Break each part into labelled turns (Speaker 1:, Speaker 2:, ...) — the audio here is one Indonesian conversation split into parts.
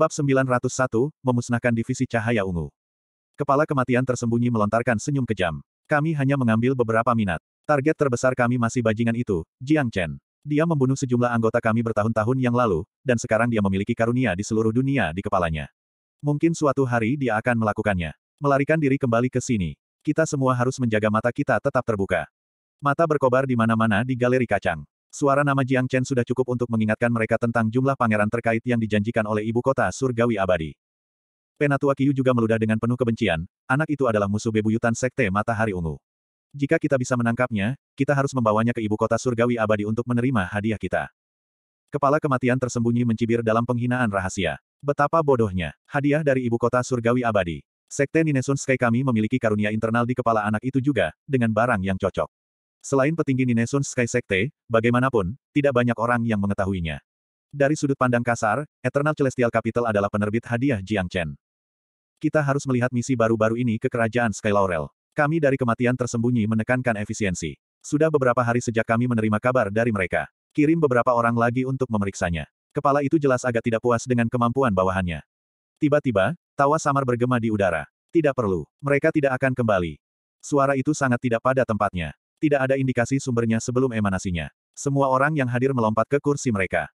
Speaker 1: Bab 901, memusnahkan divisi cahaya ungu. Kepala kematian tersembunyi melontarkan senyum kejam. Kami hanya mengambil beberapa minat. Target terbesar kami masih bajingan itu, Jiang Chen. Dia membunuh sejumlah anggota kami bertahun-tahun yang lalu, dan sekarang dia memiliki karunia di seluruh dunia di kepalanya. Mungkin suatu hari dia akan melakukannya. Melarikan diri kembali ke sini. Kita semua harus menjaga mata kita tetap terbuka. Mata berkobar di mana-mana di galeri kacang. Suara nama Jiang Chen sudah cukup untuk mengingatkan mereka tentang jumlah pangeran terkait yang dijanjikan oleh ibu kota surgawi abadi. Penatua Kiyu juga meludah dengan penuh kebencian, anak itu adalah musuh bebuyutan Sekte Matahari Ungu. Jika kita bisa menangkapnya, kita harus membawanya ke ibu kota surgawi abadi untuk menerima hadiah kita. Kepala kematian tersembunyi mencibir dalam penghinaan rahasia. Betapa bodohnya, hadiah dari ibu kota surgawi abadi. Sekte Ninesun Sky kami memiliki karunia internal di kepala anak itu juga, dengan barang yang cocok. Selain petinggi Ninesun Sky Sekte, bagaimanapun, tidak banyak orang yang mengetahuinya. Dari sudut pandang kasar, Eternal Celestial Capital adalah penerbit hadiah Jiang Chen. Kita harus melihat misi baru-baru ini ke kerajaan Sky Laurel. Kami dari kematian tersembunyi menekankan efisiensi. Sudah beberapa hari sejak kami menerima kabar dari mereka. Kirim beberapa orang lagi untuk memeriksanya. Kepala itu jelas agak tidak puas dengan kemampuan bawahannya. Tiba-tiba, tawa samar bergema di udara. Tidak perlu. Mereka tidak akan kembali. Suara itu sangat tidak pada tempatnya. Tidak ada indikasi sumbernya sebelum emanasinya. Semua orang yang hadir melompat ke kursi mereka.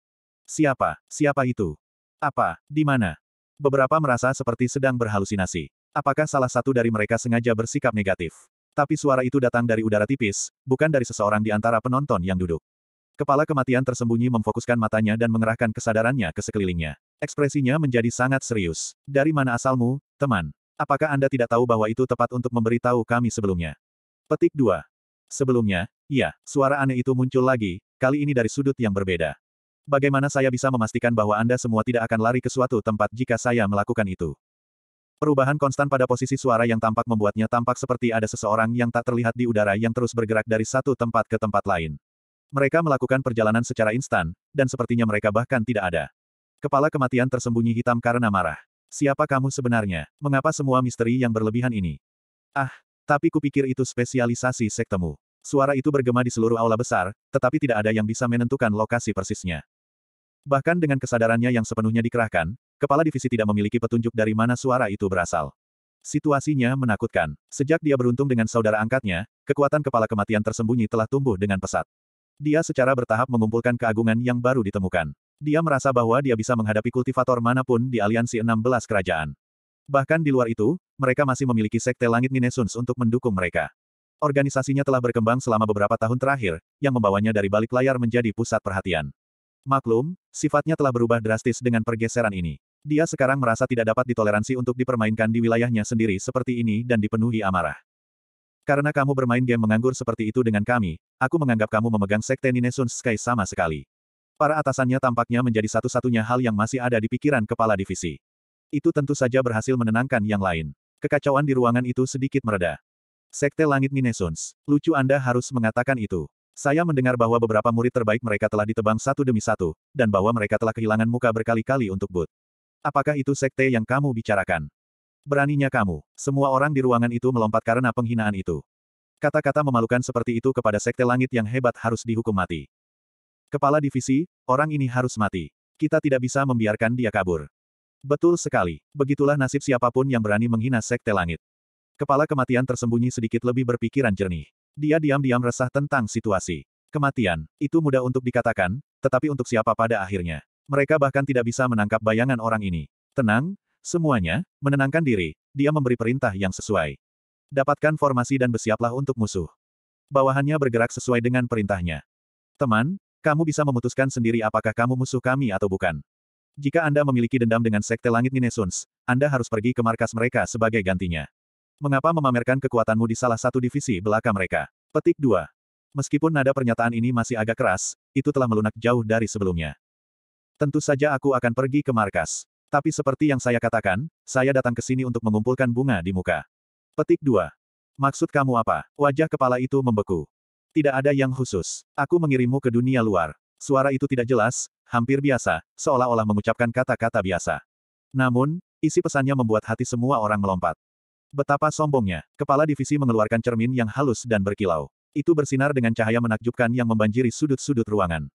Speaker 1: Siapa? Siapa itu? Apa? Di mana? Beberapa merasa seperti sedang berhalusinasi. Apakah salah satu dari mereka sengaja bersikap negatif? Tapi suara itu datang dari udara tipis, bukan dari seseorang di antara penonton yang duduk. Kepala kematian tersembunyi memfokuskan matanya dan mengerahkan kesadarannya ke sekelilingnya. Ekspresinya menjadi sangat serius. Dari mana asalmu, teman? Apakah Anda tidak tahu bahwa itu tepat untuk memberitahu kami sebelumnya? Petik 2. Sebelumnya, iya, suara aneh itu muncul lagi, kali ini dari sudut yang berbeda. Bagaimana saya bisa memastikan bahwa Anda semua tidak akan lari ke suatu tempat jika saya melakukan itu? Perubahan konstan pada posisi suara yang tampak membuatnya tampak seperti ada seseorang yang tak terlihat di udara yang terus bergerak dari satu tempat ke tempat lain. Mereka melakukan perjalanan secara instan, dan sepertinya mereka bahkan tidak ada. Kepala kematian tersembunyi hitam karena marah. Siapa kamu sebenarnya? Mengapa semua misteri yang berlebihan ini? Ah, tapi kupikir itu spesialisasi sektemu. Suara itu bergema di seluruh aula besar, tetapi tidak ada yang bisa menentukan lokasi persisnya. Bahkan dengan kesadarannya yang sepenuhnya dikerahkan, kepala divisi tidak memiliki petunjuk dari mana suara itu berasal. Situasinya menakutkan. Sejak dia beruntung dengan saudara angkatnya, kekuatan kepala kematian tersembunyi telah tumbuh dengan pesat. Dia secara bertahap mengumpulkan keagungan yang baru ditemukan. Dia merasa bahwa dia bisa menghadapi kultivator manapun di aliansi 16 kerajaan. Bahkan di luar itu, mereka masih memiliki sekte langit Ninesuns untuk mendukung mereka. Organisasinya telah berkembang selama beberapa tahun terakhir, yang membawanya dari balik layar menjadi pusat perhatian. Maklum, sifatnya telah berubah drastis dengan pergeseran ini. Dia sekarang merasa tidak dapat ditoleransi untuk dipermainkan di wilayahnya sendiri seperti ini dan dipenuhi amarah. Karena kamu bermain game menganggur seperti itu dengan kami, aku menganggap kamu memegang sekte Ninesuns Sky sama sekali. Para atasannya tampaknya menjadi satu-satunya hal yang masih ada di pikiran kepala divisi. Itu tentu saja berhasil menenangkan yang lain. Kekacauan di ruangan itu sedikit mereda. Sekte Langit Minesuns, Lucu Anda harus mengatakan itu. Saya mendengar bahwa beberapa murid terbaik mereka telah ditebang satu demi satu, dan bahwa mereka telah kehilangan muka berkali-kali untuk But. Apakah itu sekte yang kamu bicarakan? Beraninya kamu. Semua orang di ruangan itu melompat karena penghinaan itu. Kata-kata memalukan seperti itu kepada sekte langit yang hebat harus dihukum mati. Kepala divisi, orang ini harus mati. Kita tidak bisa membiarkan dia kabur. Betul sekali. Begitulah nasib siapapun yang berani menghina Sekte Langit. Kepala kematian tersembunyi sedikit lebih berpikiran jernih. Dia diam-diam resah tentang situasi. Kematian, itu mudah untuk dikatakan, tetapi untuk siapa pada akhirnya. Mereka bahkan tidak bisa menangkap bayangan orang ini. Tenang, semuanya, menenangkan diri, dia memberi perintah yang sesuai. Dapatkan formasi dan bersiaplah untuk musuh. Bawahannya bergerak sesuai dengan perintahnya. Teman, kamu bisa memutuskan sendiri apakah kamu musuh kami atau bukan. Jika Anda memiliki dendam dengan Sekte Langit Ninesuns, Anda harus pergi ke markas mereka sebagai gantinya. Mengapa memamerkan kekuatanmu di salah satu divisi belaka mereka? Petik 2. Meskipun nada pernyataan ini masih agak keras, itu telah melunak jauh dari sebelumnya. Tentu saja aku akan pergi ke markas. Tapi seperti yang saya katakan, saya datang ke sini untuk mengumpulkan bunga di muka. Petik 2. Maksud kamu apa? Wajah kepala itu membeku. Tidak ada yang khusus. Aku mengirimmu ke dunia luar. Suara itu tidak jelas, hampir biasa, seolah-olah mengucapkan kata-kata biasa. Namun, isi pesannya membuat hati semua orang melompat. Betapa sombongnya, kepala divisi mengeluarkan cermin yang halus dan berkilau. Itu bersinar dengan cahaya menakjubkan yang membanjiri sudut-sudut ruangan.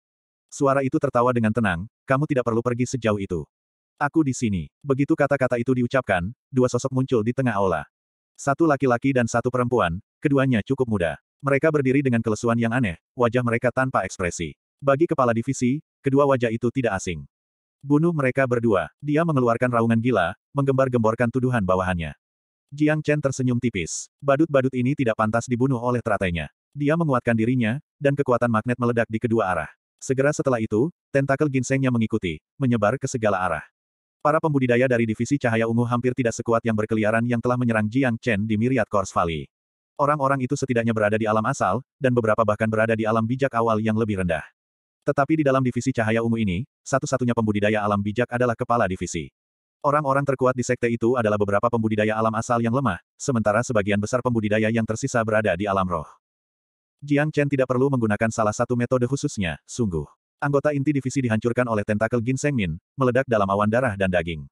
Speaker 1: Suara itu tertawa dengan tenang, kamu tidak perlu pergi sejauh itu. Aku di sini. Begitu kata-kata itu diucapkan, dua sosok muncul di tengah aula. Satu laki-laki dan satu perempuan, keduanya cukup muda. Mereka berdiri dengan kelesuan yang aneh, wajah mereka tanpa ekspresi. Bagi kepala divisi, kedua wajah itu tidak asing. Bunuh mereka berdua, dia mengeluarkan raungan gila, menggembar-gemborkan tuduhan bawahannya. Jiang Chen tersenyum tipis. Badut-badut ini tidak pantas dibunuh oleh teratainya. Dia menguatkan dirinya, dan kekuatan magnet meledak di kedua arah. Segera setelah itu, tentakel ginsengnya mengikuti, menyebar ke segala arah. Para pembudidaya dari divisi cahaya ungu hampir tidak sekuat yang berkeliaran yang telah menyerang Jiang Chen di Myriad Course Valley. Orang-orang itu setidaknya berada di alam asal, dan beberapa bahkan berada di alam bijak awal yang lebih rendah. Tetapi di dalam divisi cahaya ungu ini, satu-satunya pembudidaya alam bijak adalah kepala divisi. Orang-orang terkuat di sekte itu adalah beberapa pembudidaya alam asal yang lemah, sementara sebagian besar pembudidaya yang tersisa berada di alam roh. Jiang Chen tidak perlu menggunakan salah satu metode khususnya, sungguh. Anggota inti divisi dihancurkan oleh tentakel ginseng min, meledak dalam awan darah dan daging.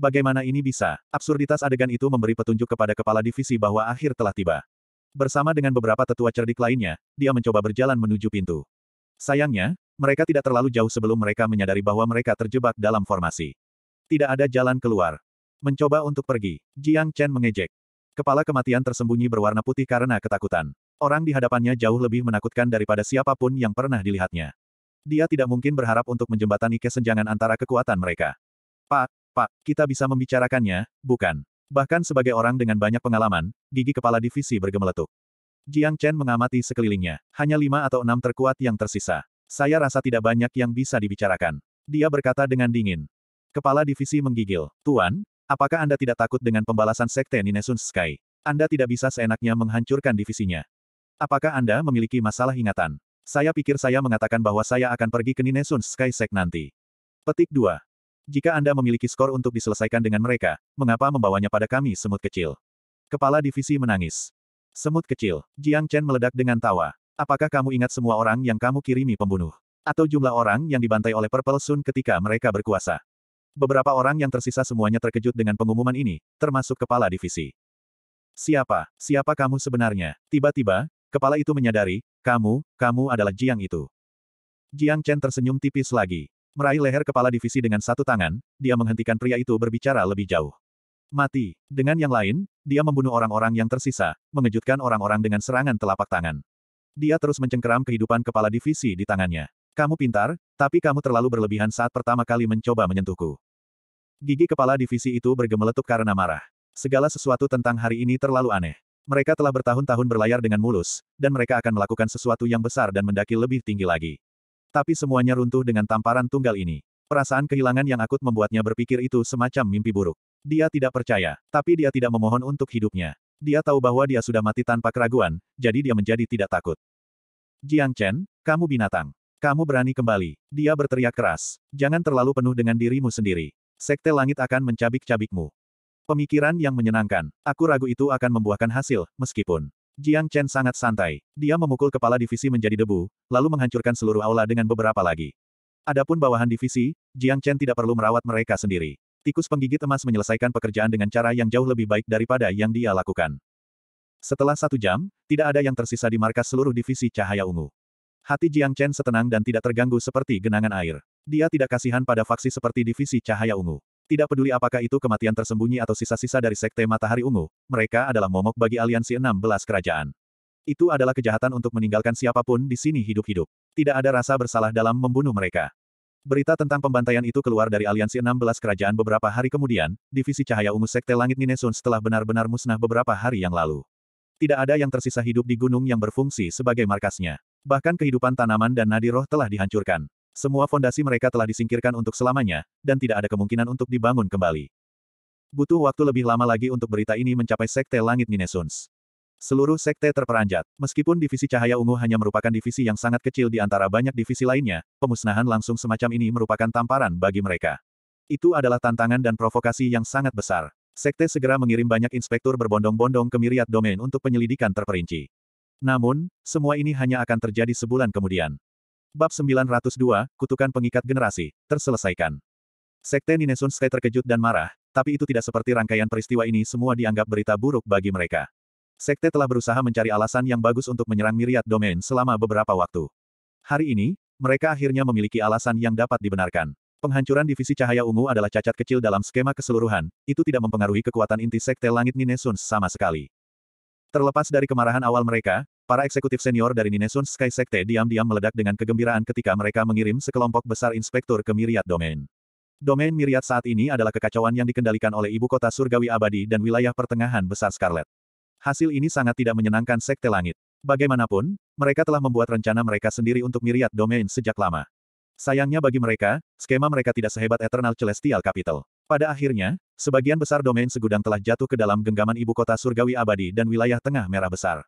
Speaker 1: Bagaimana ini bisa? Absurditas adegan itu memberi petunjuk kepada kepala divisi bahwa akhir telah tiba. Bersama dengan beberapa tetua cerdik lainnya, dia mencoba berjalan menuju pintu. Sayangnya, mereka tidak terlalu jauh sebelum mereka menyadari bahwa mereka terjebak dalam formasi. Tidak ada jalan keluar. Mencoba untuk pergi, Jiang Chen mengejek. Kepala kematian tersembunyi berwarna putih karena ketakutan. Orang di hadapannya jauh lebih menakutkan daripada siapapun yang pernah dilihatnya. Dia tidak mungkin berharap untuk menjembatani kesenjangan antara kekuatan mereka. Pak, Pak, kita bisa membicarakannya, bukan? Bahkan sebagai orang dengan banyak pengalaman, gigi kepala divisi bergemeletuk. Jiang Chen mengamati sekelilingnya. Hanya lima atau enam terkuat yang tersisa. Saya rasa tidak banyak yang bisa dibicarakan. Dia berkata dengan dingin. Kepala divisi menggigil. Tuan, apakah Anda tidak takut dengan pembalasan Sekte Ninesun Sky? Anda tidak bisa seenaknya menghancurkan divisinya. Apakah Anda memiliki masalah ingatan? Saya pikir saya mengatakan bahwa saya akan pergi ke Ninesun Sky Sek nanti. Petik 2. Jika Anda memiliki skor untuk diselesaikan dengan mereka, mengapa membawanya pada kami semut kecil? Kepala divisi menangis. Semut kecil. Jiang Chen meledak dengan tawa. Apakah kamu ingat semua orang yang kamu kirimi pembunuh? Atau jumlah orang yang dibantai oleh Purple Sun ketika mereka berkuasa? Beberapa orang yang tersisa semuanya terkejut dengan pengumuman ini, termasuk kepala divisi. Siapa? Siapa kamu sebenarnya? Tiba-tiba, kepala itu menyadari, kamu, kamu adalah Jiang itu. Jiang Chen tersenyum tipis lagi. Meraih leher kepala divisi dengan satu tangan, dia menghentikan pria itu berbicara lebih jauh. Mati. Dengan yang lain, dia membunuh orang-orang yang tersisa, mengejutkan orang-orang dengan serangan telapak tangan. Dia terus mencengkeram kehidupan kepala divisi di tangannya. Kamu pintar, tapi kamu terlalu berlebihan saat pertama kali mencoba menyentuhku. Gigi kepala divisi itu bergemeletup karena marah. Segala sesuatu tentang hari ini terlalu aneh. Mereka telah bertahun-tahun berlayar dengan mulus, dan mereka akan melakukan sesuatu yang besar dan mendaki lebih tinggi lagi. Tapi semuanya runtuh dengan tamparan tunggal ini. Perasaan kehilangan yang akut membuatnya berpikir itu semacam mimpi buruk. Dia tidak percaya, tapi dia tidak memohon untuk hidupnya. Dia tahu bahwa dia sudah mati tanpa keraguan, jadi dia menjadi tidak takut. Jiang Chen, kamu binatang. Kamu berani kembali. Dia berteriak keras. Jangan terlalu penuh dengan dirimu sendiri. Sekte langit akan mencabik-cabikmu. Pemikiran yang menyenangkan. Aku ragu itu akan membuahkan hasil, meskipun. Jiang Chen sangat santai. Dia memukul kepala divisi menjadi debu, lalu menghancurkan seluruh aula dengan beberapa lagi. Adapun bawahan divisi, Jiang Chen tidak perlu merawat mereka sendiri. Tikus penggigit emas menyelesaikan pekerjaan dengan cara yang jauh lebih baik daripada yang dia lakukan. Setelah satu jam, tidak ada yang tersisa di markas seluruh divisi cahaya ungu. Hati Jiang Chen setenang dan tidak terganggu seperti genangan air. Dia tidak kasihan pada faksi seperti divisi cahaya ungu. Tidak peduli apakah itu kematian tersembunyi atau sisa-sisa dari Sekte Matahari Ungu, mereka adalah momok bagi aliansi 16 kerajaan. Itu adalah kejahatan untuk meninggalkan siapapun di sini hidup-hidup. Tidak ada rasa bersalah dalam membunuh mereka. Berita tentang pembantaian itu keluar dari aliansi 16 kerajaan beberapa hari kemudian, divisi cahaya ungu Sekte Langit Ninesun setelah benar-benar musnah beberapa hari yang lalu. Tidak ada yang tersisa hidup di gunung yang berfungsi sebagai markasnya. Bahkan kehidupan tanaman dan nadi roh telah dihancurkan. Semua fondasi mereka telah disingkirkan untuk selamanya, dan tidak ada kemungkinan untuk dibangun kembali. Butuh waktu lebih lama lagi untuk berita ini mencapai Sekte Langit Ninesuns. Seluruh sekte terperanjat. Meskipun divisi cahaya ungu hanya merupakan divisi yang sangat kecil di antara banyak divisi lainnya, pemusnahan langsung semacam ini merupakan tamparan bagi mereka. Itu adalah tantangan dan provokasi yang sangat besar. Sekte segera mengirim banyak inspektur berbondong-bondong ke Miriat Domain untuk penyelidikan terperinci. Namun, semua ini hanya akan terjadi sebulan kemudian. Bab 902, Kutukan Pengikat Generasi, terselesaikan. Sekte Ninesun Sky terkejut dan marah, tapi itu tidak seperti rangkaian peristiwa ini semua dianggap berita buruk bagi mereka. Sekte telah berusaha mencari alasan yang bagus untuk menyerang Myriad Domain selama beberapa waktu. Hari ini, mereka akhirnya memiliki alasan yang dapat dibenarkan. Penghancuran divisi cahaya ungu adalah cacat kecil dalam skema keseluruhan, itu tidak mempengaruhi kekuatan inti Sekte Langit Ninesuns sama sekali. Terlepas dari kemarahan awal mereka, para eksekutif senior dari Ninesuns Sky Sekte diam-diam meledak dengan kegembiraan ketika mereka mengirim sekelompok besar inspektur ke Myriad Domain. Domain Myriad saat ini adalah kekacauan yang dikendalikan oleh ibu kota surgawi abadi dan wilayah pertengahan besar Scarlet. Hasil ini sangat tidak menyenangkan Sekte Langit. Bagaimanapun, mereka telah membuat rencana mereka sendiri untuk miriat domain sejak lama. Sayangnya bagi mereka, skema mereka tidak sehebat Eternal Celestial Capital. Pada akhirnya, sebagian besar domain segudang telah jatuh ke dalam genggaman ibu kota surgawi abadi dan wilayah tengah merah besar.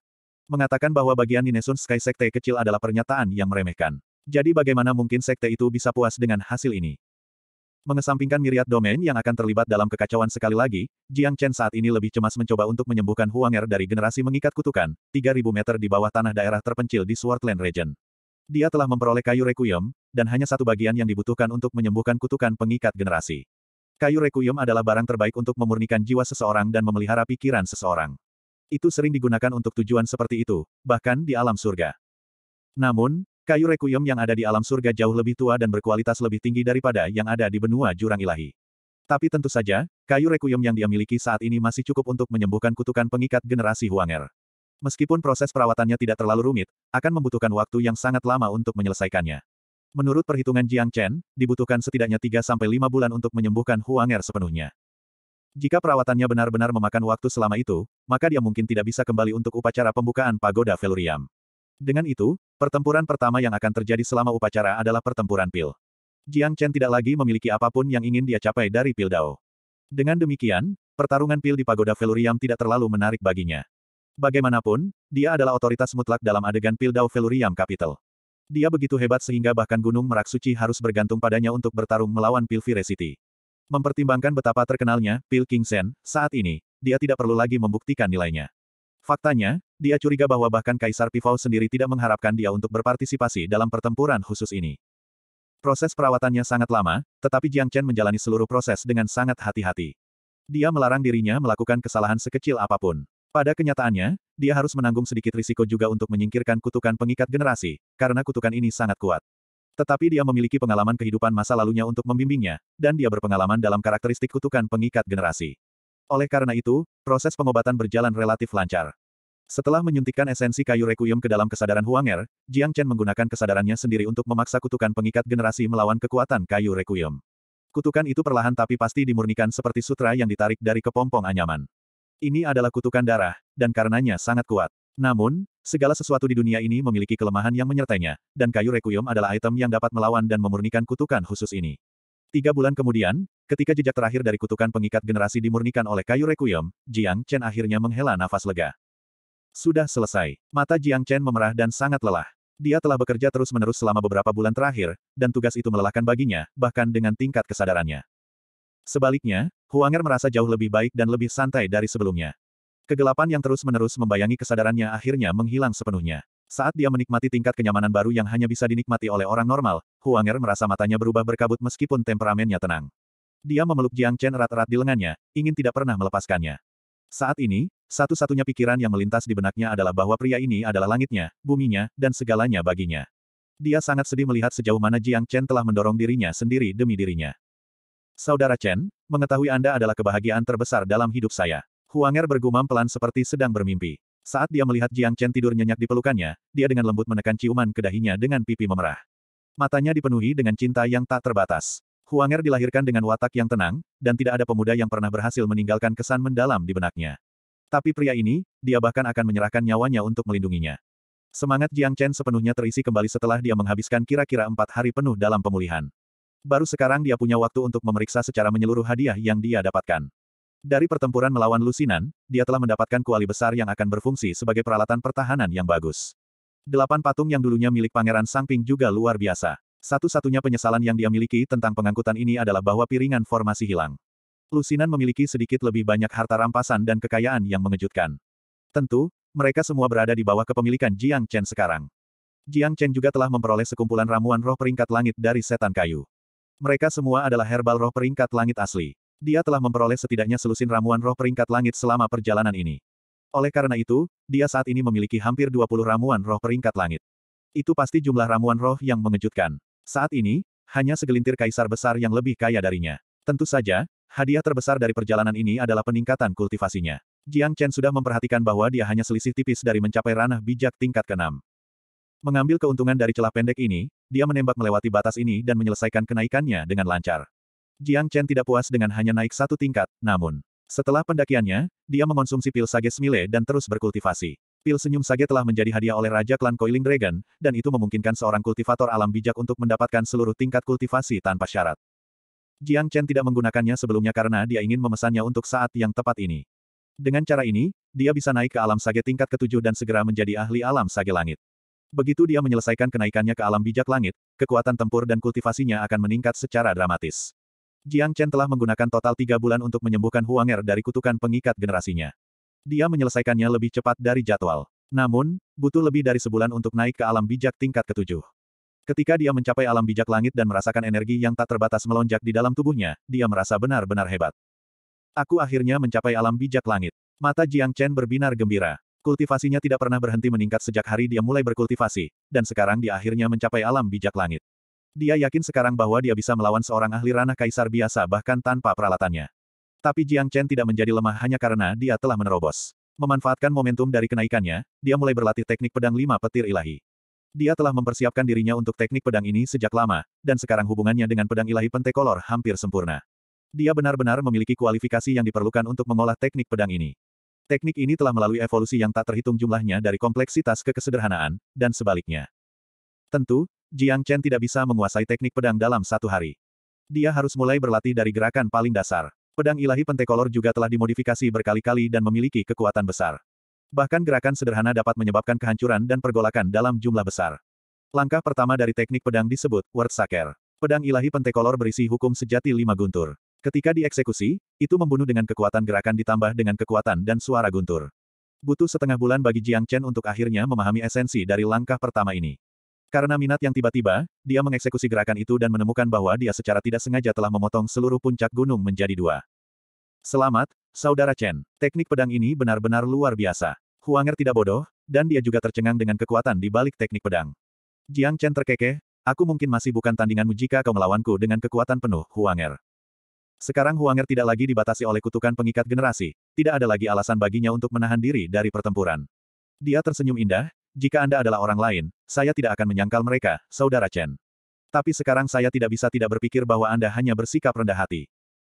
Speaker 1: Mengatakan bahwa bagian Ninesun Sky Sekte kecil adalah pernyataan yang meremehkan. Jadi bagaimana mungkin sekte itu bisa puas dengan hasil ini? Mengesampingkan miriat domain yang akan terlibat dalam kekacauan sekali lagi, Jiang Chen saat ini lebih cemas mencoba untuk menyembuhkan Huang Er dari generasi mengikat kutukan, 3000 meter di bawah tanah daerah terpencil di Swordland Region. Dia telah memperoleh kayu Requiem, dan hanya satu bagian yang dibutuhkan untuk menyembuhkan kutukan pengikat generasi. Kayu Requiem adalah barang terbaik untuk memurnikan jiwa seseorang dan memelihara pikiran seseorang. Itu sering digunakan untuk tujuan seperti itu, bahkan di alam surga. Namun, Kayu requiem yang ada di alam surga jauh lebih tua dan berkualitas lebih tinggi daripada yang ada di benua jurang ilahi. Tapi tentu saja, kayu requiem yang dia miliki saat ini masih cukup untuk menyembuhkan kutukan pengikat generasi Huanger. Meskipun proses perawatannya tidak terlalu rumit, akan membutuhkan waktu yang sangat lama untuk menyelesaikannya. Menurut perhitungan Jiang Chen, dibutuhkan setidaknya 3-5 bulan untuk menyembuhkan Huanger sepenuhnya. Jika perawatannya benar-benar memakan waktu selama itu, maka dia mungkin tidak bisa kembali untuk upacara pembukaan pagoda Veluriam. Dengan itu, pertempuran pertama yang akan terjadi selama upacara adalah pertempuran pil. Jiang Chen tidak lagi memiliki apapun yang ingin dia capai dari pil Dao. Dengan demikian, pertarungan pil di Pagoda Velurium tidak terlalu menarik baginya. Bagaimanapun, dia adalah otoritas mutlak dalam adegan pil Dao Velurium Capital. Dia begitu hebat sehingga bahkan Gunung Merak Suci harus bergantung padanya untuk bertarung melawan pil City. Mempertimbangkan betapa terkenalnya, pil King Sen, saat ini, dia tidak perlu lagi membuktikan nilainya. Faktanya, dia curiga bahwa bahkan Kaisar Pivau sendiri tidak mengharapkan dia untuk berpartisipasi dalam pertempuran khusus ini. Proses perawatannya sangat lama, tetapi Jiang Chen menjalani seluruh proses dengan sangat hati-hati. Dia melarang dirinya melakukan kesalahan sekecil apapun. Pada kenyataannya, dia harus menanggung sedikit risiko juga untuk menyingkirkan kutukan pengikat generasi, karena kutukan ini sangat kuat. Tetapi dia memiliki pengalaman kehidupan masa lalunya untuk membimbingnya, dan dia berpengalaman dalam karakteristik kutukan pengikat generasi. Oleh karena itu, proses pengobatan berjalan relatif lancar. Setelah menyuntikkan esensi kayu requiem ke dalam kesadaran Huanger, Jiang Chen menggunakan kesadarannya sendiri untuk memaksa kutukan pengikat generasi melawan kekuatan kayu requiem. Kutukan itu perlahan tapi pasti dimurnikan seperti sutra yang ditarik dari kepompong anyaman. Ini adalah kutukan darah, dan karenanya sangat kuat. Namun, segala sesuatu di dunia ini memiliki kelemahan yang menyertainya, dan kayu requiem adalah item yang dapat melawan dan memurnikan kutukan khusus ini. Tiga bulan kemudian, Ketika jejak terakhir dari kutukan pengikat generasi dimurnikan oleh kayu requiem, Jiang Chen akhirnya menghela nafas lega. Sudah selesai. Mata Jiang Chen memerah dan sangat lelah. Dia telah bekerja terus-menerus selama beberapa bulan terakhir, dan tugas itu melelahkan baginya, bahkan dengan tingkat kesadarannya. Sebaliknya, Huanger merasa jauh lebih baik dan lebih santai dari sebelumnya. Kegelapan yang terus-menerus membayangi kesadarannya akhirnya menghilang sepenuhnya. Saat dia menikmati tingkat kenyamanan baru yang hanya bisa dinikmati oleh orang normal, Huanger merasa matanya berubah berkabut meskipun temperamennya tenang. Dia memeluk Jiang Chen erat-erat di lengannya, ingin tidak pernah melepaskannya. Saat ini, satu-satunya pikiran yang melintas di benaknya adalah bahwa pria ini adalah langitnya, buminya, dan segalanya baginya. Dia sangat sedih melihat sejauh mana Jiang Chen telah mendorong dirinya sendiri demi dirinya. Saudara Chen, mengetahui Anda adalah kebahagiaan terbesar dalam hidup saya. Huanger bergumam pelan seperti sedang bermimpi. Saat dia melihat Jiang Chen tidur nyenyak di pelukannya, dia dengan lembut menekan ciuman ke dahinya dengan pipi memerah. Matanya dipenuhi dengan cinta yang tak terbatas. Huanger dilahirkan dengan watak yang tenang, dan tidak ada pemuda yang pernah berhasil meninggalkan kesan mendalam di benaknya. Tapi pria ini, dia bahkan akan menyerahkan nyawanya untuk melindunginya. Semangat Jiang Chen sepenuhnya terisi kembali setelah dia menghabiskan kira-kira empat hari penuh dalam pemulihan. Baru sekarang dia punya waktu untuk memeriksa secara menyeluruh hadiah yang dia dapatkan. Dari pertempuran melawan Lusinan, dia telah mendapatkan kuali besar yang akan berfungsi sebagai peralatan pertahanan yang bagus. Delapan patung yang dulunya milik Pangeran Sangping juga luar biasa. Satu-satunya penyesalan yang dia miliki tentang pengangkutan ini adalah bahwa piringan formasi hilang. Lusinan memiliki sedikit lebih banyak harta rampasan dan kekayaan yang mengejutkan. Tentu, mereka semua berada di bawah kepemilikan Jiang Chen sekarang. Jiang Chen juga telah memperoleh sekumpulan ramuan roh peringkat langit dari setan kayu. Mereka semua adalah herbal roh peringkat langit asli. Dia telah memperoleh setidaknya selusin ramuan roh peringkat langit selama perjalanan ini. Oleh karena itu, dia saat ini memiliki hampir 20 ramuan roh peringkat langit. Itu pasti jumlah ramuan roh yang mengejutkan. Saat ini, hanya segelintir kaisar besar yang lebih kaya darinya. Tentu saja, hadiah terbesar dari perjalanan ini adalah peningkatan kultivasinya. Jiang Chen sudah memperhatikan bahwa dia hanya selisih tipis dari mencapai ranah bijak tingkat keenam. Mengambil keuntungan dari celah pendek ini, dia menembak melewati batas ini dan menyelesaikan kenaikannya dengan lancar. Jiang Chen tidak puas dengan hanya naik satu tingkat, namun, setelah pendakiannya, dia mengonsumsi pil sage semile dan terus berkultivasi. Pil senyum sage telah menjadi hadiah oleh Raja Klan Coiling Dragon, dan itu memungkinkan seorang kultivator alam bijak untuk mendapatkan seluruh tingkat kultivasi tanpa syarat. Jiang Chen tidak menggunakannya sebelumnya karena dia ingin memesannya untuk saat yang tepat ini. Dengan cara ini, dia bisa naik ke alam sage tingkat ketujuh dan segera menjadi ahli alam sage langit. Begitu dia menyelesaikan kenaikannya ke alam bijak langit, kekuatan tempur dan kultivasinya akan meningkat secara dramatis. Jiang Chen telah menggunakan total tiga bulan untuk menyembuhkan Huanger dari kutukan pengikat generasinya. Dia menyelesaikannya lebih cepat dari jadwal. Namun, butuh lebih dari sebulan untuk naik ke alam bijak tingkat ketujuh. Ketika dia mencapai alam bijak langit dan merasakan energi yang tak terbatas melonjak di dalam tubuhnya, dia merasa benar-benar hebat. Aku akhirnya mencapai alam bijak langit. Mata Jiang Chen berbinar gembira. Kultivasinya tidak pernah berhenti meningkat sejak hari dia mulai berkultivasi, dan sekarang dia akhirnya mencapai alam bijak langit. Dia yakin sekarang bahwa dia bisa melawan seorang ahli ranah kaisar biasa bahkan tanpa peralatannya. Tapi Jiang Chen tidak menjadi lemah hanya karena dia telah menerobos. Memanfaatkan momentum dari kenaikannya, dia mulai berlatih teknik pedang lima petir ilahi. Dia telah mempersiapkan dirinya untuk teknik pedang ini sejak lama, dan sekarang hubungannya dengan pedang ilahi pentekolor hampir sempurna. Dia benar-benar memiliki kualifikasi yang diperlukan untuk mengolah teknik pedang ini. Teknik ini telah melalui evolusi yang tak terhitung jumlahnya dari kompleksitas ke kesederhanaan, dan sebaliknya. Tentu, Jiang Chen tidak bisa menguasai teknik pedang dalam satu hari. Dia harus mulai berlatih dari gerakan paling dasar. Pedang ilahi pentekolor juga telah dimodifikasi berkali-kali dan memiliki kekuatan besar. Bahkan gerakan sederhana dapat menyebabkan kehancuran dan pergolakan dalam jumlah besar. Langkah pertama dari teknik pedang disebut Word Saker. Pedang ilahi pentekolor berisi hukum sejati lima guntur. Ketika dieksekusi, itu membunuh dengan kekuatan gerakan ditambah dengan kekuatan dan suara guntur. Butuh setengah bulan bagi Jiang Chen untuk akhirnya memahami esensi dari langkah pertama ini. Karena minat yang tiba-tiba, dia mengeksekusi gerakan itu dan menemukan bahwa dia secara tidak sengaja telah memotong seluruh puncak gunung menjadi dua. Selamat, Saudara Chen. Teknik pedang ini benar-benar luar biasa. Huanger tidak bodoh, dan dia juga tercengang dengan kekuatan di balik teknik pedang. Jiang Chen terkekeh, aku mungkin masih bukan tandinganmu jika kau melawanku dengan kekuatan penuh, Huanger. Sekarang Huanger tidak lagi dibatasi oleh kutukan pengikat generasi, tidak ada lagi alasan baginya untuk menahan diri dari pertempuran. Dia tersenyum indah, jika Anda adalah orang lain, saya tidak akan menyangkal mereka, Saudara Chen. Tapi sekarang saya tidak bisa tidak berpikir bahwa Anda hanya bersikap rendah hati.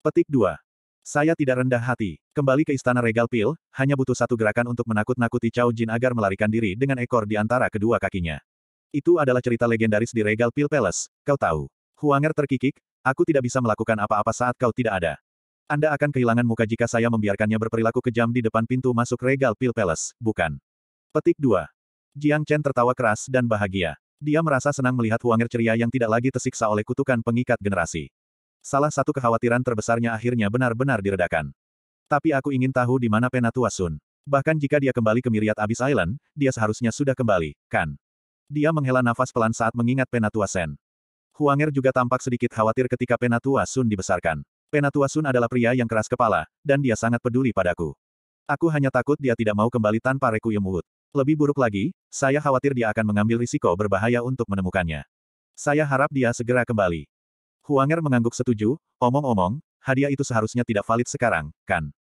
Speaker 1: Petik 2. Saya tidak rendah hati. Kembali ke istana regal pil, hanya butuh satu gerakan untuk menakut-nakuti Cao Jin agar melarikan diri dengan ekor di antara kedua kakinya. Itu adalah cerita legendaris di regal pil palace, kau tahu. Huanger terkikik, aku tidak bisa melakukan apa-apa saat kau tidak ada. Anda akan kehilangan muka jika saya membiarkannya berperilaku kejam di depan pintu masuk regal pil palace, bukan? Petik 2. Jiang Chen tertawa keras dan bahagia. Dia merasa senang melihat Huanger ceria yang tidak lagi tersiksa oleh kutukan pengikat generasi. Salah satu kekhawatiran terbesarnya akhirnya benar-benar diredakan. Tapi aku ingin tahu di mana Penatua Sun. Bahkan jika dia kembali ke Miriat Abyss Island, dia seharusnya sudah kembali, kan? Dia menghela nafas pelan saat mengingat Penatua Sen. Huanger juga tampak sedikit khawatir ketika Penatua Sun dibesarkan. Penatua Sun adalah pria yang keras kepala, dan dia sangat peduli padaku. Aku hanya takut dia tidak mau kembali tanpa Requiem Wood. Lebih buruk lagi, saya khawatir dia akan mengambil risiko berbahaya untuk menemukannya. Saya harap dia segera kembali. Huanger mengangguk setuju, omong-omong, hadiah itu seharusnya tidak valid sekarang, kan?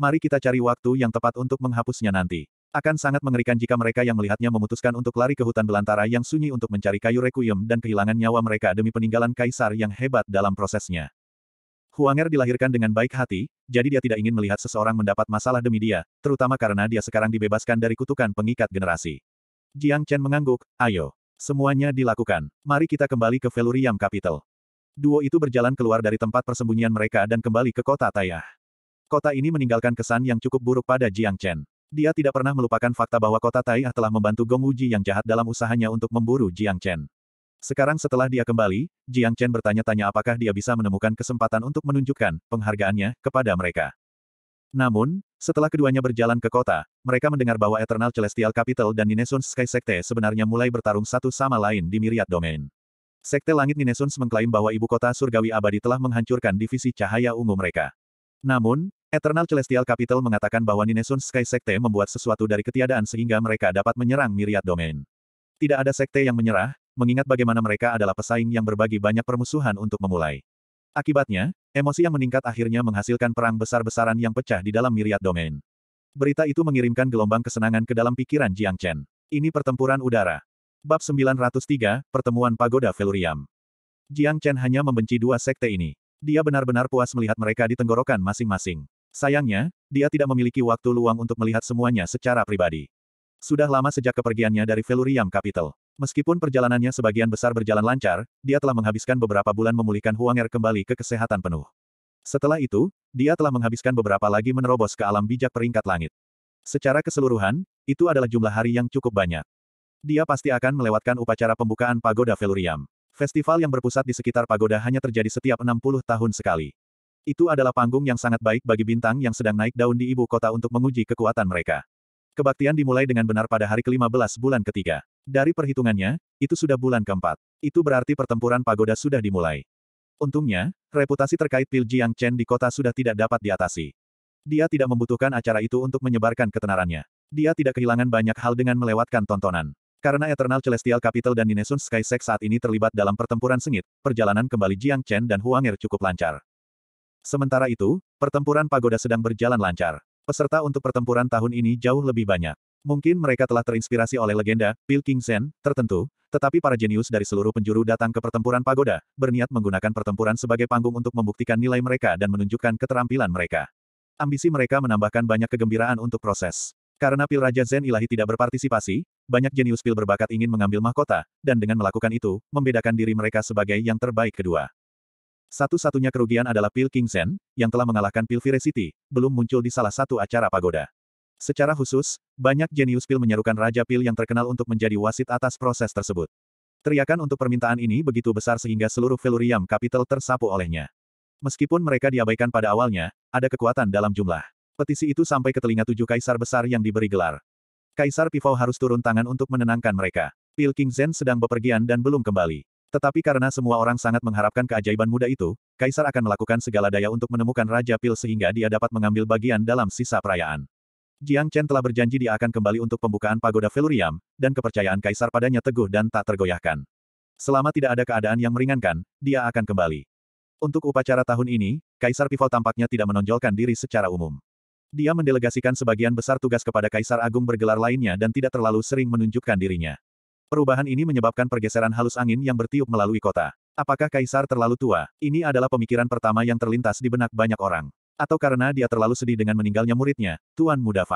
Speaker 1: Mari kita cari waktu yang tepat untuk menghapusnya nanti. Akan sangat mengerikan jika mereka yang melihatnya memutuskan untuk lari ke hutan belantara yang sunyi untuk mencari kayu requiem dan kehilangan nyawa mereka demi peninggalan kaisar yang hebat dalam prosesnya. Huanger dilahirkan dengan baik hati, jadi dia tidak ingin melihat seseorang mendapat masalah demi dia, terutama karena dia sekarang dibebaskan dari kutukan pengikat generasi. Jiang Chen mengangguk, ayo. Semuanya dilakukan. Mari kita kembali ke Veluriam Capital. Duo itu berjalan keluar dari tempat persembunyian mereka dan kembali ke kota Tayah. Kota ini meninggalkan kesan yang cukup buruk pada Jiang Chen. Dia tidak pernah melupakan fakta bahwa kota Taiyah telah membantu Gong Wuji yang jahat dalam usahanya untuk memburu Jiang Chen. Sekarang setelah dia kembali, Jiang Chen bertanya-tanya apakah dia bisa menemukan kesempatan untuk menunjukkan penghargaannya kepada mereka. Namun, setelah keduanya berjalan ke kota, mereka mendengar bahwa Eternal Celestial Capital dan Ninesun Sky Sekte sebenarnya mulai bertarung satu sama lain di Myriad Domain. Sekte Langit Ninesuns mengklaim bahwa ibu kota surgawi abadi telah menghancurkan divisi cahaya ungu mereka. Namun, Eternal Celestial Capital mengatakan bahwa Ninesuns Sky Sekte membuat sesuatu dari ketiadaan sehingga mereka dapat menyerang Myriad Domain. Tidak ada sekte yang menyerah, mengingat bagaimana mereka adalah pesaing yang berbagi banyak permusuhan untuk memulai. Akibatnya, emosi yang meningkat akhirnya menghasilkan perang besar-besaran yang pecah di dalam Myriad Domain. Berita itu mengirimkan gelombang kesenangan ke dalam pikiran Jiang Chen. Ini pertempuran udara. Bab 903, Pertemuan Pagoda Veluriam. Jiang Chen hanya membenci dua sekte ini. Dia benar-benar puas melihat mereka di tenggorokan masing-masing. Sayangnya, dia tidak memiliki waktu luang untuk melihat semuanya secara pribadi. Sudah lama sejak kepergiannya dari Veluriam Capital. Meskipun perjalanannya sebagian besar berjalan lancar, dia telah menghabiskan beberapa bulan memulihkan huang er kembali ke kesehatan penuh. Setelah itu, dia telah menghabiskan beberapa lagi menerobos ke alam bijak peringkat langit. Secara keseluruhan, itu adalah jumlah hari yang cukup banyak. Dia pasti akan melewatkan upacara pembukaan Pagoda Veluriam. Festival yang berpusat di sekitar pagoda hanya terjadi setiap 60 tahun sekali. Itu adalah panggung yang sangat baik bagi bintang yang sedang naik daun di ibu kota untuk menguji kekuatan mereka. Kebaktian dimulai dengan benar pada hari ke-15 bulan ketiga. Dari perhitungannya, itu sudah bulan keempat. Itu berarti pertempuran pagoda sudah dimulai. Untungnya, reputasi terkait Pil Jiang Chen di kota sudah tidak dapat diatasi. Dia tidak membutuhkan acara itu untuk menyebarkan ketenarannya. Dia tidak kehilangan banyak hal dengan melewatkan tontonan. Karena Eternal Celestial Capital dan Ninesun Sect saat ini terlibat dalam pertempuran sengit, perjalanan kembali Jiang Chen dan Huang Er cukup lancar. Sementara itu, pertempuran pagoda sedang berjalan lancar. Peserta untuk pertempuran tahun ini jauh lebih banyak. Mungkin mereka telah terinspirasi oleh legenda, Bill King Zen, tertentu, tetapi para jenius dari seluruh penjuru datang ke pertempuran pagoda, berniat menggunakan pertempuran sebagai panggung untuk membuktikan nilai mereka dan menunjukkan keterampilan mereka. Ambisi mereka menambahkan banyak kegembiraan untuk proses. Karena pil Raja Zen Ilahi tidak berpartisipasi, banyak jenius pil berbakat ingin mengambil mahkota, dan dengan melakukan itu, membedakan diri mereka sebagai yang terbaik kedua. Satu-satunya kerugian adalah pil King Zen, yang telah mengalahkan pil City, belum muncul di salah satu acara pagoda. Secara khusus, banyak jenius pil menyerukan Raja Pil yang terkenal untuk menjadi wasit atas proses tersebut. Teriakan untuk permintaan ini begitu besar sehingga seluruh Veluriam Capital tersapu olehnya. Meskipun mereka diabaikan pada awalnya, ada kekuatan dalam jumlah. Petisi itu sampai ke telinga tujuh kaisar besar yang diberi gelar. Kaisar Pivau harus turun tangan untuk menenangkan mereka. Pil King Zen sedang bepergian dan belum kembali. Tetapi karena semua orang sangat mengharapkan keajaiban muda itu, Kaisar akan melakukan segala daya untuk menemukan Raja Pil sehingga dia dapat mengambil bagian dalam sisa perayaan. Jiang Chen telah berjanji dia akan kembali untuk pembukaan pagoda Veluriam, dan kepercayaan Kaisar padanya teguh dan tak tergoyahkan. Selama tidak ada keadaan yang meringankan, dia akan kembali. Untuk upacara tahun ini, Kaisar Pivau tampaknya tidak menonjolkan diri secara umum. Dia mendelegasikan sebagian besar tugas kepada Kaisar Agung bergelar lainnya dan tidak terlalu sering menunjukkan dirinya. Perubahan ini menyebabkan pergeseran halus angin yang bertiup melalui kota. Apakah Kaisar terlalu tua? Ini adalah pemikiran pertama yang terlintas di benak banyak orang. Atau karena dia terlalu sedih dengan meninggalnya muridnya, Tuan Muda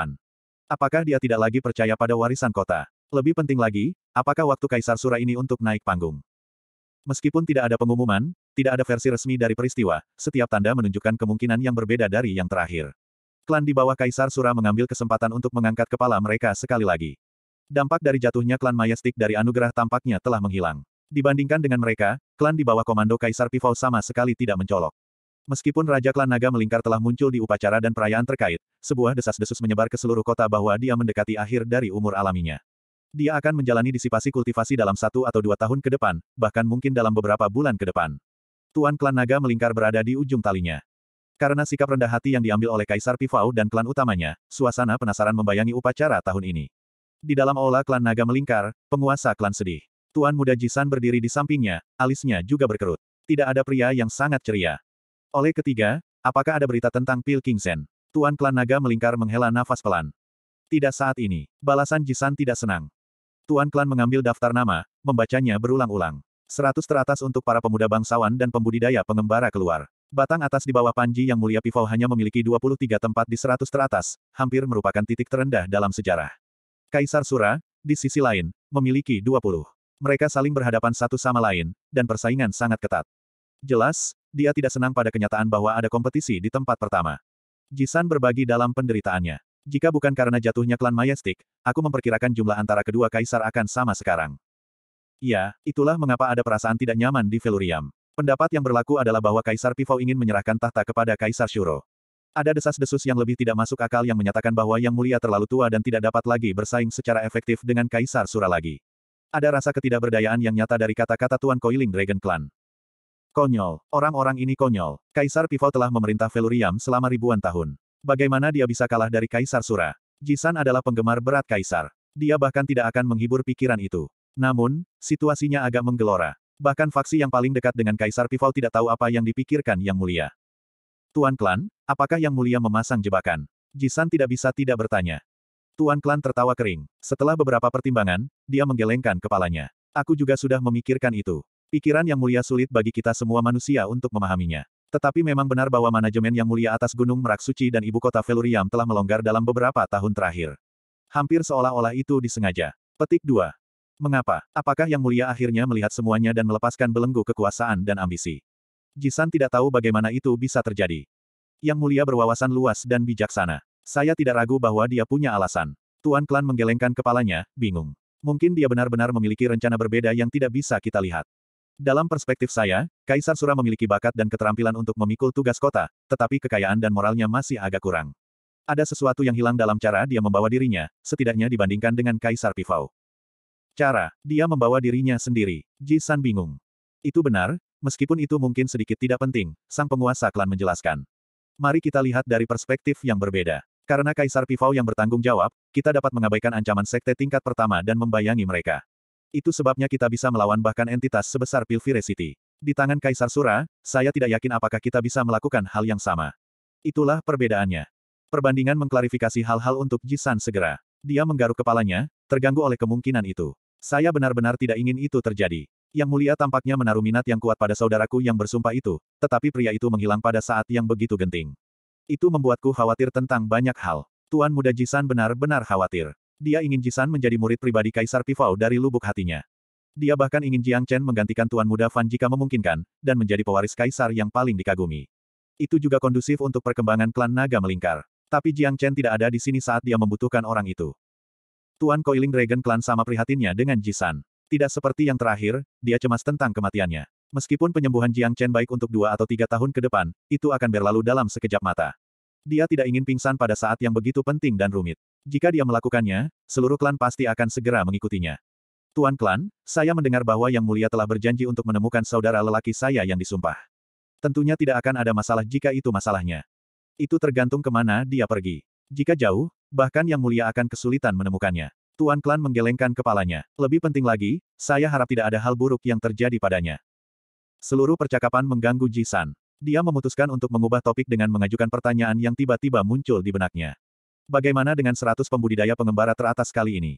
Speaker 1: Apakah dia tidak lagi percaya pada warisan kota? Lebih penting lagi, apakah waktu Kaisar Sura ini untuk naik panggung? Meskipun tidak ada pengumuman, tidak ada versi resmi dari peristiwa, setiap tanda menunjukkan kemungkinan yang berbeda dari yang terakhir. Klan di bawah Kaisar Sura mengambil kesempatan untuk mengangkat kepala mereka sekali lagi. Dampak dari jatuhnya klan Mayastik dari anugerah tampaknya telah menghilang. Dibandingkan dengan mereka, klan di bawah komando Kaisar Pivau sama sekali tidak mencolok. Meskipun Raja Klan Naga Melingkar telah muncul di upacara dan perayaan terkait, sebuah desas-desus menyebar ke seluruh kota bahwa dia mendekati akhir dari umur alaminya. Dia akan menjalani disipasi kultivasi dalam satu atau dua tahun ke depan, bahkan mungkin dalam beberapa bulan ke depan. Tuan Klan Naga Melingkar berada di ujung talinya. Karena sikap rendah hati yang diambil oleh Kaisar Pivau dan klan utamanya, suasana penasaran membayangi upacara tahun ini. Di dalam aula klan naga melingkar, penguasa klan sedih. Tuan muda Jisan berdiri di sampingnya, alisnya juga berkerut. Tidak ada pria yang sangat ceria. Oleh ketiga, apakah ada berita tentang Pil Kingsen? Tuan klan naga melingkar menghela nafas pelan. Tidak saat ini. Balasan Jisan tidak senang. Tuan klan mengambil daftar nama, membacanya berulang-ulang. Seratus teratas untuk para pemuda bangsawan dan pembudidaya pengembara keluar. Batang atas di bawah Panji yang mulia Pivau hanya memiliki 23 tempat di 100 teratas, hampir merupakan titik terendah dalam sejarah. Kaisar Sura, di sisi lain, memiliki 20. Mereka saling berhadapan satu sama lain, dan persaingan sangat ketat. Jelas, dia tidak senang pada kenyataan bahwa ada kompetisi di tempat pertama. Jisan berbagi dalam penderitaannya. Jika bukan karena jatuhnya klan Majestic, aku memperkirakan jumlah antara kedua kaisar akan sama sekarang. Ya, itulah mengapa ada perasaan tidak nyaman di Veluriam. Pendapat yang berlaku adalah bahwa Kaisar Pivau ingin menyerahkan tahta kepada Kaisar Shuro. Ada desas-desus yang lebih tidak masuk akal yang menyatakan bahwa Yang Mulia terlalu tua dan tidak dapat lagi bersaing secara efektif dengan Kaisar Sura lagi. Ada rasa ketidakberdayaan yang nyata dari kata-kata Tuan Koiling Dragon Clan. Konyol. Orang-orang ini konyol. Kaisar Pivau telah memerintah Veluriam selama ribuan tahun. Bagaimana dia bisa kalah dari Kaisar Sura? Jisan adalah penggemar berat Kaisar. Dia bahkan tidak akan menghibur pikiran itu. Namun, situasinya agak menggelora. Bahkan faksi yang paling dekat dengan Kaisar Pival tidak tahu apa yang dipikirkan Yang Mulia. Tuan Klan, apakah Yang Mulia memasang jebakan? Jisan tidak bisa tidak bertanya. Tuan Klan tertawa kering. Setelah beberapa pertimbangan, dia menggelengkan kepalanya. Aku juga sudah memikirkan itu. Pikiran Yang Mulia sulit bagi kita semua manusia untuk memahaminya. Tetapi memang benar bahwa manajemen Yang Mulia atas Gunung Merak Suci dan Ibu Kota Veluriam telah melonggar dalam beberapa tahun terakhir. Hampir seolah-olah itu disengaja. Petik 2. Mengapa? Apakah Yang Mulia akhirnya melihat semuanya dan melepaskan belenggu kekuasaan dan ambisi? Jisan tidak tahu bagaimana itu bisa terjadi. Yang Mulia berwawasan luas dan bijaksana. Saya tidak ragu bahwa dia punya alasan. Tuan Klan menggelengkan kepalanya, bingung. Mungkin dia benar-benar memiliki rencana berbeda yang tidak bisa kita lihat. Dalam perspektif saya, Kaisar Sura memiliki bakat dan keterampilan untuk memikul tugas kota, tetapi kekayaan dan moralnya masih agak kurang. Ada sesuatu yang hilang dalam cara dia membawa dirinya, setidaknya dibandingkan dengan Kaisar Pivau. Cara, dia membawa dirinya sendiri. Ji San bingung. Itu benar, meskipun itu mungkin sedikit tidak penting, sang penguasa klan menjelaskan. Mari kita lihat dari perspektif yang berbeda. Karena Kaisar Pivau yang bertanggung jawab, kita dapat mengabaikan ancaman sekte tingkat pertama dan membayangi mereka. Itu sebabnya kita bisa melawan bahkan entitas sebesar Pilvire City. Di tangan Kaisar Sura, saya tidak yakin apakah kita bisa melakukan hal yang sama. Itulah perbedaannya. Perbandingan mengklarifikasi hal-hal untuk Jisan segera. Dia menggaruk kepalanya, terganggu oleh kemungkinan itu. Saya benar-benar tidak ingin itu terjadi. Yang mulia tampaknya menaruh minat yang kuat pada saudaraku yang bersumpah itu, tetapi pria itu menghilang pada saat yang begitu genting. Itu membuatku khawatir tentang banyak hal. Tuan muda Jisan benar-benar khawatir. Dia ingin Jisan menjadi murid pribadi Kaisar Pivau dari lubuk hatinya. Dia bahkan ingin Jiang Chen menggantikan Tuan Muda Fan jika memungkinkan, dan menjadi pewaris Kaisar yang paling dikagumi. Itu juga kondusif untuk perkembangan klan naga melingkar. Tapi Jiang Chen tidak ada di sini saat dia membutuhkan orang itu. Tuan Koiling Dragon Clan sama prihatinnya dengan Jisan. Tidak seperti yang terakhir, dia cemas tentang kematiannya. Meskipun penyembuhan Jiang Chen baik untuk dua atau tiga tahun ke depan, itu akan berlalu dalam sekejap mata. Dia tidak ingin pingsan pada saat yang begitu penting dan rumit. Jika dia melakukannya, seluruh klan pasti akan segera mengikutinya. Tuan Klan, saya mendengar bahwa Yang Mulia telah berjanji untuk menemukan saudara lelaki saya yang disumpah. Tentunya tidak akan ada masalah jika itu masalahnya. Itu tergantung kemana dia pergi. Jika jauh, bahkan yang mulia akan kesulitan menemukannya. Tuan Klan menggelengkan kepalanya. Lebih penting lagi, saya harap tidak ada hal buruk yang terjadi padanya. Seluruh percakapan mengganggu Ji San. Dia memutuskan untuk mengubah topik dengan mengajukan pertanyaan yang tiba-tiba muncul di benaknya. Bagaimana dengan seratus pembudidaya pengembara teratas kali ini?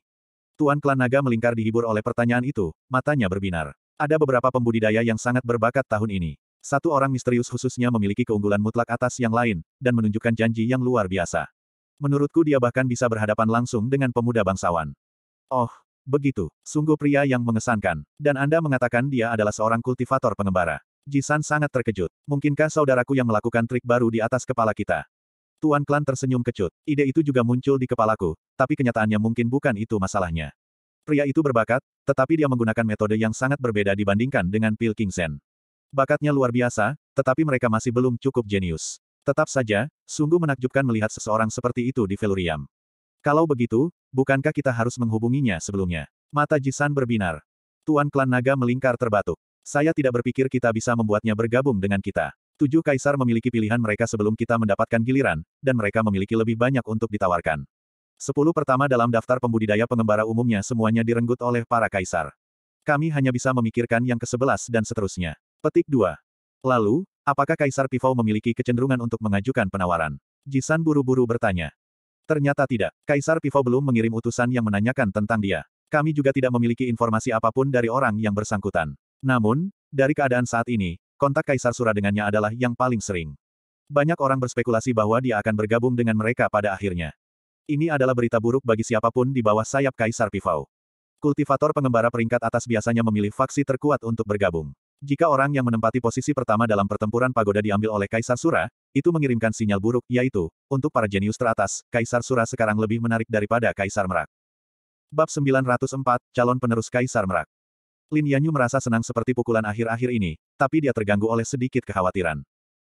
Speaker 1: Tuan Klan Naga melingkar dihibur oleh pertanyaan itu, matanya berbinar. Ada beberapa pembudidaya yang sangat berbakat tahun ini. Satu orang misterius khususnya memiliki keunggulan mutlak atas yang lain, dan menunjukkan janji yang luar biasa. Menurutku dia bahkan bisa berhadapan langsung dengan pemuda bangsawan. Oh, begitu. Sungguh pria yang mengesankan. Dan Anda mengatakan dia adalah seorang kultivator pengembara. Jisan sangat terkejut. Mungkinkah saudaraku yang melakukan trik baru di atas kepala kita? Tuan Klan tersenyum kecut. Ide itu juga muncul di kepalaku, tapi kenyataannya mungkin bukan itu masalahnya. Pria itu berbakat, tetapi dia menggunakan metode yang sangat berbeda dibandingkan dengan Pil Bakatnya luar biasa, tetapi mereka masih belum cukup jenius. Tetap saja, sungguh menakjubkan melihat seseorang seperti itu di Veluriam. Kalau begitu, bukankah kita harus menghubunginya sebelumnya? Mata Jisan berbinar. Tuan Klan Naga melingkar terbatuk. Saya tidak berpikir kita bisa membuatnya bergabung dengan kita. Tujuh kaisar memiliki pilihan mereka sebelum kita mendapatkan giliran, dan mereka memiliki lebih banyak untuk ditawarkan. Sepuluh pertama dalam daftar pembudidaya pengembara umumnya semuanya direnggut oleh para kaisar. Kami hanya bisa memikirkan yang kesebelas dan seterusnya. Petik dua. Lalu, Apakah Kaisar Pivau memiliki kecenderungan untuk mengajukan penawaran? Jisan buru-buru bertanya. Ternyata tidak. Kaisar Pivau belum mengirim utusan yang menanyakan tentang dia. Kami juga tidak memiliki informasi apapun dari orang yang bersangkutan. Namun, dari keadaan saat ini, kontak Kaisar Sura dengannya adalah yang paling sering. Banyak orang berspekulasi bahwa dia akan bergabung dengan mereka pada akhirnya. Ini adalah berita buruk bagi siapapun di bawah sayap Kaisar Pivau. Kultivator pengembara peringkat atas biasanya memilih faksi terkuat untuk bergabung. Jika orang yang menempati posisi pertama dalam pertempuran pagoda diambil oleh Kaisar Sura, itu mengirimkan sinyal buruk, yaitu, untuk para jenius teratas, Kaisar Sura sekarang lebih menarik daripada Kaisar Merak. Bab 904, Calon Penerus Kaisar Merak Lin Yanyu merasa senang seperti pukulan akhir-akhir ini, tapi dia terganggu oleh sedikit kekhawatiran.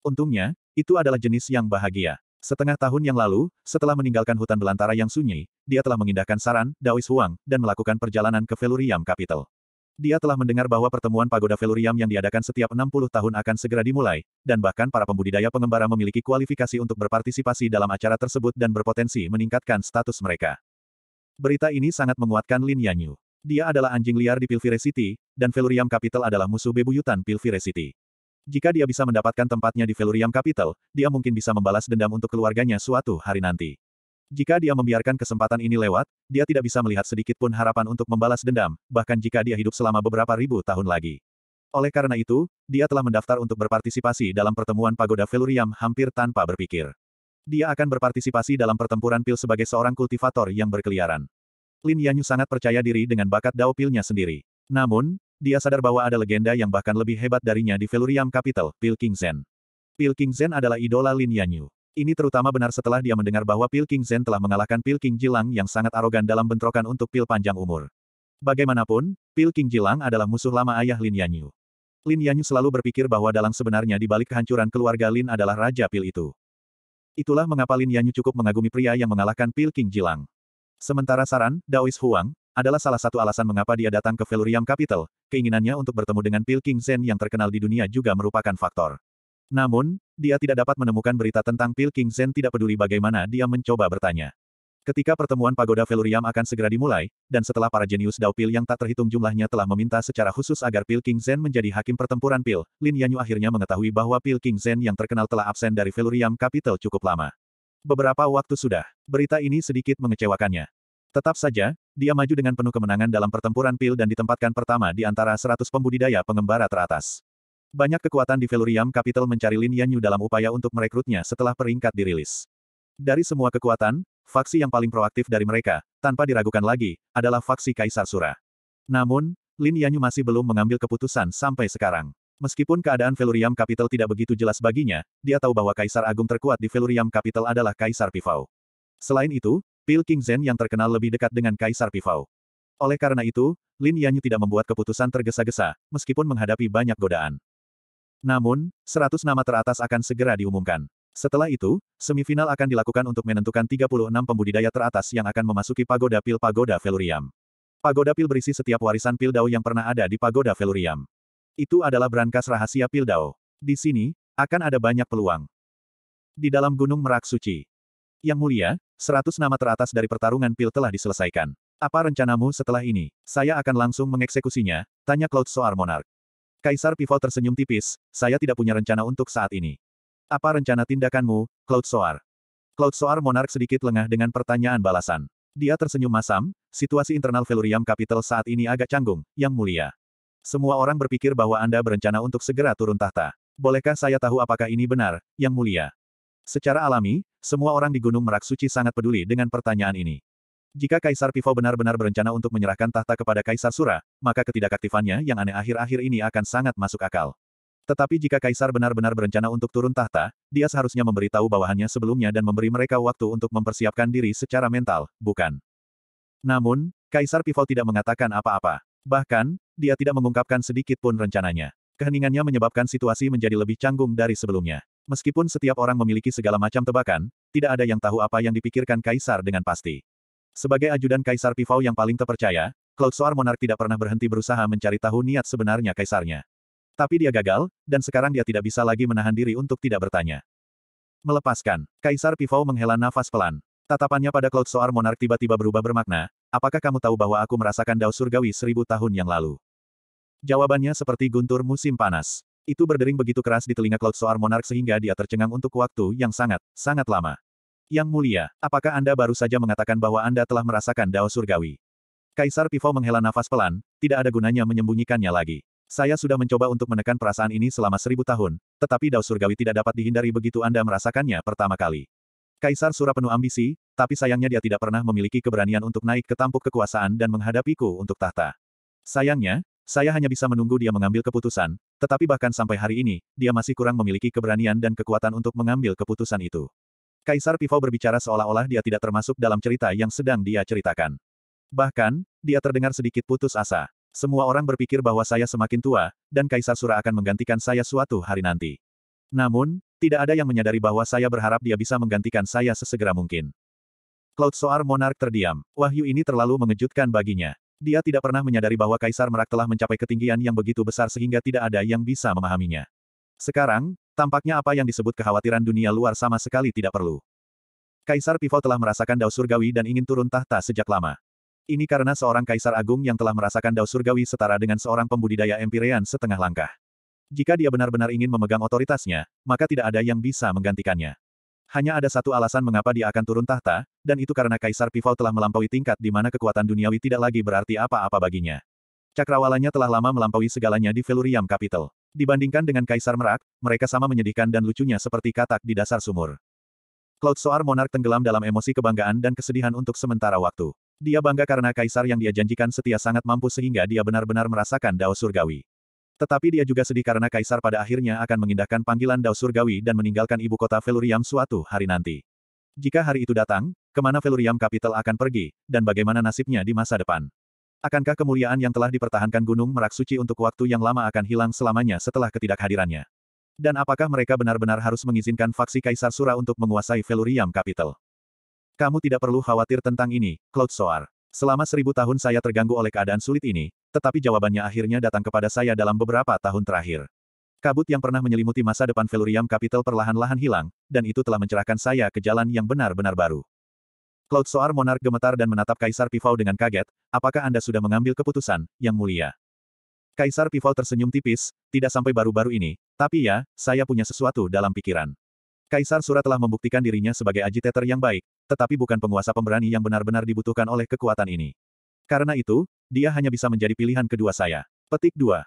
Speaker 1: Untungnya, itu adalah jenis yang bahagia. Setengah tahun yang lalu, setelah meninggalkan hutan belantara yang sunyi, dia telah mengindahkan saran, Daois Huang, dan melakukan perjalanan ke Veluriam Capital. Dia telah mendengar bahwa pertemuan pagoda Veluriam yang diadakan setiap 60 tahun akan segera dimulai, dan bahkan para pembudidaya pengembara memiliki kualifikasi untuk berpartisipasi dalam acara tersebut dan berpotensi meningkatkan status mereka. Berita ini sangat menguatkan Lin Yanyu. Dia adalah anjing liar di Pilvire City, dan Veluriam Capital adalah musuh bebuyutan Pilvire City. Jika dia bisa mendapatkan tempatnya di Veluriam Capital, dia mungkin bisa membalas dendam untuk keluarganya suatu hari nanti. Jika dia membiarkan kesempatan ini lewat, dia tidak bisa melihat sedikit pun harapan untuk membalas dendam, bahkan jika dia hidup selama beberapa ribu tahun lagi. Oleh karena itu, dia telah mendaftar untuk berpartisipasi dalam pertemuan Pagoda Veluriam hampir tanpa berpikir. Dia akan berpartisipasi dalam pertempuran pil sebagai seorang kultivator yang berkeliaran. Lin Yanyu sangat percaya diri dengan bakat dao pilnya sendiri. Namun, dia sadar bahwa ada legenda yang bahkan lebih hebat darinya di Veluriam Capital, Pil King Zen. Pil King Zen adalah idola Lin Yanyu. Ini terutama benar setelah dia mendengar bahwa Pil King Zen telah mengalahkan Pil King Jilang yang sangat arogan dalam bentrokan untuk pil panjang umur. Bagaimanapun, Pil King Jilang adalah musuh lama ayah Lin Yanyu. Lin Yanyu selalu berpikir bahwa dalam sebenarnya di balik kehancuran keluarga Lin adalah Raja Pil itu. Itulah mengapa Lin Yanyu cukup mengagumi pria yang mengalahkan Pil King Jilang. Sementara Saran, Daois Huang, adalah salah satu alasan mengapa dia datang ke Veluriam Capital, keinginannya untuk bertemu dengan Pil King Zen yang terkenal di dunia juga merupakan faktor. Namun, dia tidak dapat menemukan berita tentang Pil King Zen tidak peduli bagaimana dia mencoba bertanya. Ketika pertemuan pagoda Veluriam akan segera dimulai, dan setelah para jenius Dao Pil yang tak terhitung jumlahnya telah meminta secara khusus agar Pil King Zen menjadi hakim pertempuran Pil, Lin Yanyu akhirnya mengetahui bahwa Pil King Zen yang terkenal telah absen dari Veluriam Capital cukup lama. Beberapa waktu sudah, berita ini sedikit mengecewakannya. Tetap saja, dia maju dengan penuh kemenangan dalam pertempuran Pil dan ditempatkan pertama di antara 100 pembudidaya pengembara teratas. Banyak kekuatan di Veluriam Capital mencari Lin Yanyu dalam upaya untuk merekrutnya setelah peringkat dirilis. Dari semua kekuatan, faksi yang paling proaktif dari mereka, tanpa diragukan lagi, adalah faksi Kaisar Sura. Namun, Lin Yanyu masih belum mengambil keputusan sampai sekarang. Meskipun keadaan Veluriam Capital tidak begitu jelas baginya, dia tahu bahwa Kaisar Agung terkuat di Veluriam Capital adalah Kaisar Pivau. Selain itu, Pil King Zen yang terkenal lebih dekat dengan Kaisar Pivau. Oleh karena itu, Lin Yanyu tidak membuat keputusan tergesa-gesa, meskipun menghadapi banyak godaan. Namun, 100 nama teratas akan segera diumumkan. Setelah itu, semifinal akan dilakukan untuk menentukan 36 pembudidaya teratas yang akan memasuki pagoda pil Pagoda Veluriam. Pagoda pil berisi setiap warisan Pil Dao yang pernah ada di Pagoda Veluriam. Itu adalah brankas rahasia Pil Dao. Di sini, akan ada banyak peluang. Di dalam Gunung Merak Suci. Yang mulia, 100 nama teratas dari pertarungan pil telah diselesaikan. Apa rencanamu setelah ini? Saya akan langsung mengeksekusinya, tanya Cloud Soar Monarch. Kaisar Pivot tersenyum tipis, saya tidak punya rencana untuk saat ini. Apa rencana tindakanmu, Cloud Soar? Cloud Soar Monark sedikit lengah dengan pertanyaan balasan. Dia tersenyum masam, situasi internal Velurium Capital saat ini agak canggung, yang mulia. Semua orang berpikir bahwa Anda berencana untuk segera turun tahta. Bolehkah saya tahu apakah ini benar, yang mulia? Secara alami, semua orang di Gunung Merak Suci sangat peduli dengan pertanyaan ini. Jika Kaisar Pivo benar-benar berencana untuk menyerahkan tahta kepada Kaisar Sura, maka ketidakaktifannya yang aneh akhir-akhir ini akan sangat masuk akal. Tetapi jika Kaisar benar-benar berencana untuk turun tahta, dia seharusnya memberi tahu bawahannya sebelumnya dan memberi mereka waktu untuk mempersiapkan diri secara mental, bukan? Namun, Kaisar Pivo tidak mengatakan apa-apa. Bahkan, dia tidak mengungkapkan sedikit pun rencananya. Keheningannya menyebabkan situasi menjadi lebih canggung dari sebelumnya. Meskipun setiap orang memiliki segala macam tebakan, tidak ada yang tahu apa yang dipikirkan Kaisar dengan pasti. Sebagai ajudan Kaisar Pivau yang paling terpercaya, Cloud Soar Monarch tidak pernah berhenti berusaha mencari tahu niat sebenarnya kaisarnya. Tapi dia gagal, dan sekarang dia tidak bisa lagi menahan diri untuk tidak bertanya. Melepaskan, Kaisar Pivau menghela nafas pelan. Tatapannya pada Cloud Soar Monarch tiba-tiba berubah bermakna, apakah kamu tahu bahwa aku merasakan dao surgawi seribu tahun yang lalu? Jawabannya seperti guntur musim panas. Itu berdering begitu keras di telinga Cloud Soar Monarch sehingga dia tercengang untuk waktu yang sangat, sangat lama. Yang mulia, apakah Anda baru saja mengatakan bahwa Anda telah merasakan dao surgawi? Kaisar Pivo menghela nafas pelan, tidak ada gunanya menyembunyikannya lagi. Saya sudah mencoba untuk menekan perasaan ini selama seribu tahun, tetapi dao surgawi tidak dapat dihindari begitu Anda merasakannya pertama kali. Kaisar Sura penuh ambisi, tapi sayangnya dia tidak pernah memiliki keberanian untuk naik ke tampuk kekuasaan dan menghadapiku untuk tahta. Sayangnya, saya hanya bisa menunggu dia mengambil keputusan, tetapi bahkan sampai hari ini, dia masih kurang memiliki keberanian dan kekuatan untuk mengambil keputusan itu. Kaisar Pivo berbicara seolah-olah dia tidak termasuk dalam cerita yang sedang dia ceritakan. Bahkan, dia terdengar sedikit putus asa. Semua orang berpikir bahwa saya semakin tua, dan Kaisar Sura akan menggantikan saya suatu hari nanti. Namun, tidak ada yang menyadari bahwa saya berharap dia bisa menggantikan saya sesegera mungkin. Cloud Soar Monark terdiam. Wahyu ini terlalu mengejutkan baginya. Dia tidak pernah menyadari bahwa Kaisar Merak telah mencapai ketinggian yang begitu besar sehingga tidak ada yang bisa memahaminya. Sekarang, Tampaknya apa yang disebut kekhawatiran dunia luar sama sekali tidak perlu. Kaisar Pivo telah merasakan Dao Surgawi dan ingin turun tahta sejak lama. Ini karena seorang Kaisar Agung yang telah merasakan Dao Surgawi setara dengan seorang pembudidaya empirean setengah langkah. Jika dia benar-benar ingin memegang otoritasnya, maka tidak ada yang bisa menggantikannya. Hanya ada satu alasan mengapa dia akan turun tahta, dan itu karena Kaisar Pivo telah melampaui tingkat di mana kekuatan duniawi tidak lagi berarti apa-apa baginya. Cakrawalanya telah lama melampaui segalanya di Velurium Capital. Dibandingkan dengan Kaisar Merak, mereka sama menyedihkan dan lucunya seperti katak di dasar sumur. Cloud Soar Monark tenggelam dalam emosi kebanggaan dan kesedihan untuk sementara waktu. Dia bangga karena Kaisar yang dia janjikan setia sangat mampu sehingga dia benar-benar merasakan Dao Surgawi. Tetapi dia juga sedih karena Kaisar pada akhirnya akan mengindahkan panggilan Dao Surgawi dan meninggalkan ibu kota Veluriam suatu hari nanti. Jika hari itu datang, kemana Veluriam Capital akan pergi, dan bagaimana nasibnya di masa depan. Akankah kemuliaan yang telah dipertahankan Gunung Merak Suci untuk waktu yang lama akan hilang selamanya setelah ketidakhadirannya? Dan apakah mereka benar-benar harus mengizinkan faksi Kaisar Sura untuk menguasai Veluriam Capital? Kamu tidak perlu khawatir tentang ini, Cloud Soar. Selama seribu tahun saya terganggu oleh keadaan sulit ini, tetapi jawabannya akhirnya datang kepada saya dalam beberapa tahun terakhir. Kabut yang pernah menyelimuti masa depan Veluriam Capital perlahan-lahan hilang, dan itu telah mencerahkan saya ke jalan yang benar-benar baru. Cloud Soar Monarch gemetar dan menatap Kaisar Pivau dengan kaget, apakah Anda sudah mengambil keputusan, Yang Mulia? Kaisar Pivau tersenyum tipis, tidak sampai baru-baru ini, tapi ya, saya punya sesuatu dalam pikiran. Kaisar Sura telah membuktikan dirinya sebagai agitator yang baik, tetapi bukan penguasa pemberani yang benar-benar dibutuhkan oleh kekuatan ini. Karena itu, dia hanya bisa menjadi pilihan kedua saya. Petik 2.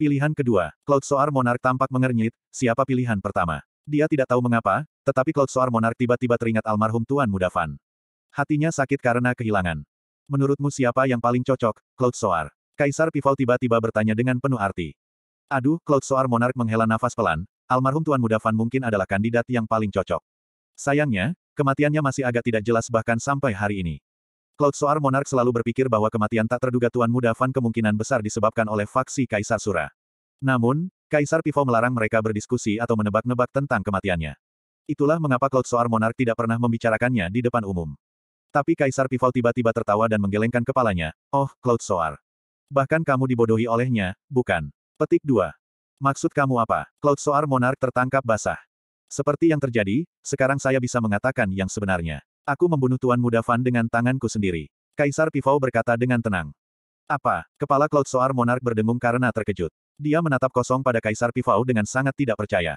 Speaker 1: Pilihan kedua, Cloud Soar Monarch tampak mengernyit, siapa pilihan pertama? Dia tidak tahu mengapa, tetapi Cloud Soar Monarch tiba-tiba teringat almarhum Tuan Muda Hatinya sakit karena kehilangan. Menurutmu siapa yang paling cocok, Cloud Soar? Kaisar Pival tiba-tiba bertanya dengan penuh arti. Aduh, Cloud Soar Monark menghela nafas pelan, almarhum Tuan Muda Fan mungkin adalah kandidat yang paling cocok. Sayangnya, kematiannya masih agak tidak jelas bahkan sampai hari ini. Cloud Soar Monark selalu berpikir bahwa kematian tak terduga Tuan Muda Fan kemungkinan besar disebabkan oleh faksi Kaisar Sura. Namun, Kaisar Pivo melarang mereka berdiskusi atau menebak-nebak tentang kematiannya. Itulah mengapa Cloud Soar Monark tidak pernah membicarakannya di depan umum. Tapi Kaisar Pival tiba-tiba tertawa dan menggelengkan kepalanya. Oh, Cloud Soar. Bahkan kamu dibodohi olehnya, bukan? Petik 2. Maksud kamu apa? Cloud Soar Monark tertangkap basah. Seperti yang terjadi, sekarang saya bisa mengatakan yang sebenarnya. Aku membunuh Tuan Muda Fan dengan tanganku sendiri. Kaisar Pivau berkata dengan tenang. Apa? Kepala Cloud Soar Monark berdengung karena terkejut. Dia menatap kosong pada Kaisar Pivau dengan sangat tidak percaya.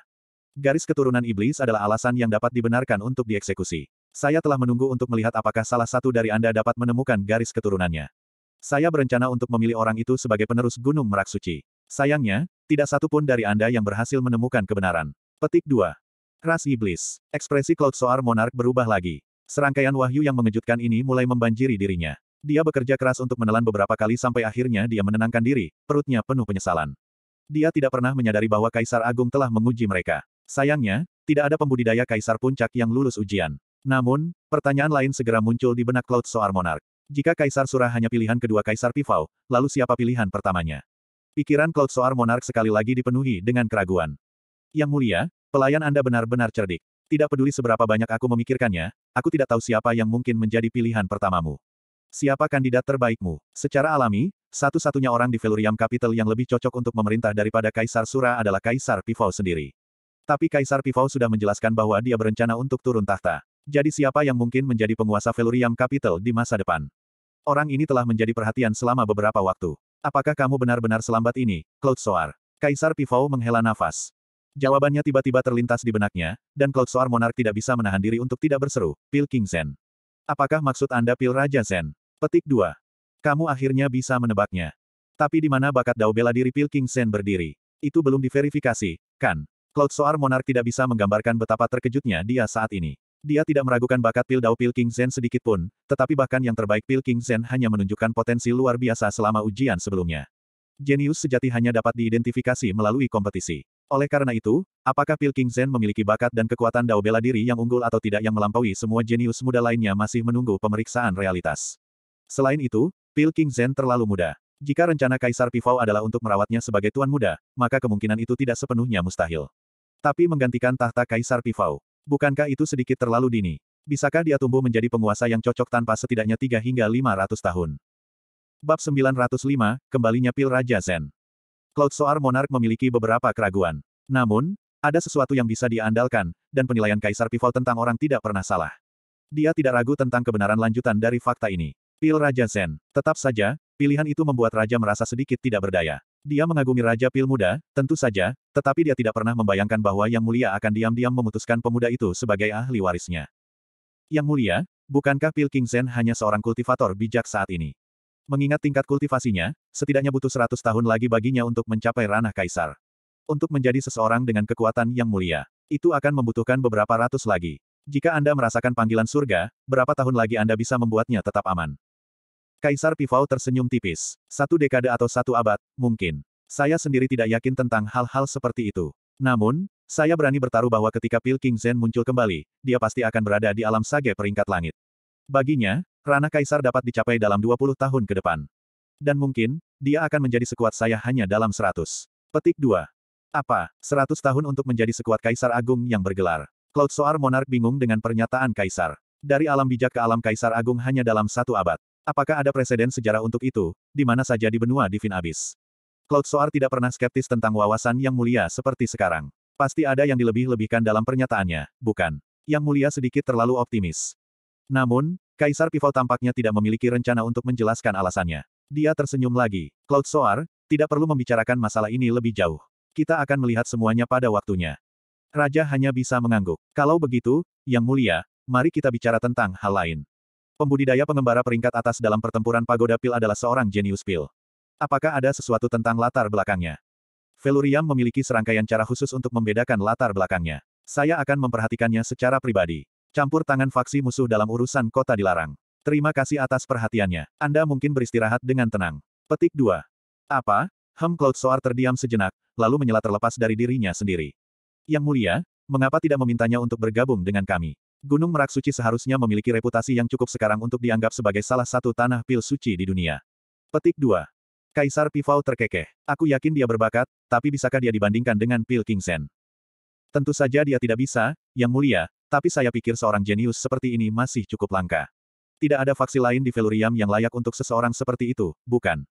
Speaker 1: Garis keturunan iblis adalah alasan yang dapat dibenarkan untuk dieksekusi. Saya telah menunggu untuk melihat apakah salah satu dari Anda dapat menemukan garis keturunannya. Saya berencana untuk memilih orang itu sebagai penerus Gunung Merak Suci. Sayangnya, tidak satu pun dari Anda yang berhasil menemukan kebenaran. Petik 2. Ras Iblis. Ekspresi Cloud Soar Monark berubah lagi. Serangkaian wahyu yang mengejutkan ini mulai membanjiri dirinya. Dia bekerja keras untuk menelan beberapa kali sampai akhirnya dia menenangkan diri, perutnya penuh penyesalan. Dia tidak pernah menyadari bahwa Kaisar Agung telah menguji mereka. Sayangnya, tidak ada pembudidaya Kaisar Puncak yang lulus ujian. Namun, pertanyaan lain segera muncul di benak Cloud Soar Monarch. Jika Kaisar Surah hanya pilihan kedua Kaisar Pivau, lalu siapa pilihan pertamanya? Pikiran Cloud Soar Monarch sekali lagi dipenuhi dengan keraguan. Yang mulia, pelayan Anda benar-benar cerdik. Tidak peduli seberapa banyak aku memikirkannya, aku tidak tahu siapa yang mungkin menjadi pilihan pertamamu. Siapa kandidat terbaikmu? Secara alami, satu-satunya orang di Veluriam Capital yang lebih cocok untuk memerintah daripada Kaisar Sura adalah Kaisar Pivau sendiri. Tapi Kaisar Pivau sudah menjelaskan bahwa dia berencana untuk turun tahta. Jadi siapa yang mungkin menjadi penguasa Velurium Capital di masa depan? Orang ini telah menjadi perhatian selama beberapa waktu. Apakah kamu benar-benar selambat ini, Cloud Soar? Kaisar Pivau menghela nafas. Jawabannya tiba-tiba terlintas di benaknya, dan Cloud Soar Monarch tidak bisa menahan diri untuk tidak berseru, Pil King Zen. Apakah maksud Anda Pil Raja Zen? Petik 2. Kamu akhirnya bisa menebaknya. Tapi di mana bakat dao bela diri Pil King Zen berdiri? Itu belum diverifikasi, kan? Cloud Soar Monarch tidak bisa menggambarkan betapa terkejutnya dia saat ini. Dia tidak meragukan bakat Pil Dao Pil King Zen sedikit pun, tetapi bahkan yang terbaik Pil King Zen hanya menunjukkan potensi luar biasa selama ujian sebelumnya. Genius sejati hanya dapat diidentifikasi melalui kompetisi. Oleh karena itu, apakah Pil King Zen memiliki bakat dan kekuatan dao bela diri yang unggul atau tidak yang melampaui semua jenius muda lainnya masih menunggu pemeriksaan realitas. Selain itu, Pil King Zen terlalu muda. Jika rencana Kaisar Pivau adalah untuk merawatnya sebagai tuan muda, maka kemungkinan itu tidak sepenuhnya mustahil. Tapi menggantikan tahta Kaisar Pivau, Bukankah itu sedikit terlalu dini? Bisakah dia tumbuh menjadi penguasa yang cocok tanpa setidaknya 3 hingga lima ratus tahun? Bab 905, Kembalinya Pil Raja Zen. Cloud Soar Monarch memiliki beberapa keraguan. Namun, ada sesuatu yang bisa diandalkan, dan penilaian Kaisar Pivol tentang orang tidak pernah salah. Dia tidak ragu tentang kebenaran lanjutan dari fakta ini. Pil Raja Zen. Tetap saja, pilihan itu membuat Raja merasa sedikit tidak berdaya. Dia mengagumi Raja Pil Muda, tentu saja, tetapi dia tidak pernah membayangkan bahwa Yang Mulia akan diam-diam memutuskan pemuda itu sebagai ahli warisnya. Yang Mulia, bukankah Pil King Zen hanya seorang kultivator bijak saat ini? Mengingat tingkat kultivasinya, setidaknya butuh 100 tahun lagi baginya untuk mencapai ranah kaisar. Untuk menjadi seseorang dengan kekuatan yang mulia, itu akan membutuhkan beberapa ratus lagi. Jika Anda merasakan panggilan surga, berapa tahun lagi Anda bisa membuatnya tetap aman? Kaisar Pivau tersenyum tipis. Satu dekade atau satu abad, mungkin. Saya sendiri tidak yakin tentang hal-hal seperti itu. Namun, saya berani bertaruh bahwa ketika Pil King Zen muncul kembali, dia pasti akan berada di alam sage peringkat langit. Baginya, ranah kaisar dapat dicapai dalam 20 tahun ke depan. Dan mungkin, dia akan menjadi sekuat saya hanya dalam 100. Petik 2. Apa, 100 tahun untuk menjadi sekuat kaisar agung yang bergelar? Cloud Soar Monarch bingung dengan pernyataan kaisar. Dari alam bijak ke alam kaisar agung hanya dalam satu abad. Apakah ada presiden sejarah untuk itu, di mana saja di benua Divin Abis? Cloud Soar tidak pernah skeptis tentang wawasan yang mulia seperti sekarang. Pasti ada yang dilebih-lebihkan dalam pernyataannya, bukan? Yang mulia sedikit terlalu optimis. Namun, Kaisar Pival tampaknya tidak memiliki rencana untuk menjelaskan alasannya. Dia tersenyum lagi. Cloud Soar, tidak perlu membicarakan masalah ini lebih jauh. Kita akan melihat semuanya pada waktunya. Raja hanya bisa mengangguk. Kalau begitu, Yang Mulia, mari kita bicara tentang hal lain. Pembudidaya pengembara peringkat atas dalam pertempuran pagoda pil adalah seorang jenius pil. Apakah ada sesuatu tentang latar belakangnya? Veluriam memiliki serangkaian cara khusus untuk membedakan latar belakangnya. Saya akan memperhatikannya secara pribadi. Campur tangan faksi musuh dalam urusan kota dilarang. Terima kasih atas perhatiannya. Anda mungkin beristirahat dengan tenang. Petik 2. Apa? Hem Cloud Soar terdiam sejenak, lalu menyela terlepas dari dirinya sendiri. Yang mulia, mengapa tidak memintanya untuk bergabung dengan kami? Gunung Merak Suci seharusnya memiliki reputasi yang cukup sekarang untuk dianggap sebagai salah satu tanah pil suci di dunia. Petik 2. Kaisar Pivau terkekeh. Aku yakin dia berbakat, tapi bisakah dia dibandingkan dengan pil Kingsen? Tentu saja dia tidak bisa, yang mulia, tapi saya pikir seorang jenius seperti ini masih cukup langka. Tidak ada faksi lain di Veluriam yang layak untuk seseorang seperti itu, bukan?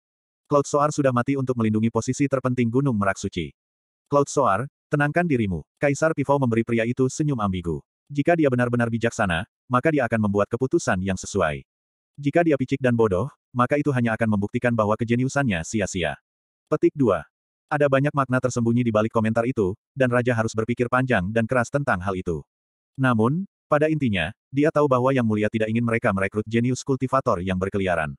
Speaker 1: Cloud Soar sudah mati untuk melindungi posisi terpenting Gunung Merak Suci. Cloud Soar, tenangkan dirimu. Kaisar Pivau memberi pria itu senyum ambigu. Jika dia benar-benar bijaksana, maka dia akan membuat keputusan yang sesuai. Jika dia picik dan bodoh, maka itu hanya akan membuktikan bahwa kejeniusannya sia-sia. Petik 2. Ada banyak makna tersembunyi di balik komentar itu, dan Raja harus berpikir panjang dan keras tentang hal itu. Namun, pada intinya, dia tahu bahwa Yang Mulia tidak ingin mereka merekrut jenius kultivator yang berkeliaran.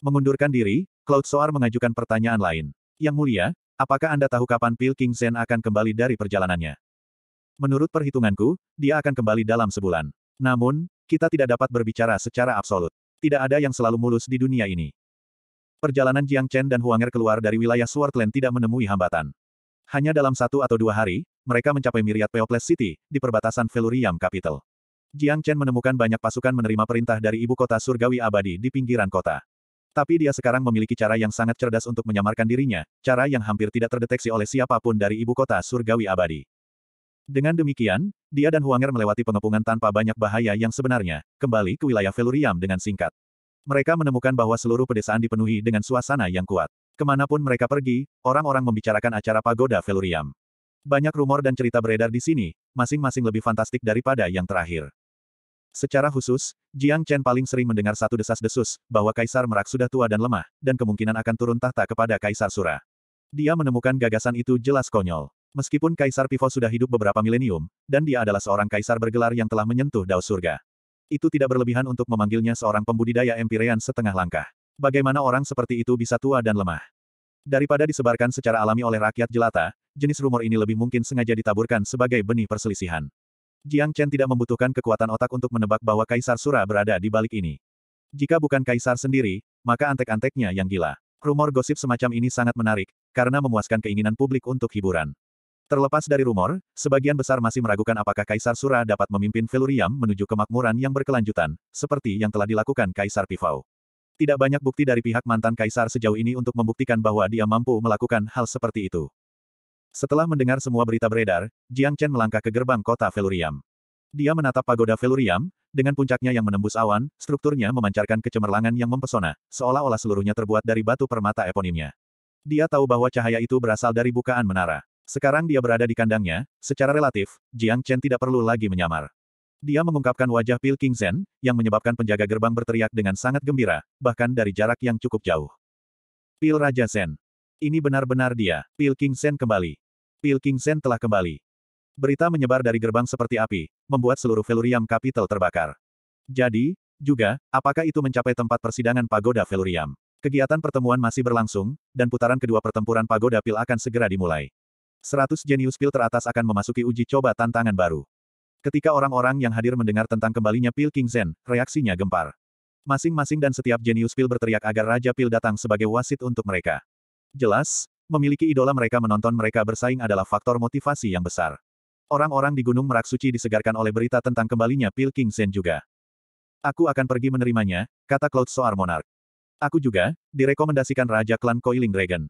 Speaker 1: Mengundurkan diri, Cloud Soar mengajukan pertanyaan lain. Yang Mulia, apakah Anda tahu kapan Pil King Zen akan kembali dari perjalanannya? Menurut perhitunganku, dia akan kembali dalam sebulan. Namun, kita tidak dapat berbicara secara absolut. Tidak ada yang selalu mulus di dunia ini. Perjalanan Jiang Chen dan Huanger keluar dari wilayah Swordland tidak menemui hambatan. Hanya dalam satu atau dua hari, mereka mencapai Myriad Peoples City, di perbatasan Velurium Capital. Jiang Chen menemukan banyak pasukan menerima perintah dari ibu kota surgawi abadi di pinggiran kota. Tapi dia sekarang memiliki cara yang sangat cerdas untuk menyamarkan dirinya, cara yang hampir tidak terdeteksi oleh siapapun dari ibu kota surgawi abadi. Dengan demikian, dia dan Huanger melewati pengepungan tanpa banyak bahaya yang sebenarnya, kembali ke wilayah Veluriam dengan singkat. Mereka menemukan bahwa seluruh pedesaan dipenuhi dengan suasana yang kuat. Kemanapun mereka pergi, orang-orang membicarakan acara pagoda Veluriam. Banyak rumor dan cerita beredar di sini, masing-masing lebih fantastik daripada yang terakhir. Secara khusus, Jiang Chen paling sering mendengar satu desas-desus, bahwa Kaisar Merak sudah tua dan lemah, dan kemungkinan akan turun tahta kepada Kaisar Sura. Dia menemukan gagasan itu jelas konyol. Meskipun Kaisar Pivo sudah hidup beberapa milenium, dan dia adalah seorang kaisar bergelar yang telah menyentuh Dao Surga. Itu tidak berlebihan untuk memanggilnya seorang pembudidaya empirean setengah langkah. Bagaimana orang seperti itu bisa tua dan lemah? Daripada disebarkan secara alami oleh rakyat jelata, jenis rumor ini lebih mungkin sengaja ditaburkan sebagai benih perselisihan. Jiang Chen tidak membutuhkan kekuatan otak untuk menebak bahwa Kaisar Sura berada di balik ini. Jika bukan Kaisar sendiri, maka antek-anteknya yang gila. Rumor gosip semacam ini sangat menarik, karena memuaskan keinginan publik untuk hiburan. Terlepas dari rumor, sebagian besar masih meragukan apakah Kaisar Sura dapat memimpin Veluriam menuju kemakmuran yang berkelanjutan, seperti yang telah dilakukan Kaisar Pivau. Tidak banyak bukti dari pihak mantan Kaisar sejauh ini untuk membuktikan bahwa dia mampu melakukan hal seperti itu. Setelah mendengar semua berita beredar, Jiang Chen melangkah ke gerbang kota Veluriam. Dia menatap pagoda Veluriam, dengan puncaknya yang menembus awan, strukturnya memancarkan kecemerlangan yang mempesona, seolah-olah seluruhnya terbuat dari batu permata eponimnya. Dia tahu bahwa cahaya itu berasal dari bukaan menara. Sekarang dia berada di kandangnya, secara relatif, Jiang Chen tidak perlu lagi menyamar. Dia mengungkapkan wajah Pil King Zen, yang menyebabkan penjaga gerbang berteriak dengan sangat gembira, bahkan dari jarak yang cukup jauh. Pil Raja Zen. Ini benar-benar dia, Pil King Zen kembali. Pil King Zen telah kembali. Berita menyebar dari gerbang seperti api, membuat seluruh Veluriam Capital terbakar. Jadi, juga, apakah itu mencapai tempat persidangan Pagoda Veluriam? Kegiatan pertemuan masih berlangsung, dan putaran kedua pertempuran Pagoda Pil akan segera dimulai. 100 jenius pil teratas akan memasuki uji coba tantangan baru. Ketika orang-orang yang hadir mendengar tentang kembalinya pil King Zen, reaksinya gempar. Masing-masing dan setiap jenius pil berteriak agar Raja Pil datang sebagai wasit untuk mereka. Jelas, memiliki idola mereka menonton mereka bersaing adalah faktor motivasi yang besar. Orang-orang di Gunung Merak Suci disegarkan oleh berita tentang kembalinya pil King Zen juga. Aku akan pergi menerimanya, kata Cloud Soar Monarch. Aku juga, direkomendasikan Raja Klan Coiling Dragon.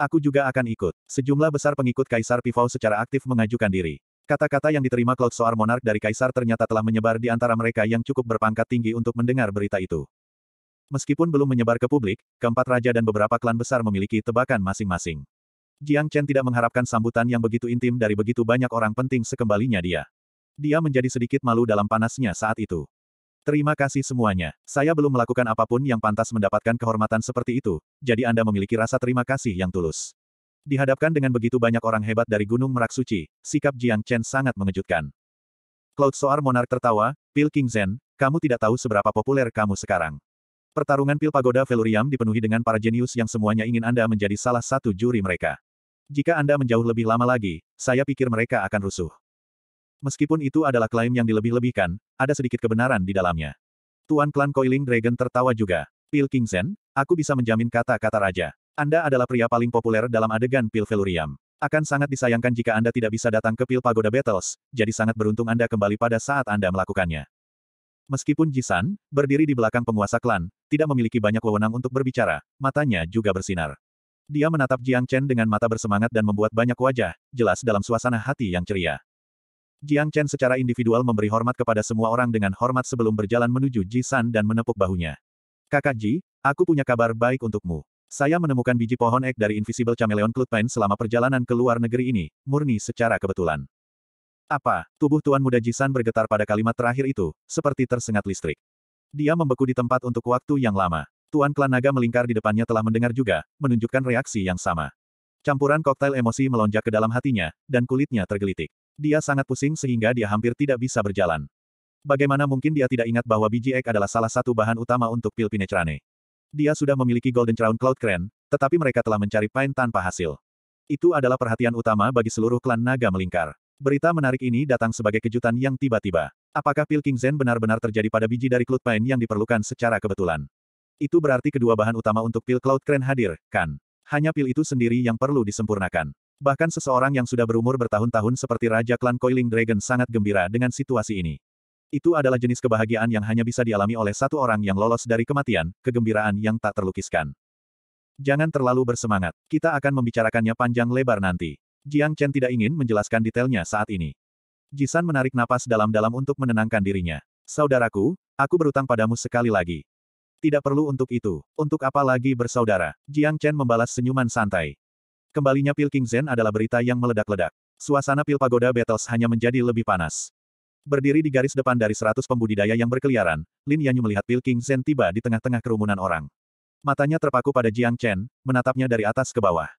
Speaker 1: Aku juga akan ikut. Sejumlah besar pengikut Kaisar Pivau secara aktif mengajukan diri. Kata-kata yang diterima Cloud Soar Monarch dari Kaisar ternyata telah menyebar di antara mereka yang cukup berpangkat tinggi untuk mendengar berita itu. Meskipun belum menyebar ke publik, keempat raja dan beberapa klan besar memiliki tebakan masing-masing. Jiang Chen tidak mengharapkan sambutan yang begitu intim dari begitu banyak orang penting sekembalinya dia. Dia menjadi sedikit malu dalam panasnya saat itu. Terima kasih semuanya. Saya belum melakukan apapun yang pantas mendapatkan kehormatan seperti itu, jadi Anda memiliki rasa terima kasih yang tulus. Dihadapkan dengan begitu banyak orang hebat dari Gunung Merak Suci, sikap Jiang Chen sangat mengejutkan. Cloud Soar Monark tertawa, Pil King Zen, kamu tidak tahu seberapa populer kamu sekarang. Pertarungan Pil Pagoda Veluriam dipenuhi dengan para jenius yang semuanya ingin Anda menjadi salah satu juri mereka. Jika Anda menjauh lebih lama lagi, saya pikir mereka akan rusuh. Meskipun itu adalah klaim yang dilebih-lebihkan, ada sedikit kebenaran di dalamnya. Tuan klan Koiling Dragon tertawa juga. Pil Kingsen, aku bisa menjamin kata-kata raja. Anda adalah pria paling populer dalam adegan Pil Velurium. Akan sangat disayangkan jika Anda tidak bisa datang ke Pil Pagoda Battles, jadi sangat beruntung Anda kembali pada saat Anda melakukannya. Meskipun Jisan, berdiri di belakang penguasa klan, tidak memiliki banyak wewenang untuk berbicara, matanya juga bersinar. Dia menatap Jiang Chen dengan mata bersemangat dan membuat banyak wajah, jelas dalam suasana hati yang ceria. Jiang Chen secara individual memberi hormat kepada semua orang dengan hormat sebelum berjalan menuju Ji San dan menepuk bahunya. Kakak Ji, aku punya kabar baik untukmu. Saya menemukan biji pohon ek dari Invisible Chameleon Pine selama perjalanan ke luar negeri ini, murni secara kebetulan. Apa? Tubuh Tuan Muda Ji San bergetar pada kalimat terakhir itu, seperti tersengat listrik. Dia membeku di tempat untuk waktu yang lama. Tuan Klan Naga melingkar di depannya telah mendengar juga, menunjukkan reaksi yang sama. Campuran koktail emosi melonjak ke dalam hatinya, dan kulitnya tergelitik. Dia sangat pusing sehingga dia hampir tidak bisa berjalan. Bagaimana mungkin dia tidak ingat bahwa biji ek adalah salah satu bahan utama untuk pil Pinetrane. Dia sudah memiliki Golden Crown Cloud Crane, tetapi mereka telah mencari Pine tanpa hasil. Itu adalah perhatian utama bagi seluruh klan naga melingkar. Berita menarik ini datang sebagai kejutan yang tiba-tiba. Apakah pil King Zen benar-benar terjadi pada biji dari Cloud Pine yang diperlukan secara kebetulan? Itu berarti kedua bahan utama untuk pil Cloud Crane hadir, kan? Hanya pil itu sendiri yang perlu disempurnakan. Bahkan seseorang yang sudah berumur bertahun-tahun seperti Raja Klan Coiling Dragon sangat gembira dengan situasi ini. Itu adalah jenis kebahagiaan yang hanya bisa dialami oleh satu orang yang lolos dari kematian, kegembiraan yang tak terlukiskan. Jangan terlalu bersemangat, kita akan membicarakannya panjang lebar nanti. Jiang Chen tidak ingin menjelaskan detailnya saat ini. Jisan menarik napas dalam-dalam untuk menenangkan dirinya. Saudaraku, aku berutang padamu sekali lagi. Tidak perlu untuk itu. Untuk apa lagi bersaudara? Jiang Chen membalas senyuman santai. Kembalinya Pil King Zen adalah berita yang meledak-ledak. Suasana Pil Pagoda Battles hanya menjadi lebih panas. Berdiri di garis depan dari seratus pembudidaya yang berkeliaran, Lin Yanyu melihat Pil King Zen tiba di tengah-tengah kerumunan orang. Matanya terpaku pada Jiang Chen, menatapnya dari atas ke bawah.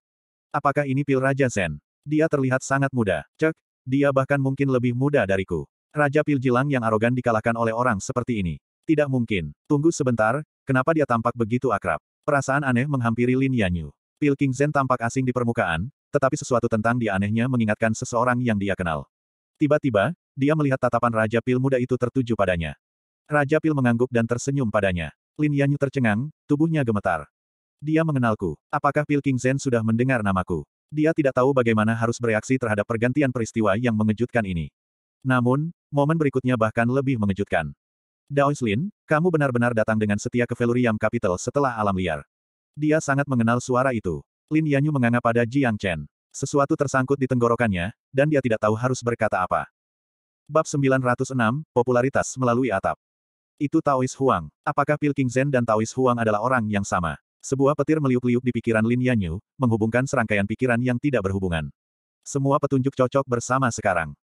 Speaker 1: Apakah ini Pil Raja Zen? Dia terlihat sangat muda. Cek, dia bahkan mungkin lebih muda dariku. Raja Pil Jilang yang arogan dikalahkan oleh orang seperti ini. Tidak mungkin. Tunggu sebentar, kenapa dia tampak begitu akrab? Perasaan aneh menghampiri Lin Yanyu. Pil King Zen tampak asing di permukaan, tetapi sesuatu tentang dia anehnya mengingatkan seseorang yang dia kenal. Tiba-tiba, dia melihat tatapan Raja Pil muda itu tertuju padanya. Raja Pil mengangguk dan tersenyum padanya. Lin Yanyu tercengang, tubuhnya gemetar. Dia mengenalku. Apakah Pil King Zen sudah mendengar namaku? Dia tidak tahu bagaimana harus bereaksi terhadap pergantian peristiwa yang mengejutkan ini. Namun, momen berikutnya bahkan lebih mengejutkan. Lin, kamu benar-benar datang dengan setia ke Veluriam Capital setelah alam liar. Dia sangat mengenal suara itu. Lin Yanyu menganga pada Jiang Chen. Sesuatu tersangkut di tenggorokannya, dan dia tidak tahu harus berkata apa. Bab 906, Popularitas Melalui Atap. Itu Taois Huang. Apakah Pil King Zen dan Taois Huang adalah orang yang sama? Sebuah petir meliuk-liuk di pikiran Lin Yanyu, menghubungkan serangkaian pikiran yang tidak berhubungan. Semua petunjuk cocok bersama sekarang.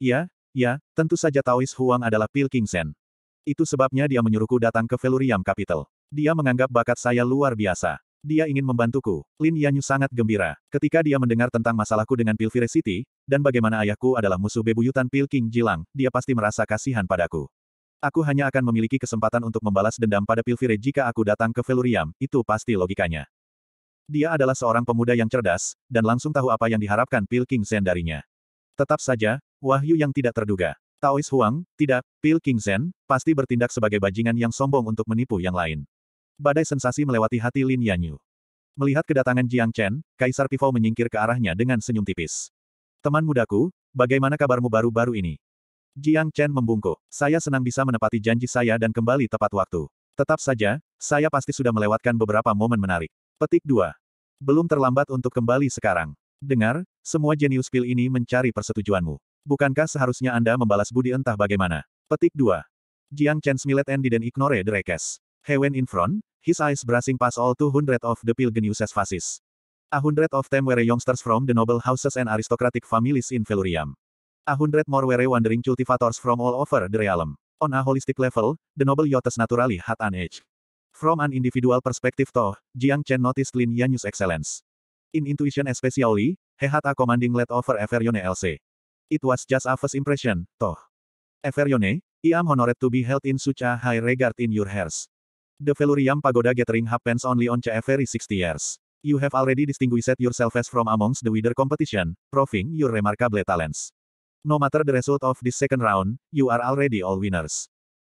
Speaker 1: Ya, ya, tentu saja Taois Huang adalah Pil King Zen. Itu sebabnya dia menyuruhku datang ke Veluriam Capital. Dia menganggap bakat saya luar biasa. Dia ingin membantuku. Lin Yanyu sangat gembira. Ketika dia mendengar tentang masalahku dengan Pilvire City, dan bagaimana ayahku adalah musuh bebuyutan Pil King Jilang, dia pasti merasa kasihan padaku. Aku hanya akan memiliki kesempatan untuk membalas dendam pada Pilvire jika aku datang ke Veluriam, itu pasti logikanya. Dia adalah seorang pemuda yang cerdas, dan langsung tahu apa yang diharapkan Pil King Zen darinya. Tetap saja, wahyu yang tidak terduga. Taois Huang, tidak, Pil King Zen, pasti bertindak sebagai bajingan yang sombong untuk menipu yang lain badai sensasi melewati hati Lin Yanyu. Melihat kedatangan Jiang Chen, Kaisar Pivou menyingkir ke arahnya dengan senyum tipis. Teman mudaku, bagaimana kabarmu baru-baru ini? Jiang Chen membungkuk. Saya senang bisa menepati janji saya dan kembali tepat waktu. Tetap saja, saya pasti sudah melewatkan beberapa momen menarik. Petik 2. Belum terlambat untuk kembali sekarang. Dengar, semua jenius pil ini mencari persetujuanmu. Bukankah seharusnya Anda membalas budi entah bagaimana? Petik 2. Jiang Chen Smilet and didn't ignore the request. Hewen in front, His eyes bracing past all two hundred of the as faces. A hundred of them were youngsters from the noble houses and aristocratic families in Velurium. A hundred more were wandering cultivators from all over the realm. On a holistic level, the noble Yotes naturally had an edge. From an individual perspective though, Jiang Chen noticed Lin Yanyu's excellence. In intuition especially, he had a commanding lead over Everione LC. It was just a first impression, though. Everione, I am honored to be held in such a high regard in your hairs. The Velurium Pagoda Gathering happens only on CF every 60 years. You have already distinguished yourself as from amongst the wider competition, proving your remarkable talents. No matter the result of this second round, you are already all winners.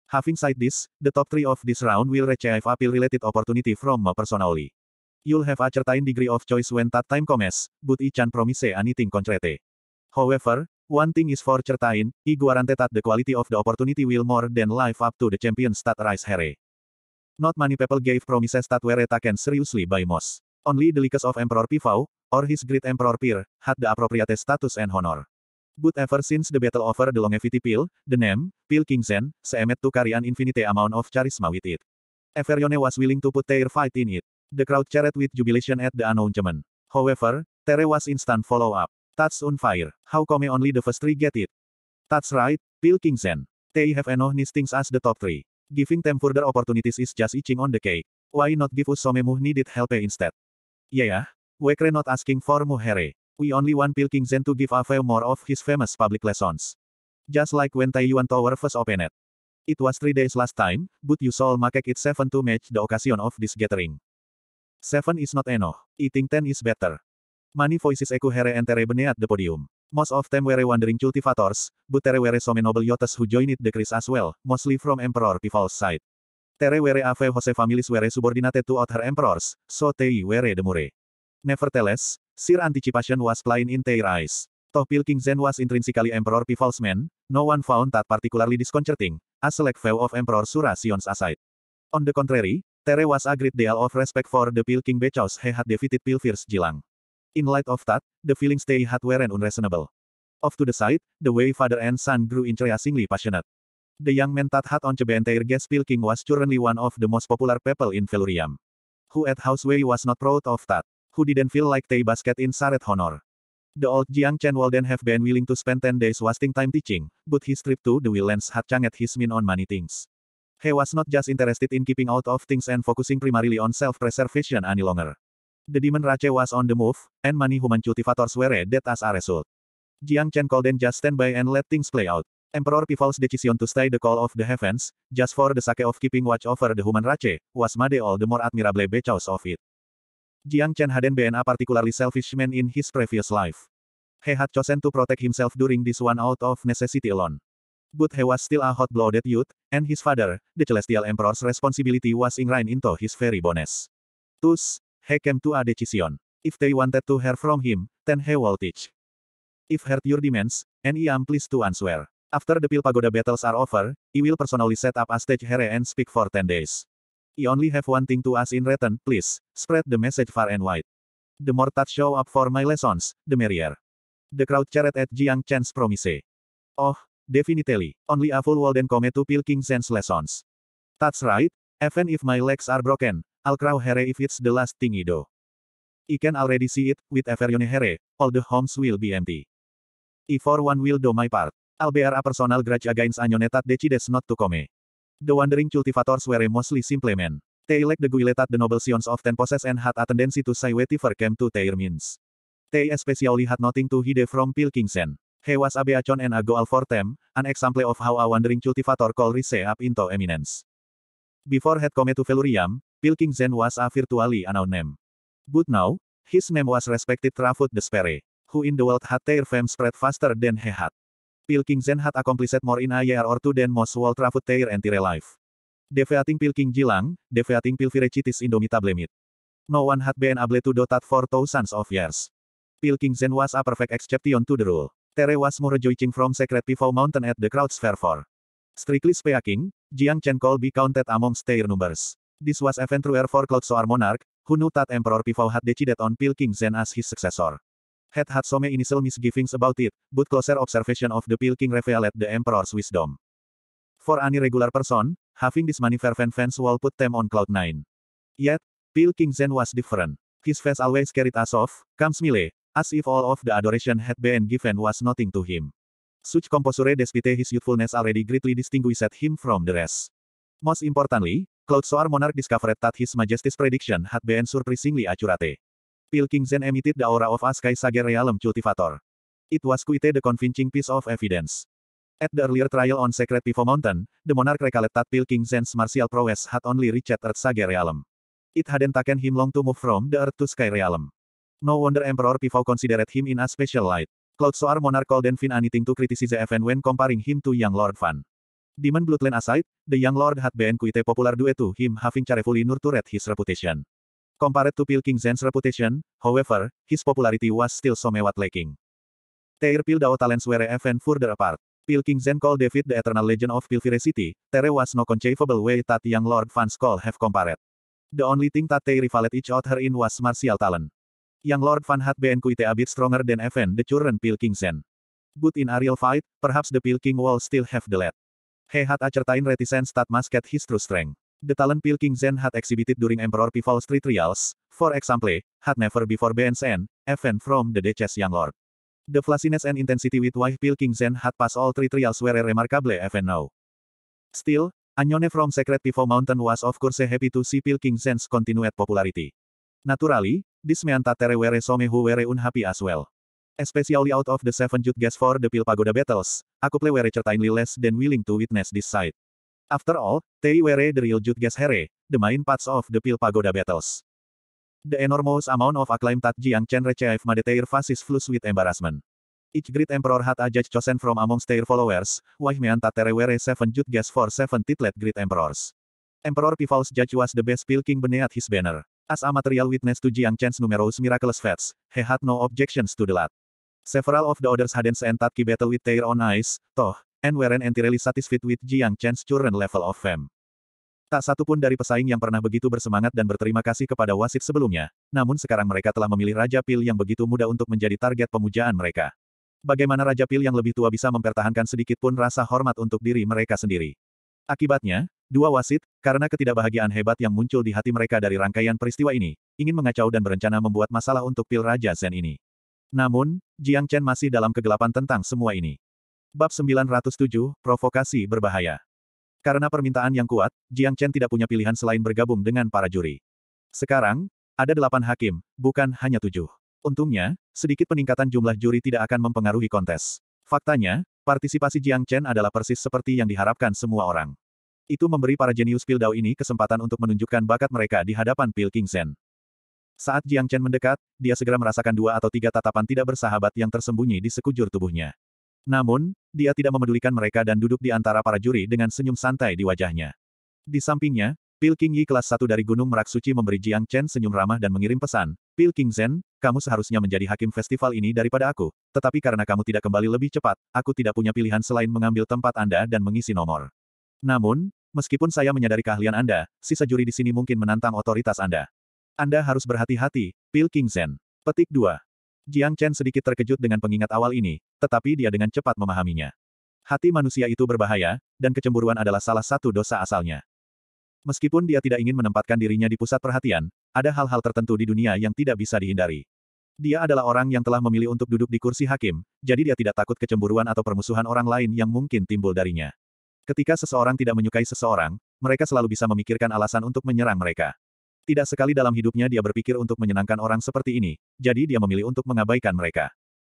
Speaker 1: Having said this, the top three of this round will receive appeal-related opportunity from me personally. You'll have a certain degree of choice when that time comes, but I can promise anything concrete. However, one thing is for certain, I guarantee that the quality of the opportunity will more than live up to the champions that rise here. Not many people gave promises that were taken seriously by Moss. Only the likes of Emperor Pivau, or his great Emperor Peer, had the appropriate status and honor. But ever since the battle over the longevity pill, the name, Pill Zen Seemed to carry an infinite amount of charisma with it. Everyone was willing to put their fight in it. The crowd cheered with jubilation at the announcement. However, Tere was instant follow-up. That's on fire. How come only the first three get it? That's right, King Zen. They have enough things as the top three. Giving them further opportunities is just itching on the cake. Why not give us some more needed help instead? Yeah, we're not asking for muhere. We only want Pilking Zen to give a few more of his famous public lessons. Just like when Taiyuan Tower first opened. It was three days last time, but you saw Makek it seven to match the occasion of this gathering. Seven is not enough. Eating ten is better. Many voices echo here and there beneath the podium. Most of them were wandering cultivators, but there were some noble yotes who joined the Chris as well, mostly from Emperor Pival's side. There were a few Jose families were subordinated to other emperors, so they were the mure. Nevertheless, sheer anticipation was plain in their eyes. Though King Zen was intrinsically Emperor Pival's man, no one found that particularly disconcerting, as select few of Emperor Surasion's aside. On the contrary, there was a great deal of respect for the King because he had defeated Pilfir's Jilang. In light of that, the feelings they had were and unreasonable. Off to the side, the way father and son grew increasingly passionate. The young man that had on the entire guest King was currently one of the most popular people in Velurium. Who at Houseway was not proud of that. Who didn't feel like they basket in Saret honor. The old Jiang Chen Walden have been willing to spend 10 days wasting time teaching, but his trip to the Wildlands had changed his mind on many things. He was not just interested in keeping out of things and focusing primarily on self-preservation any longer. The demon Rache was on the move, and many human cultivators were dead as a result. Jiang Chen called in just stand by and let things play out. Emperor Pival's decision to stay the call of the heavens, just for the sake of keeping watch over the human Rache, was made all the more admirable because of it. Jiang Chen hadn't been a particularly selfish man in his previous life. He had chosen to protect himself during this one out of necessity alone. But he was still a hot-blooded youth, and his father, the Celestial Emperor's responsibility was ingrained into his very bones. Thus, He came to a decision. If they wanted to hear from him, then he will teach. If heard your demands, and I am pleased to answer. After the Pil Pagoda battles are over, I will personally set up a stage here and speak for 10 days. I only have one thing to ask in return, please, spread the message far and wide. The more that show up for my lessons, the merrier. The crowd cheered at Jiang Chen's promise. Oh, definitely, only a full will then come to Pil King Chen's lessons. That's right, even if my legs are broken, Alkrau here if it's the last thing do. I can already see it, with Everione here, all the homes will be empty. I e for one will do my part. bear a personal grudge against Anyonetat decides not to come. The wandering cultivators were mostly simple men. They like the guile that the noble of often possess and had a tendency to say whatever came to their means. They especially had nothing to hide from Pilkingsen. He was a beachon and a goal for them, an example of how a wandering cultivator called Rise up into eminence. Before had come to Velurium, Pilking Zen was a virtually unknown name. But now, his name was respected the Despere, who in the world had their fame spread faster than he had. Pilking Zen had accomplished more in a year or two than most world Trafut their entire life. Defeating Pilking Jilang, Deviating Pilvirecitis Indomitablemit. No one had been able to do that for thousands of years. Pilking Zen was a perfect exception to the rule. Tere was more rejoicing from Secret Pivot Mountain at the crowd's fair for. Strictly speaking, Jiang Chen could be counted amongst their numbers. This was event true for Cloud Soar Monarch, who knew that Emperor Pivau had decided on Pil King Zen as his successor. Had had some initial misgivings about it, but closer observation of the Pil King revealed the Emperor's wisdom. For any regular person, having this many fervent fans will put them on cloud nine. Yet, Pil King Zen was different. His face always carried as off, comes smile, as if all of the adoration had been given was nothing to him. Such composure despite his youthfulness already greatly distinguished him from the rest. Most importantly, Cloud Soar Monarch discovered that his majesty's prediction had been surprisingly accurate. Pil Zen emitted the aura of a sky saga realm cultivator. It was quite the convincing piece of evidence. At the earlier trial on Secret Pivo Mountain, the monarch recalled that Pil Zen's martial prowess had only reached Earth Saga realm. It hadn't taken him long to move from the Earth to Sky realm. No wonder Emperor Pivo considered him in a special light. Cloud Soar Monarch called Fin anything to criticize the when comparing him to young Lord Van. Demon Bloodline aside, the young lord had been quite popular due to him having carefully nurtured his reputation. Compared to Pilking Zen's reputation, however, his popularity was still somewhat lacking. Their Dao talents were even further apart. Pilking Zen called David the eternal legend of City, there was no conceivable way that young lord fans call have compared. The only thing that they rivaled each other in was martial talent. Young Lord Van had been quite a bit stronger than even the current Pilking Zen. But in a real fight, perhaps the Pilking will still have the lead. He had ascertained reticence that masked his true strength. The talent Pil King Zen had exhibited during Emperor Pival Street Trials, for example, had never before been seen, even from the Duchess Young Lord. The flashiness and intensity with which Pil King Zen had passed all three trials were remarkable even now. Still, Anyone from Secret Pivo Mountain was of course happy to see Pil King Zen's continued popularity. Naturally, this meant that there were some who were unhappy as well. Especially out of the seven Jude Guests for the Pil Pagoda Battles, aku play were certainly less than willing to witness this sight. After all, they were the real Jude Guests here, the main parts of the Pil Pagoda Battles. The enormous amount of acclaim that Jiang Chen received made their faces flush with embarrassment. Each great emperor had a judge chosen from amongst their followers, while meant that there were seven Jude Guests for seven titled great emperors. Emperor Pival's judge was the best Pil King beneath his banner. As a material witness to Jiang Chen's numerous miraculous feats, he had no objections to the lot. Several of the others hadn't seen Tatki battle with their own eyes, toh, and weren't entirely satisfied with Jiang Chen's current level of fame. Tak satu pun dari pesaing yang pernah begitu bersemangat dan berterima kasih kepada wasit sebelumnya, namun sekarang mereka telah memilih Raja Pil yang begitu muda untuk menjadi target pemujaan mereka. Bagaimana Raja Pil yang lebih tua bisa mempertahankan sedikit pun rasa hormat untuk diri mereka sendiri. Akibatnya, dua wasit, karena ketidakbahagiaan hebat yang muncul di hati mereka dari rangkaian peristiwa ini, ingin mengacau dan berencana membuat masalah untuk Pil Raja Zen ini. Namun, Jiang Chen masih dalam kegelapan tentang semua ini. Bab 907, Provokasi Berbahaya Karena permintaan yang kuat, Jiang Chen tidak punya pilihan selain bergabung dengan para juri. Sekarang, ada delapan hakim, bukan hanya tujuh. Untungnya, sedikit peningkatan jumlah juri tidak akan mempengaruhi kontes. Faktanya, partisipasi Jiang Chen adalah persis seperti yang diharapkan semua orang. Itu memberi para jenius Pildao ini kesempatan untuk menunjukkan bakat mereka di hadapan Pil King Zen. Saat Jiang Chen mendekat, dia segera merasakan dua atau tiga tatapan tidak bersahabat yang tersembunyi di sekujur tubuhnya. Namun, dia tidak memedulikan mereka dan duduk di antara para juri dengan senyum santai di wajahnya. Di sampingnya, Pil King Yi kelas satu dari Gunung Merak Suci memberi Jiang Chen senyum ramah dan mengirim pesan, Pil King Zen, kamu seharusnya menjadi hakim festival ini daripada aku, tetapi karena kamu tidak kembali lebih cepat, aku tidak punya pilihan selain mengambil tempat Anda dan mengisi nomor. Namun, meskipun saya menyadari keahlian Anda, sisa juri di sini mungkin menantang otoritas Anda. Anda harus berhati-hati, Pil King Zen. Petik 2. Jiang Chen sedikit terkejut dengan pengingat awal ini, tetapi dia dengan cepat memahaminya. Hati manusia itu berbahaya, dan kecemburuan adalah salah satu dosa asalnya. Meskipun dia tidak ingin menempatkan dirinya di pusat perhatian, ada hal-hal tertentu di dunia yang tidak bisa dihindari. Dia adalah orang yang telah memilih untuk duduk di kursi hakim, jadi dia tidak takut kecemburuan atau permusuhan orang lain yang mungkin timbul darinya. Ketika seseorang tidak menyukai seseorang, mereka selalu bisa memikirkan alasan untuk menyerang mereka. Tidak sekali dalam hidupnya dia berpikir untuk menyenangkan orang seperti ini, jadi dia memilih untuk mengabaikan mereka.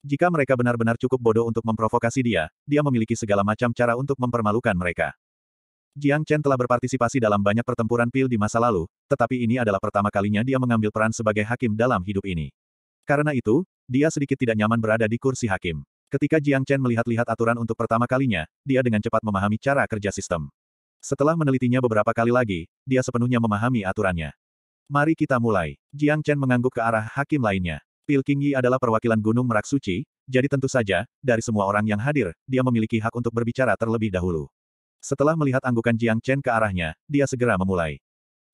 Speaker 1: Jika mereka benar-benar cukup bodoh untuk memprovokasi dia, dia memiliki segala macam cara untuk mempermalukan mereka. Jiang Chen telah berpartisipasi dalam banyak pertempuran pil di masa lalu, tetapi ini adalah pertama kalinya dia mengambil peran sebagai hakim dalam hidup ini. Karena itu, dia sedikit tidak nyaman berada di kursi hakim. Ketika Jiang Chen melihat-lihat aturan untuk pertama kalinya, dia dengan cepat memahami cara kerja sistem. Setelah menelitinya beberapa kali lagi, dia sepenuhnya memahami aturannya. Mari kita mulai. Jiang Chen mengangguk ke arah hakim lainnya. Pil King Yi adalah perwakilan Gunung Merak Suci, jadi tentu saja, dari semua orang yang hadir, dia memiliki hak untuk berbicara terlebih dahulu. Setelah melihat anggukan Jiang Chen ke arahnya, dia segera memulai.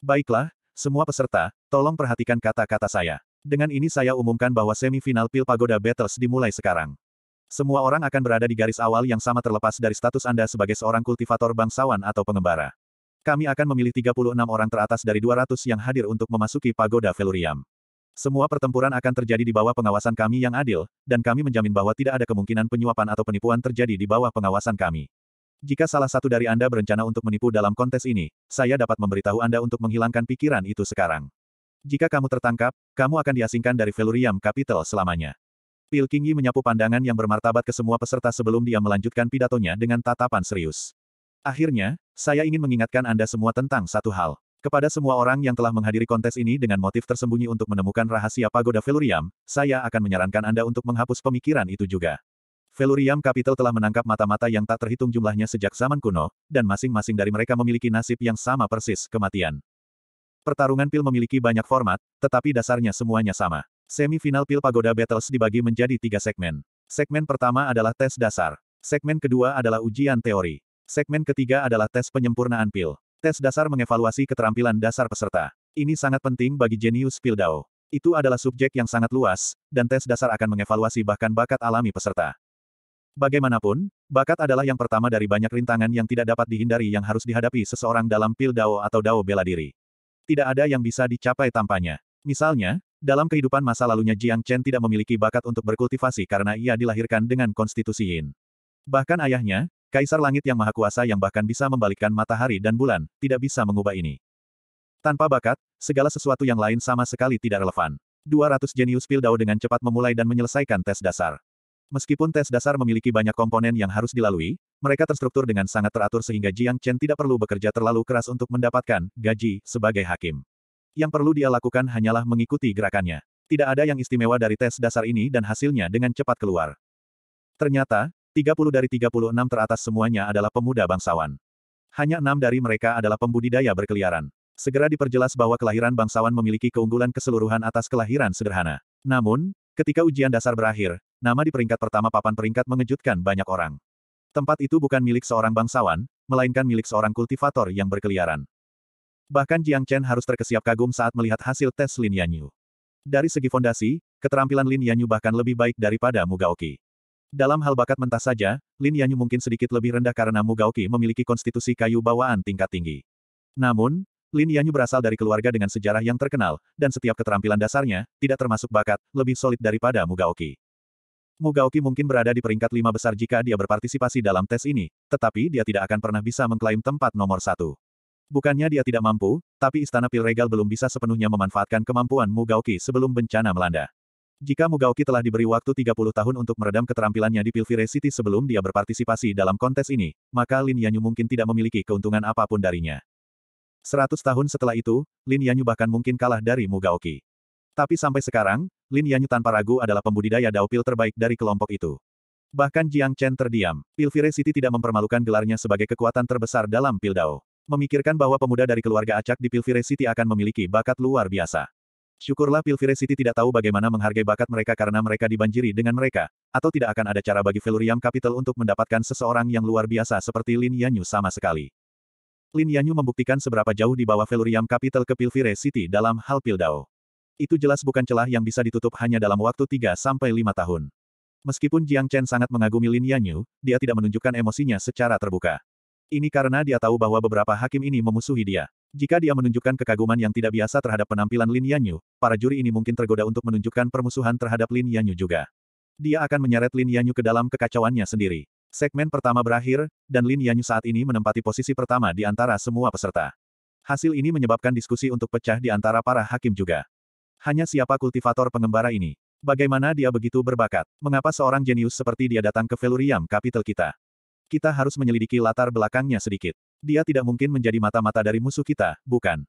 Speaker 1: Baiklah, semua peserta, tolong perhatikan kata-kata saya. Dengan ini saya umumkan bahwa semifinal Pil Pagoda Battles dimulai sekarang. Semua orang akan berada di garis awal yang sama terlepas dari status Anda sebagai seorang kultivator bangsawan atau pengembara. Kami akan memilih 36 orang teratas dari 200 yang hadir untuk memasuki pagoda Veluriam. Semua pertempuran akan terjadi di bawah pengawasan kami yang adil, dan kami menjamin bahwa tidak ada kemungkinan penyuapan atau penipuan terjadi di bawah pengawasan kami. Jika salah satu dari Anda berencana untuk menipu dalam kontes ini, saya dapat memberitahu Anda untuk menghilangkan pikiran itu sekarang. Jika kamu tertangkap, kamu akan diasingkan dari Veluriam Capital selamanya. Pil menyapu pandangan yang bermartabat ke semua peserta sebelum dia melanjutkan pidatonya dengan tatapan serius. Akhirnya, saya ingin mengingatkan Anda semua tentang satu hal. Kepada semua orang yang telah menghadiri kontes ini dengan motif tersembunyi untuk menemukan rahasia pagoda Veluriam, saya akan menyarankan Anda untuk menghapus pemikiran itu juga. Velurium Capital telah menangkap mata-mata yang tak terhitung jumlahnya sejak zaman kuno, dan masing-masing dari mereka memiliki nasib yang sama persis, kematian. Pertarungan pil memiliki banyak format, tetapi dasarnya semuanya sama. Semifinal pil pagoda battles dibagi menjadi tiga segmen. Segmen pertama adalah tes dasar. Segmen kedua adalah ujian teori. Segmen ketiga adalah tes penyempurnaan pil. Tes dasar mengevaluasi keterampilan dasar peserta. Ini sangat penting bagi jenius pil dao. Itu adalah subjek yang sangat luas, dan tes dasar akan mengevaluasi bahkan bakat alami peserta. Bagaimanapun, bakat adalah yang pertama dari banyak rintangan yang tidak dapat dihindari yang harus dihadapi seseorang dalam pil dao atau dao bela diri. Tidak ada yang bisa dicapai tanpanya. Misalnya, dalam kehidupan masa lalunya Jiang Chen tidak memiliki bakat untuk berkultivasi karena ia dilahirkan dengan konstitusi Yin. Bahkan ayahnya, Kaisar Langit yang Maha Kuasa yang bahkan bisa membalikkan matahari dan bulan, tidak bisa mengubah ini. Tanpa bakat, segala sesuatu yang lain sama sekali tidak relevan. 200 jenius Pildao dengan cepat memulai dan menyelesaikan tes dasar. Meskipun tes dasar memiliki banyak komponen yang harus dilalui, mereka terstruktur dengan sangat teratur sehingga Jiang Chen tidak perlu bekerja terlalu keras untuk mendapatkan gaji sebagai hakim. Yang perlu dia lakukan hanyalah mengikuti gerakannya. Tidak ada yang istimewa dari tes dasar ini dan hasilnya dengan cepat keluar. Ternyata, 30 dari 36 teratas semuanya adalah pemuda bangsawan. Hanya enam dari mereka adalah pembudidaya berkeliaran. Segera diperjelas bahwa kelahiran bangsawan memiliki keunggulan keseluruhan atas kelahiran sederhana. Namun, ketika ujian dasar berakhir, nama di peringkat pertama papan peringkat mengejutkan banyak orang. Tempat itu bukan milik seorang bangsawan, melainkan milik seorang kultivator yang berkeliaran. Bahkan Jiang Chen harus terkesiap kagum saat melihat hasil tes Lin Yanyu. Dari segi fondasi, keterampilan Lin Yanyu bahkan lebih baik daripada Mugaoki. Dalam hal bakat mentah saja, Lin Yanyu mungkin sedikit lebih rendah karena Mugaoki memiliki konstitusi kayu bawaan tingkat tinggi. Namun, Lin Yanyu berasal dari keluarga dengan sejarah yang terkenal, dan setiap keterampilan dasarnya, tidak termasuk bakat, lebih solid daripada Mugaoki. Mugaoki mungkin berada di peringkat lima besar jika dia berpartisipasi dalam tes ini, tetapi dia tidak akan pernah bisa mengklaim tempat nomor satu. Bukannya dia tidak mampu, tapi Istana Pilregal belum bisa sepenuhnya memanfaatkan kemampuan Mugaoki sebelum bencana melanda. Jika Mugaoki telah diberi waktu 30 tahun untuk meredam keterampilannya di Pilvire City sebelum dia berpartisipasi dalam kontes ini, maka Lin Yanyu mungkin tidak memiliki keuntungan apapun darinya. 100 tahun setelah itu, Lin Yanyu bahkan mungkin kalah dari Mugaoki. Tapi sampai sekarang, Lin Yanyu tanpa ragu adalah pembudidaya Dao Pil terbaik dari kelompok itu. Bahkan Jiang Chen terdiam. Pilvire City tidak mempermalukan gelarnya sebagai kekuatan terbesar dalam Pil Dao. Memikirkan bahwa pemuda dari keluarga acak di Pilvire City akan memiliki bakat luar biasa. Syukurlah Pilvire City tidak tahu bagaimana menghargai bakat mereka karena mereka dibanjiri dengan mereka, atau tidak akan ada cara bagi Veluriam Capital untuk mendapatkan seseorang yang luar biasa seperti Lin Yanyu sama sekali. Lin Yanyu membuktikan seberapa jauh di bawah Veluriam Capital ke Pilvire City dalam hal Pildao. Itu jelas bukan celah yang bisa ditutup hanya dalam waktu 3-5 tahun. Meskipun Jiang Chen sangat mengagumi Lin Yanyu, dia tidak menunjukkan emosinya secara terbuka. Ini karena dia tahu bahwa beberapa hakim ini memusuhi dia. Jika dia menunjukkan kekaguman yang tidak biasa terhadap penampilan Lin Yanyu, para juri ini mungkin tergoda untuk menunjukkan permusuhan terhadap Lin Yanyu juga. Dia akan menyeret Lin Yanyu ke dalam kekacauannya sendiri. Segmen pertama berakhir, dan Lin Yanyu saat ini menempati posisi pertama di antara semua peserta. Hasil ini menyebabkan diskusi untuk pecah di antara para hakim juga. Hanya siapa kultivator pengembara ini? Bagaimana dia begitu berbakat? Mengapa seorang jenius seperti dia datang ke Veluriam Capital kita? Kita harus menyelidiki latar belakangnya sedikit. Dia tidak mungkin menjadi mata-mata dari musuh kita, bukan?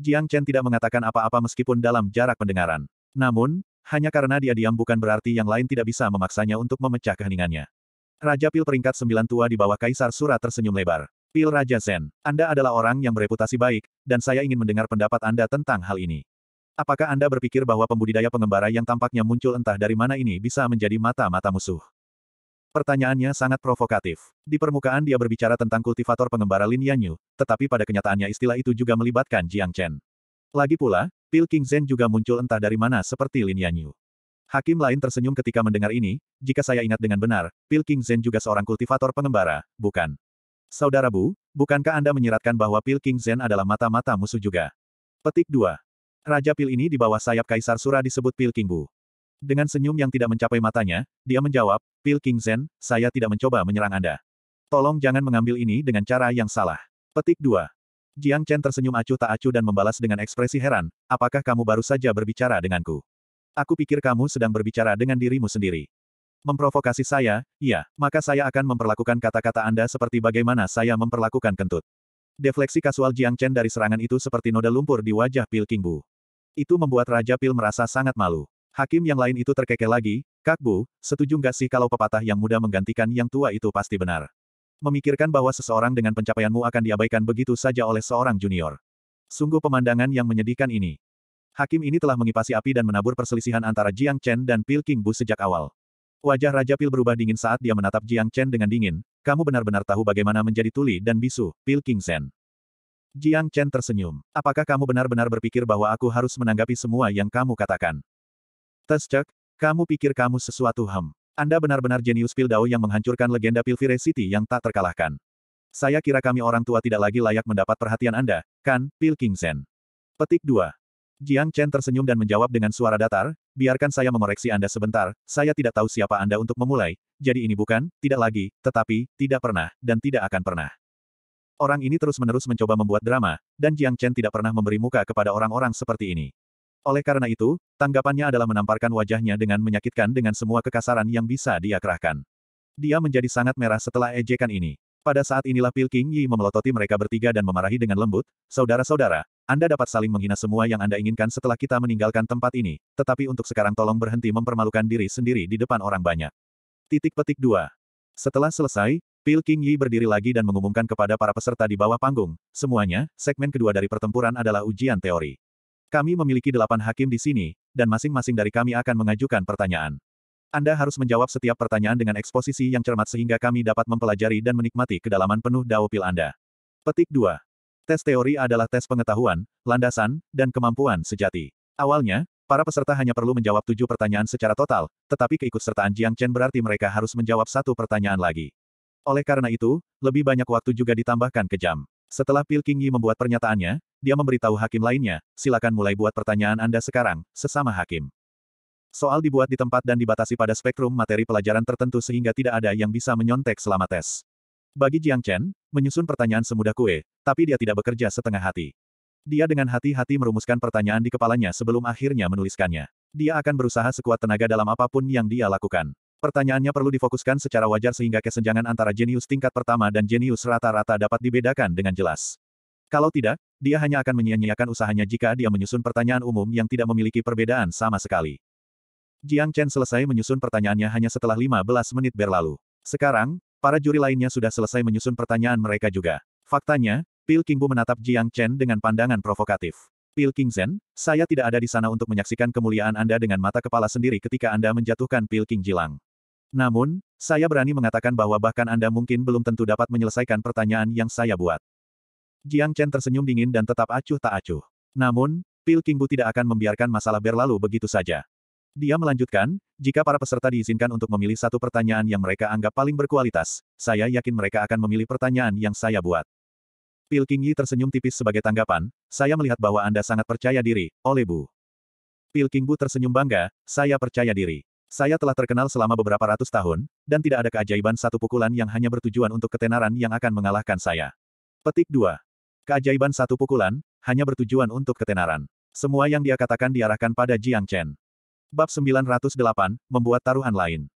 Speaker 1: Jiang Chen tidak mengatakan apa-apa meskipun dalam jarak pendengaran. Namun, hanya karena dia diam bukan berarti yang lain tidak bisa memaksanya untuk memecah keheningannya. Raja Pil peringkat sembilan tua di bawah Kaisar Surat tersenyum lebar. Pil Raja Zen, Anda adalah orang yang bereputasi baik, dan saya ingin mendengar pendapat Anda tentang hal ini. Apakah Anda berpikir bahwa pembudidaya pengembara yang tampaknya muncul entah dari mana ini bisa menjadi mata-mata musuh? Pertanyaannya sangat provokatif. Di permukaan dia berbicara tentang kultivator pengembara Lin Yanyu, tetapi pada kenyataannya istilah itu juga melibatkan Jiang Chen. Lagi pula, Pil King Zhen juga muncul entah dari mana seperti Lin Yanyu. Hakim lain tersenyum ketika mendengar ini, jika saya ingat dengan benar, Pil King Zhen juga seorang kultivator pengembara, bukan? Saudara Bu, bukankah Anda menyiratkan bahwa Pil King Zhen adalah mata-mata musuh juga? Petik 2. Raja Pil ini di bawah sayap Kaisar Sura disebut Pil King Bu. Dengan senyum yang tidak mencapai matanya, dia menjawab, Pil King Zen, saya tidak mencoba menyerang Anda. Tolong jangan mengambil ini dengan cara yang salah. Petik 2. Jiang Chen tersenyum acuh tak acuh dan membalas dengan ekspresi heran, apakah kamu baru saja berbicara denganku? Aku pikir kamu sedang berbicara dengan dirimu sendiri. Memprovokasi saya, iya, maka saya akan memperlakukan kata-kata Anda seperti bagaimana saya memperlakukan kentut. Defleksi kasual Jiang Chen dari serangan itu seperti noda lumpur di wajah Pil King Bu. Itu membuat Raja Pil merasa sangat malu. Hakim yang lain itu terkekeh lagi, Kak Bu, setuju nggak sih kalau pepatah yang muda menggantikan yang tua itu pasti benar? Memikirkan bahwa seseorang dengan pencapaianmu akan diabaikan begitu saja oleh seorang junior. Sungguh pemandangan yang menyedihkan ini. Hakim ini telah mengipasi api dan menabur perselisihan antara Jiang Chen dan Pil King Bu sejak awal. Wajah Raja Pil berubah dingin saat dia menatap Jiang Chen dengan dingin, kamu benar-benar tahu bagaimana menjadi tuli dan bisu, Pil King Sen. Jiang Chen tersenyum. Apakah kamu benar-benar berpikir bahwa aku harus menanggapi semua yang kamu katakan? Tezcek, kamu pikir kamu sesuatu hem. Anda benar-benar jenius Pildao yang menghancurkan legenda Pilvire City yang tak terkalahkan. Saya kira kami orang tua tidak lagi layak mendapat perhatian Anda, kan, Pil King Zen. Petik 2. Jiang Chen tersenyum dan menjawab dengan suara datar, biarkan saya mengoreksi Anda sebentar, saya tidak tahu siapa Anda untuk memulai, jadi ini bukan, tidak lagi, tetapi, tidak pernah, dan tidak akan pernah. Orang ini terus-menerus mencoba membuat drama, dan Jiang Chen tidak pernah memberi muka kepada orang-orang seperti ini. Oleh karena itu, tanggapannya adalah menamparkan wajahnya dengan menyakitkan dengan semua kekasaran yang bisa dia kerahkan. Dia menjadi sangat merah setelah ejekan ini. Pada saat inilah Pil King Yi memelototi mereka bertiga dan memarahi dengan lembut, Saudara-saudara, Anda dapat saling menghina semua yang Anda inginkan setelah kita meninggalkan tempat ini, tetapi untuk sekarang tolong berhenti mempermalukan diri sendiri di depan orang banyak. Titik petik dua. Setelah selesai, Pil King Yi berdiri lagi dan mengumumkan kepada para peserta di bawah panggung, semuanya, segmen kedua dari pertempuran adalah ujian teori. Kami memiliki delapan hakim di sini, dan masing-masing dari kami akan mengajukan pertanyaan. Anda harus menjawab setiap pertanyaan dengan eksposisi yang cermat sehingga kami dapat mempelajari dan menikmati kedalaman penuh Pil Anda. Petik 2. Tes teori adalah tes pengetahuan, landasan, dan kemampuan sejati. Awalnya, para peserta hanya perlu menjawab tujuh pertanyaan secara total, tetapi keikutsertaan Jiang Chen berarti mereka harus menjawab satu pertanyaan lagi. Oleh karena itu, lebih banyak waktu juga ditambahkan ke jam. Setelah Pil Qingyi membuat pernyataannya, dia memberitahu hakim lainnya, silakan mulai buat pertanyaan Anda sekarang, sesama hakim. Soal dibuat di tempat dan dibatasi pada spektrum materi pelajaran tertentu sehingga tidak ada yang bisa menyontek selama tes. Bagi Jiang Chen, menyusun pertanyaan semudah kue, tapi dia tidak bekerja setengah hati. Dia dengan hati-hati merumuskan pertanyaan di kepalanya sebelum akhirnya menuliskannya. Dia akan berusaha sekuat tenaga dalam apapun yang dia lakukan. Pertanyaannya perlu difokuskan secara wajar sehingga kesenjangan antara jenius tingkat pertama dan jenius rata-rata dapat dibedakan dengan jelas. Kalau tidak, dia hanya akan menyia-nyiakan usahanya jika dia menyusun pertanyaan umum yang tidak memiliki perbedaan sama sekali. Jiang Chen selesai menyusun pertanyaannya hanya setelah 15 menit berlalu. Sekarang, para juri lainnya sudah selesai menyusun pertanyaan mereka juga. Faktanya, Pil Kingbu menatap Jiang Chen dengan pandangan provokatif. Pil Zen, saya tidak ada di sana untuk menyaksikan kemuliaan Anda dengan mata kepala sendiri ketika Anda menjatuhkan Pil King Jilang. Namun, saya berani mengatakan bahwa bahkan Anda mungkin belum tentu dapat menyelesaikan pertanyaan yang saya buat. Jiang Chen tersenyum dingin dan tetap acuh tak acuh. Namun, Pil Kingbu tidak akan membiarkan masalah berlalu begitu saja. Dia melanjutkan, jika para peserta diizinkan untuk memilih satu pertanyaan yang mereka anggap paling berkualitas, saya yakin mereka akan memilih pertanyaan yang saya buat. Pil King Yi tersenyum tipis sebagai tanggapan, saya melihat bahwa Anda sangat percaya diri, oleh Bu. Pil King Bu tersenyum bangga, saya percaya diri. Saya telah terkenal selama beberapa ratus tahun, dan tidak ada keajaiban satu pukulan yang hanya bertujuan untuk ketenaran yang akan mengalahkan saya. Petik 2. Keajaiban satu pukulan, hanya bertujuan untuk ketenaran. Semua yang dia katakan diarahkan pada Jiang Chen. Bab 908, membuat taruhan lain.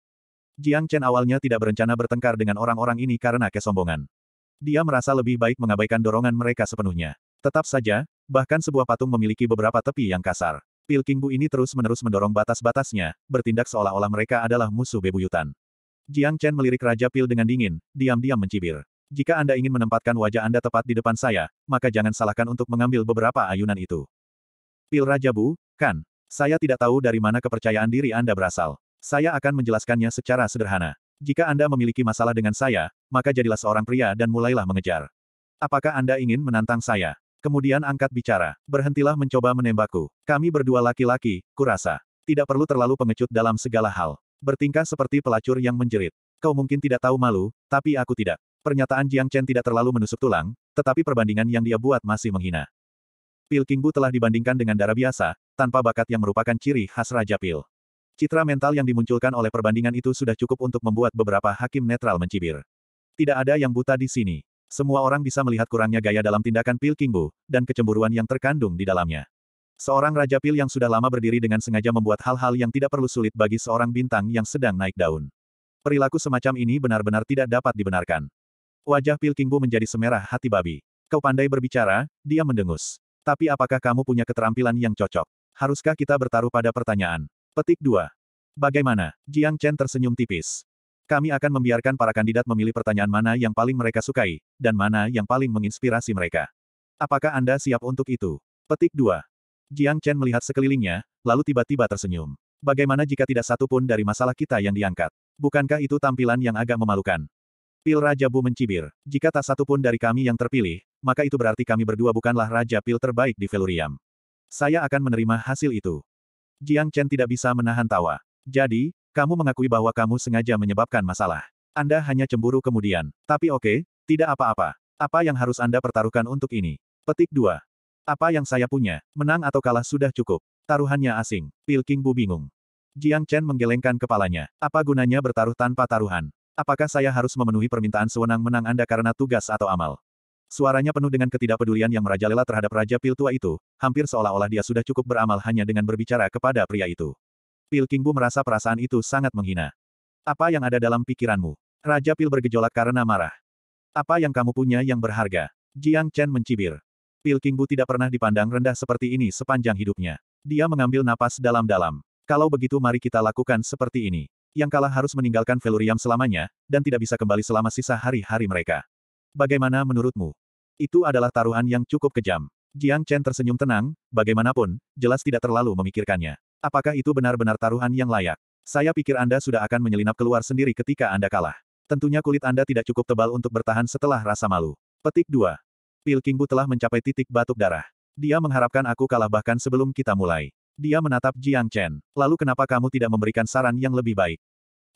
Speaker 1: Jiang Chen awalnya tidak berencana bertengkar dengan orang-orang ini karena kesombongan. Dia merasa lebih baik mengabaikan dorongan mereka sepenuhnya. Tetap saja, bahkan sebuah patung memiliki beberapa tepi yang kasar. Pil Kingbu ini terus-menerus mendorong batas-batasnya, bertindak seolah-olah mereka adalah musuh bebuyutan. Jiang Chen melirik Raja Pil dengan dingin, diam-diam mencibir. Jika Anda ingin menempatkan wajah Anda tepat di depan saya, maka jangan salahkan untuk mengambil beberapa ayunan itu. Pil Raja Bu, kan? Saya tidak tahu dari mana kepercayaan diri Anda berasal. Saya akan menjelaskannya secara sederhana. Jika Anda memiliki masalah dengan saya, maka jadilah seorang pria dan mulailah mengejar. Apakah Anda ingin menantang saya? Kemudian angkat bicara, berhentilah mencoba menembakku. Kami berdua laki-laki, kurasa. Tidak perlu terlalu pengecut dalam segala hal. Bertingkah seperti pelacur yang menjerit. Kau mungkin tidak tahu malu, tapi aku tidak. Pernyataan Jiang Chen tidak terlalu menusuk tulang, tetapi perbandingan yang dia buat masih menghina. Pil Kingbu telah dibandingkan dengan darah biasa, tanpa bakat yang merupakan ciri khas Raja Pil. Citra mental yang dimunculkan oleh perbandingan itu sudah cukup untuk membuat beberapa hakim netral mencibir. Tidak ada yang buta di sini. Semua orang bisa melihat kurangnya gaya dalam tindakan Pil Kingbu, dan kecemburuan yang terkandung di dalamnya. Seorang Raja Pil yang sudah lama berdiri dengan sengaja membuat hal-hal yang tidak perlu sulit bagi seorang bintang yang sedang naik daun. Perilaku semacam ini benar-benar tidak dapat dibenarkan. Wajah Pil Kingbu menjadi semerah hati babi. Kau pandai berbicara, dia mendengus. Tapi apakah kamu punya keterampilan yang cocok? Haruskah kita bertaruh pada pertanyaan? Petik 2. Bagaimana? Jiang Chen tersenyum tipis. Kami akan membiarkan para kandidat memilih pertanyaan mana yang paling mereka sukai, dan mana yang paling menginspirasi mereka. Apakah Anda siap untuk itu? Petik 2. Jiang Chen melihat sekelilingnya, lalu tiba-tiba tersenyum. Bagaimana jika tidak satu pun dari masalah kita yang diangkat? Bukankah itu tampilan yang agak memalukan? Pil Raja Bu mencibir, jika tak satu pun dari kami yang terpilih, maka itu berarti kami berdua bukanlah Raja Pil terbaik di Veluriam. Saya akan menerima hasil itu. Jiang Chen tidak bisa menahan tawa. Jadi, kamu mengakui bahwa kamu sengaja menyebabkan masalah. Anda hanya cemburu kemudian. Tapi oke, okay, tidak apa-apa. Apa yang harus Anda pertaruhkan untuk ini? Petik 2. Apa yang saya punya, menang atau kalah sudah cukup. Taruhannya asing. Pil King Bu bingung. Jiang Chen menggelengkan kepalanya. Apa gunanya bertaruh tanpa taruhan? Apakah saya harus memenuhi permintaan sewenang-menang Anda karena tugas atau amal? Suaranya penuh dengan ketidakpedulian yang merajalela terhadap Raja Pil tua itu, hampir seolah-olah dia sudah cukup beramal hanya dengan berbicara kepada pria itu. Pil Kingbu merasa perasaan itu sangat menghina. Apa yang ada dalam pikiranmu? Raja Pil bergejolak karena marah. Apa yang kamu punya yang berharga? Jiang Chen mencibir. Pil Kingbu tidak pernah dipandang rendah seperti ini sepanjang hidupnya. Dia mengambil napas dalam-dalam. Kalau begitu mari kita lakukan seperti ini. Yang kalah harus meninggalkan Veluriam selamanya, dan tidak bisa kembali selama sisa hari-hari mereka. Bagaimana menurutmu? Itu adalah taruhan yang cukup kejam. Jiang Chen tersenyum tenang, bagaimanapun, jelas tidak terlalu memikirkannya. Apakah itu benar-benar taruhan yang layak? Saya pikir Anda sudah akan menyelinap keluar sendiri ketika Anda kalah. Tentunya kulit Anda tidak cukup tebal untuk bertahan setelah rasa malu. Petik 2. Kingbu telah mencapai titik batuk darah. Dia mengharapkan aku kalah bahkan sebelum kita mulai. Dia menatap Jiang Chen. Lalu kenapa kamu tidak memberikan saran yang lebih baik?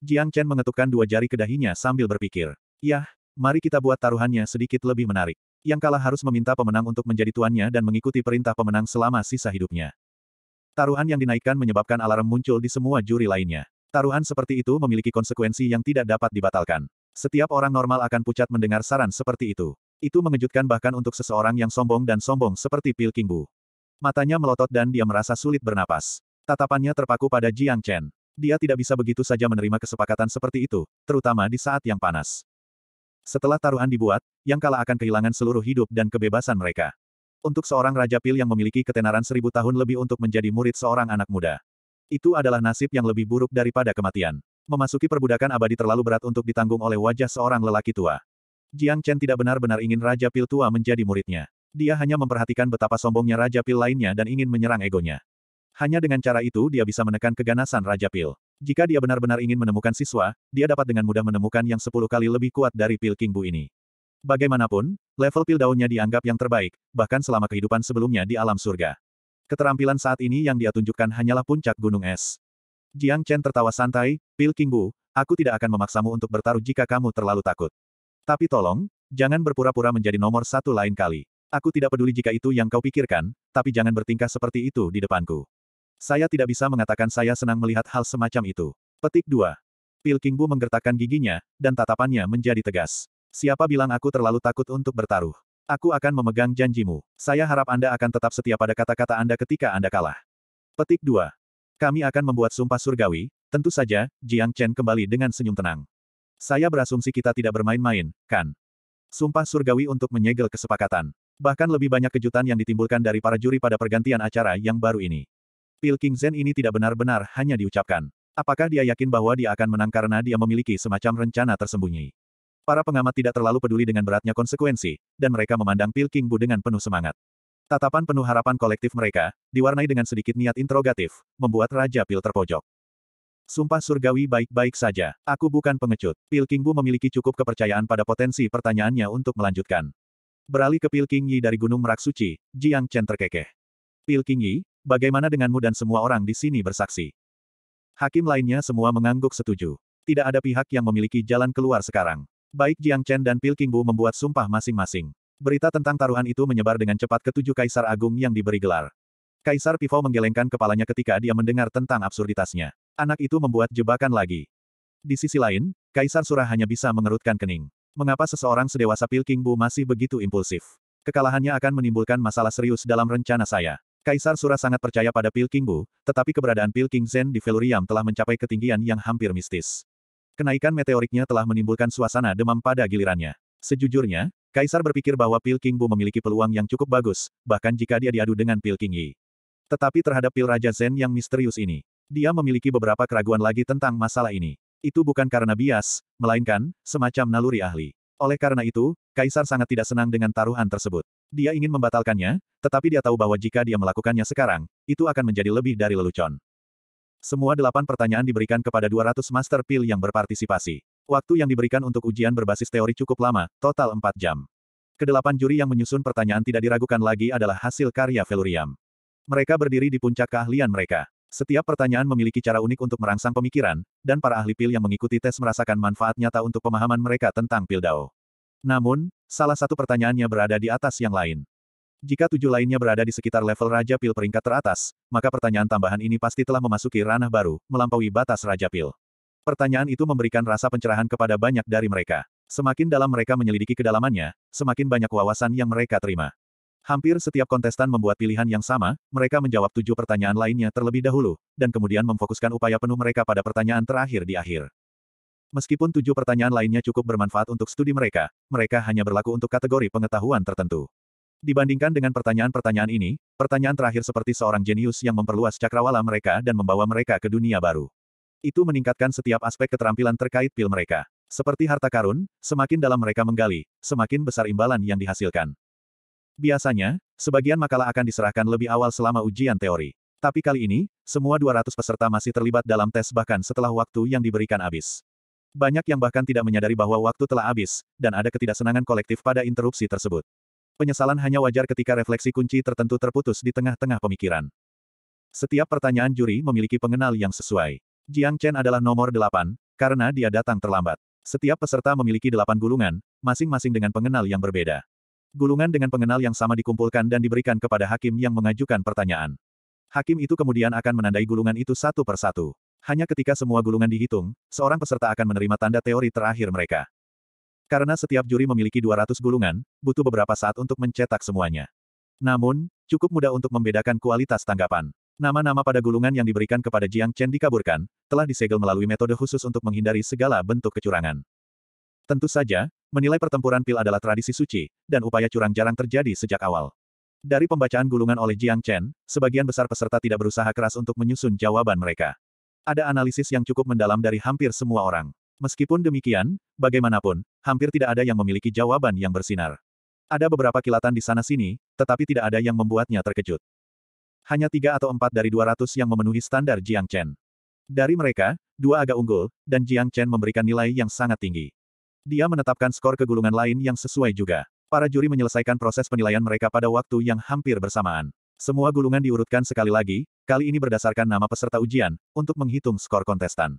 Speaker 1: Jiang Chen mengetukkan dua jari ke dahinya sambil berpikir. Yah, mari kita buat taruhannya sedikit lebih menarik. Yang kalah harus meminta pemenang untuk menjadi tuannya dan mengikuti perintah pemenang selama sisa hidupnya. Taruhan yang dinaikkan menyebabkan alarm muncul di semua juri lainnya. Taruhan seperti itu memiliki konsekuensi yang tidak dapat dibatalkan. Setiap orang normal akan pucat mendengar saran seperti itu. Itu mengejutkan bahkan untuk seseorang yang sombong dan sombong seperti Pil Kingbu. Matanya melotot dan dia merasa sulit bernapas. Tatapannya terpaku pada Jiang Chen. Dia tidak bisa begitu saja menerima kesepakatan seperti itu, terutama di saat yang panas. Setelah taruhan dibuat, yang kalah akan kehilangan seluruh hidup dan kebebasan mereka. Untuk seorang Raja Pil yang memiliki ketenaran seribu tahun lebih untuk menjadi murid seorang anak muda. Itu adalah nasib yang lebih buruk daripada kematian. Memasuki perbudakan abadi terlalu berat untuk ditanggung oleh wajah seorang lelaki tua. Jiang Chen tidak benar-benar ingin Raja Pil tua menjadi muridnya. Dia hanya memperhatikan betapa sombongnya Raja Pil lainnya dan ingin menyerang egonya. Hanya dengan cara itu dia bisa menekan keganasan Raja Pil. Jika dia benar-benar ingin menemukan siswa, dia dapat dengan mudah menemukan yang sepuluh kali lebih kuat dari Pil King Bu ini. Bagaimanapun, level pil daunnya dianggap yang terbaik, bahkan selama kehidupan sebelumnya di alam surga. Keterampilan saat ini yang dia tunjukkan hanyalah puncak gunung es. Jiang Chen tertawa santai, Pil King Bu, aku tidak akan memaksamu untuk bertaruh jika kamu terlalu takut. Tapi tolong, jangan berpura-pura menjadi nomor satu lain kali. Aku tidak peduli jika itu yang kau pikirkan, tapi jangan bertingkah seperti itu di depanku. Saya tidak bisa mengatakan saya senang melihat hal semacam itu. Petik 2. Pil Bu menggertakkan giginya, dan tatapannya menjadi tegas. Siapa bilang aku terlalu takut untuk bertaruh? Aku akan memegang janjimu. Saya harap Anda akan tetap setia pada kata-kata Anda ketika Anda kalah. Petik 2. Kami akan membuat sumpah surgawi, tentu saja, Jiang Chen kembali dengan senyum tenang. Saya berasumsi kita tidak bermain-main, kan? Sumpah surgawi untuk menyegel kesepakatan. Bahkan lebih banyak kejutan yang ditimbulkan dari para juri pada pergantian acara yang baru ini. Pil King Zen ini tidak benar-benar hanya diucapkan. Apakah dia yakin bahwa dia akan menang karena dia memiliki semacam rencana tersembunyi? Para pengamat tidak terlalu peduli dengan beratnya konsekuensi, dan mereka memandang Pil King Bu dengan penuh semangat. Tatapan penuh harapan kolektif mereka, diwarnai dengan sedikit niat interrogatif, membuat Raja Pil terpojok. Sumpah surgawi baik-baik saja, aku bukan pengecut. Pil King Bu memiliki cukup kepercayaan pada potensi pertanyaannya untuk melanjutkan. Beralih ke Pil King Yi dari Gunung Merak Suci, Jiang Chen terkekeh. Pil King Yi, bagaimana denganmu dan semua orang di sini bersaksi? Hakim lainnya semua mengangguk setuju. Tidak ada pihak yang memiliki jalan keluar sekarang. Baik Jiang Chen dan Pil Qingbu membuat sumpah masing-masing. Berita tentang taruhan itu menyebar dengan cepat ke tujuh kaisar agung yang diberi gelar. Kaisar Pivo menggelengkan kepalanya ketika dia mendengar tentang absurditasnya. Anak itu membuat jebakan lagi. Di sisi lain, Kaisar Surah hanya bisa mengerutkan kening. Mengapa seseorang sedewasa Pil Qingbu masih begitu impulsif? Kekalahannya akan menimbulkan masalah serius dalam rencana saya. Kaisar Surah sangat percaya pada Pil Qingbu, tetapi keberadaan Pil King Zen di Veluriam telah mencapai ketinggian yang hampir mistis. Kenaikan meteoriknya telah menimbulkan suasana demam pada gilirannya. Sejujurnya, Kaisar berpikir bahwa Pil King Bu memiliki peluang yang cukup bagus, bahkan jika dia diadu dengan Pil King Yi. Tetapi terhadap Pil Raja Zen yang misterius ini, dia memiliki beberapa keraguan lagi tentang masalah ini. Itu bukan karena bias, melainkan, semacam naluri ahli. Oleh karena itu, Kaisar sangat tidak senang dengan taruhan tersebut. Dia ingin membatalkannya, tetapi dia tahu bahwa jika dia melakukannya sekarang, itu akan menjadi lebih dari lelucon. Semua delapan pertanyaan diberikan kepada 200 master pil yang berpartisipasi. Waktu yang diberikan untuk ujian berbasis teori cukup lama, total 4 jam. Kedelapan juri yang menyusun pertanyaan tidak diragukan lagi adalah hasil karya Veluriam. Mereka berdiri di puncak keahlian mereka. Setiap pertanyaan memiliki cara unik untuk merangsang pemikiran, dan para ahli pil yang mengikuti tes merasakan manfaat nyata untuk pemahaman mereka tentang pil Dao. Namun, salah satu pertanyaannya berada di atas yang lain. Jika tujuh lainnya berada di sekitar level Raja Pil peringkat teratas, maka pertanyaan tambahan ini pasti telah memasuki ranah baru, melampaui batas Raja Pil. Pertanyaan itu memberikan rasa pencerahan kepada banyak dari mereka. Semakin dalam mereka menyelidiki kedalamannya, semakin banyak wawasan yang mereka terima. Hampir setiap kontestan membuat pilihan yang sama, mereka menjawab tujuh pertanyaan lainnya terlebih dahulu, dan kemudian memfokuskan upaya penuh mereka pada pertanyaan terakhir di akhir. Meskipun tujuh pertanyaan lainnya cukup bermanfaat untuk studi mereka, mereka hanya berlaku untuk kategori pengetahuan tertentu. Dibandingkan dengan pertanyaan-pertanyaan ini, pertanyaan terakhir seperti seorang jenius yang memperluas cakrawala mereka dan membawa mereka ke dunia baru. Itu meningkatkan setiap aspek keterampilan terkait pil mereka. Seperti harta karun, semakin dalam mereka menggali, semakin besar imbalan yang dihasilkan. Biasanya, sebagian makalah akan diserahkan lebih awal selama ujian teori. Tapi kali ini, semua 200 peserta masih terlibat dalam tes bahkan setelah waktu yang diberikan habis. Banyak yang bahkan tidak menyadari bahwa waktu telah habis, dan ada ketidaksenangan kolektif pada interupsi tersebut. Penyesalan hanya wajar ketika refleksi kunci tertentu terputus di tengah-tengah pemikiran. Setiap pertanyaan juri memiliki pengenal yang sesuai. Jiang Chen adalah nomor delapan, karena dia datang terlambat. Setiap peserta memiliki delapan gulungan, masing-masing dengan pengenal yang berbeda. Gulungan dengan pengenal yang sama dikumpulkan dan diberikan kepada hakim yang mengajukan pertanyaan. Hakim itu kemudian akan menandai gulungan itu satu per satu. Hanya ketika semua gulungan dihitung, seorang peserta akan menerima tanda teori terakhir mereka. Karena setiap juri memiliki 200 gulungan, butuh beberapa saat untuk mencetak semuanya. Namun, cukup mudah untuk membedakan kualitas tanggapan. Nama-nama pada gulungan yang diberikan kepada Jiang Chen dikaburkan, telah disegel melalui metode khusus untuk menghindari segala bentuk kecurangan. Tentu saja, menilai pertempuran pil adalah tradisi suci, dan upaya curang jarang terjadi sejak awal. Dari pembacaan gulungan oleh Jiang Chen, sebagian besar peserta tidak berusaha keras untuk menyusun jawaban mereka. Ada analisis yang cukup mendalam dari hampir semua orang. Meskipun demikian, bagaimanapun, hampir tidak ada yang memiliki jawaban yang bersinar. Ada beberapa kilatan di sana-sini, tetapi tidak ada yang membuatnya terkejut. Hanya tiga atau empat dari dua ratus yang memenuhi standar Jiang Chen. Dari mereka, dua agak unggul, dan Jiang Chen memberikan nilai yang sangat tinggi. Dia menetapkan skor kegulungan lain yang sesuai juga. Para juri menyelesaikan proses penilaian mereka pada waktu yang hampir bersamaan. Semua gulungan diurutkan sekali lagi, kali ini berdasarkan nama peserta ujian, untuk menghitung skor kontestan.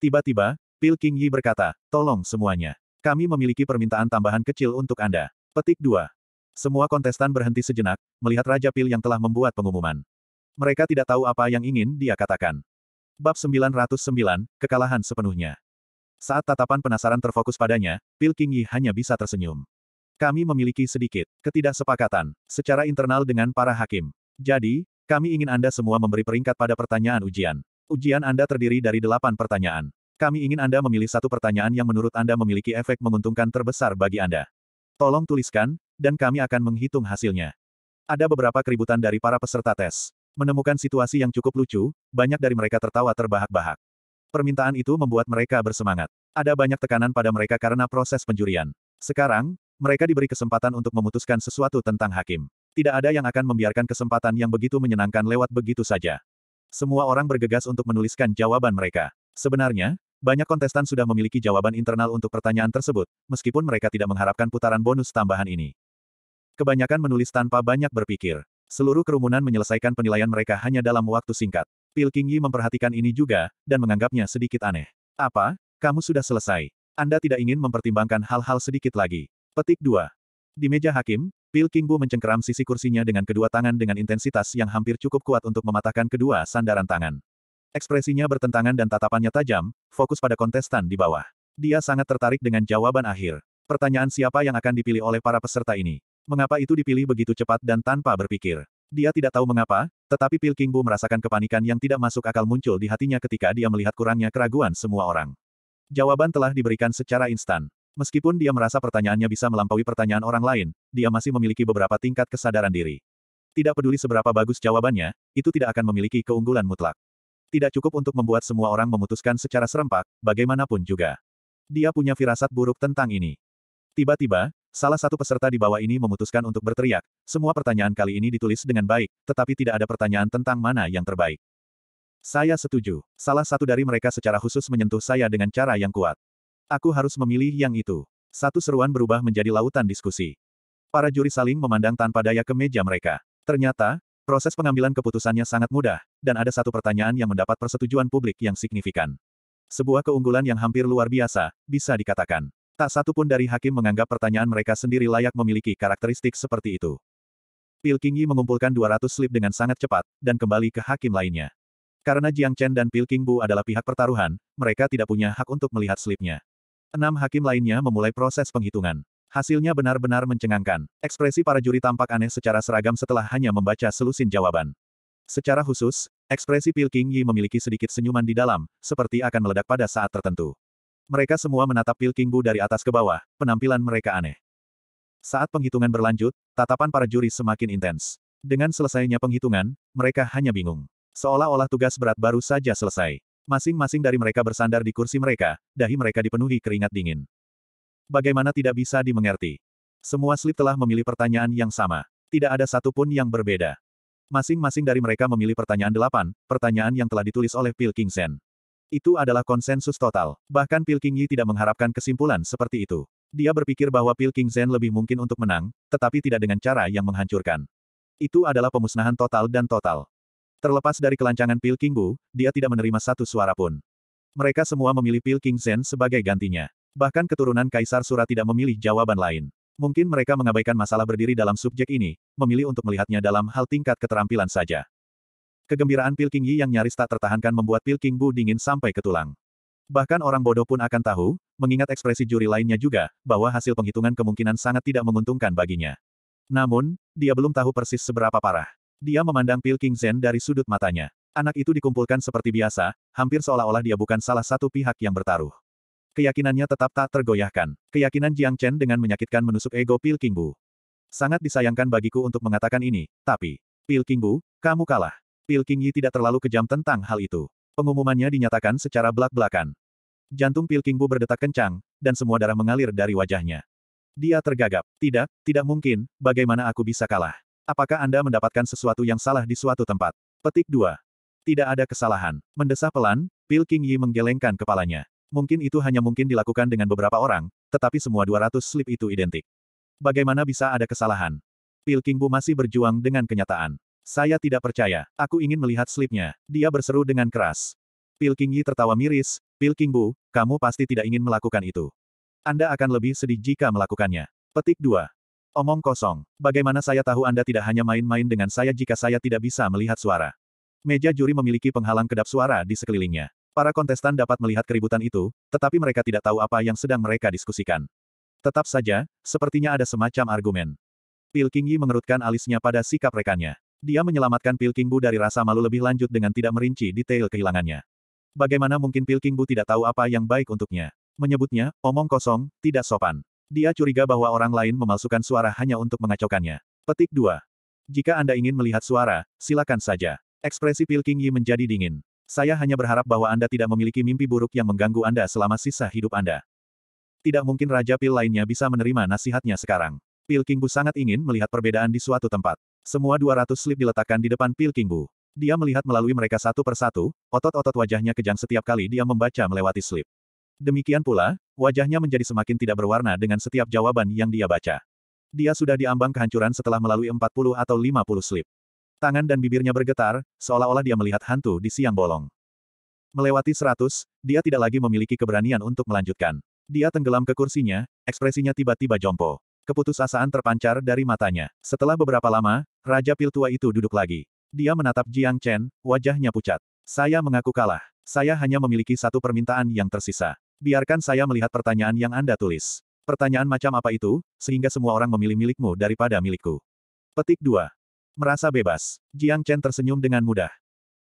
Speaker 1: Tiba-tiba, Pil King Yi berkata, tolong semuanya. Kami memiliki permintaan tambahan kecil untuk Anda. Petik 2. Semua kontestan berhenti sejenak, melihat Raja Pil yang telah membuat pengumuman. Mereka tidak tahu apa yang ingin dia katakan. Bab 909, Kekalahan Sepenuhnya. Saat tatapan penasaran terfokus padanya, Pil King Yi hanya bisa tersenyum. Kami memiliki sedikit ketidaksepakatan secara internal dengan para hakim. Jadi, kami ingin Anda semua memberi peringkat pada pertanyaan ujian. Ujian Anda terdiri dari delapan pertanyaan. Kami ingin Anda memilih satu pertanyaan yang menurut Anda memiliki efek menguntungkan terbesar bagi Anda. Tolong tuliskan, dan kami akan menghitung hasilnya. Ada beberapa keributan dari para peserta tes. Menemukan situasi yang cukup lucu, banyak dari mereka tertawa terbahak-bahak. Permintaan itu membuat mereka bersemangat. Ada banyak tekanan pada mereka karena proses penjurian. Sekarang, mereka diberi kesempatan untuk memutuskan sesuatu tentang hakim. Tidak ada yang akan membiarkan kesempatan yang begitu menyenangkan lewat begitu saja. Semua orang bergegas untuk menuliskan jawaban mereka. Sebenarnya, banyak kontestan sudah memiliki jawaban internal untuk pertanyaan tersebut, meskipun mereka tidak mengharapkan putaran bonus tambahan ini. Kebanyakan menulis tanpa banyak berpikir. Seluruh kerumunan menyelesaikan penilaian mereka hanya dalam waktu singkat. Pil King Yi memperhatikan ini juga, dan menganggapnya sedikit aneh. Apa? Kamu sudah selesai. Anda tidak ingin mempertimbangkan hal-hal sedikit lagi. Petik 2. Di meja hakim, Pil King Bu mencengkeram sisi kursinya dengan kedua tangan dengan intensitas yang hampir cukup kuat untuk mematahkan kedua sandaran tangan. Ekspresinya bertentangan dan tatapannya tajam, fokus pada kontestan di bawah. Dia sangat tertarik dengan jawaban akhir. Pertanyaan siapa yang akan dipilih oleh para peserta ini? Mengapa itu dipilih begitu cepat dan tanpa berpikir? Dia tidak tahu mengapa, tetapi Pil Kingbu merasakan kepanikan yang tidak masuk akal muncul di hatinya ketika dia melihat kurangnya keraguan semua orang. Jawaban telah diberikan secara instan. Meskipun dia merasa pertanyaannya bisa melampaui pertanyaan orang lain, dia masih memiliki beberapa tingkat kesadaran diri. Tidak peduli seberapa bagus jawabannya, itu tidak akan memiliki keunggulan mutlak. Tidak cukup untuk membuat semua orang memutuskan secara serempak, bagaimanapun juga. Dia punya firasat buruk tentang ini. Tiba-tiba, salah satu peserta di bawah ini memutuskan untuk berteriak, semua pertanyaan kali ini ditulis dengan baik, tetapi tidak ada pertanyaan tentang mana yang terbaik. Saya setuju. Salah satu dari mereka secara khusus menyentuh saya dengan cara yang kuat. Aku harus memilih yang itu. Satu seruan berubah menjadi lautan diskusi. Para juri saling memandang tanpa daya ke meja mereka. Ternyata, Proses pengambilan keputusannya sangat mudah, dan ada satu pertanyaan yang mendapat persetujuan publik yang signifikan. Sebuah keunggulan yang hampir luar biasa, bisa dikatakan. Tak satu pun dari hakim menganggap pertanyaan mereka sendiri layak memiliki karakteristik seperti itu. Pil Qingyi mengumpulkan 200 slip dengan sangat cepat, dan kembali ke hakim lainnya. Karena Jiang Chen dan Pil Qingbu adalah pihak pertaruhan, mereka tidak punya hak untuk melihat slipnya. Enam hakim lainnya memulai proses penghitungan. Hasilnya benar-benar mencengangkan. Ekspresi para juri tampak aneh secara seragam setelah hanya membaca selusin jawaban. Secara khusus, ekspresi Pilking Yi memiliki sedikit senyuman di dalam, seperti akan meledak pada saat tertentu. Mereka semua menatap Pilking Bu dari atas ke bawah, penampilan mereka aneh. Saat penghitungan berlanjut, tatapan para juri semakin intens. Dengan selesainya penghitungan, mereka hanya bingung. Seolah-olah tugas berat baru saja selesai. Masing-masing dari mereka bersandar di kursi mereka, dahi mereka dipenuhi keringat dingin. Bagaimana tidak bisa dimengerti? Semua slip telah memilih pertanyaan yang sama. Tidak ada satu pun yang berbeda. Masing-masing dari mereka memilih pertanyaan delapan, pertanyaan yang telah ditulis oleh Pilkingsen. Itu adalah konsensus total. Bahkan Pil Yi tidak mengharapkan kesimpulan seperti itu. Dia berpikir bahwa Pilkingsen lebih mungkin untuk menang, tetapi tidak dengan cara yang menghancurkan. Itu adalah pemusnahan total dan total. Terlepas dari kelancangan Pil Bu, dia tidak menerima satu suara pun. Mereka semua memilih Pilkingsen sebagai gantinya. Bahkan keturunan Kaisar Sura tidak memilih jawaban lain. Mungkin mereka mengabaikan masalah berdiri dalam subjek ini, memilih untuk melihatnya dalam hal tingkat keterampilan saja. Kegembiraan Pilking Yi yang nyaris tak tertahankan membuat Pil King Bu dingin sampai ke tulang. Bahkan orang bodoh pun akan tahu, mengingat ekspresi juri lainnya juga, bahwa hasil penghitungan kemungkinan sangat tidak menguntungkan baginya. Namun, dia belum tahu persis seberapa parah. Dia memandang Pil King Zen dari sudut matanya. Anak itu dikumpulkan seperti biasa, hampir seolah-olah dia bukan salah satu pihak yang bertaruh keyakinannya tetap tak tergoyahkan. Keyakinan Jiang Chen dengan menyakitkan menusuk ego Pil Kingbu. Sangat disayangkan bagiku untuk mengatakan ini, tapi, Pil Kingbu, kamu kalah. Pil King Yi tidak terlalu kejam tentang hal itu. Pengumumannya dinyatakan secara belak-belakan. Jantung Pil King Bu berdetak kencang, dan semua darah mengalir dari wajahnya. Dia tergagap. Tidak, tidak mungkin, bagaimana aku bisa kalah? Apakah Anda mendapatkan sesuatu yang salah di suatu tempat? Petik 2. Tidak ada kesalahan. Mendesah pelan, Pil King Yi menggelengkan kepalanya. Mungkin itu hanya mungkin dilakukan dengan beberapa orang, tetapi semua 200 slip itu identik. Bagaimana bisa ada kesalahan? King Bu masih berjuang dengan kenyataan. Saya tidak percaya. Aku ingin melihat slipnya. Dia berseru dengan keras. King Yi tertawa miris. King Bu, kamu pasti tidak ingin melakukan itu. Anda akan lebih sedih jika melakukannya. Petik 2. Omong kosong. Bagaimana saya tahu Anda tidak hanya main-main dengan saya jika saya tidak bisa melihat suara? Meja juri memiliki penghalang kedap suara di sekelilingnya. Para kontestan dapat melihat keributan itu, tetapi mereka tidak tahu apa yang sedang mereka diskusikan. Tetap saja, sepertinya ada semacam argumen. King Yi mengerutkan alisnya pada sikap rekannya. Dia menyelamatkan King Bu dari rasa malu lebih lanjut dengan tidak merinci detail kehilangannya. Bagaimana mungkin King Bu tidak tahu apa yang baik untuknya? Menyebutnya, omong kosong, tidak sopan. Dia curiga bahwa orang lain memalsukan suara hanya untuk mengacaukannya. Petik 2. Jika Anda ingin melihat suara, silakan saja. Ekspresi Pilking Yi menjadi dingin. Saya hanya berharap bahwa Anda tidak memiliki mimpi buruk yang mengganggu Anda selama sisa hidup Anda. Tidak mungkin Raja Pil lainnya bisa menerima nasihatnya sekarang. Pil Kingbu sangat ingin melihat perbedaan di suatu tempat. Semua 200 slip diletakkan di depan Pil Kingbu. Dia melihat melalui mereka satu persatu, otot-otot wajahnya kejang setiap kali dia membaca melewati slip. Demikian pula, wajahnya menjadi semakin tidak berwarna dengan setiap jawaban yang dia baca. Dia sudah diambang kehancuran setelah melalui 40 atau 50 slip. Tangan dan bibirnya bergetar, seolah-olah dia melihat hantu di siang bolong. Melewati seratus, dia tidak lagi memiliki keberanian untuk melanjutkan. Dia tenggelam ke kursinya, ekspresinya tiba-tiba jompo. Keputusasaan terpancar dari matanya. Setelah beberapa lama, Raja Pil Tua itu duduk lagi. Dia menatap Jiang Chen, wajahnya pucat. Saya mengaku kalah. Saya hanya memiliki satu permintaan yang tersisa. Biarkan saya melihat pertanyaan yang Anda tulis. Pertanyaan macam apa itu, sehingga semua orang memilih milikmu daripada milikku. Petik 2. Merasa bebas, Jiang Chen tersenyum dengan mudah.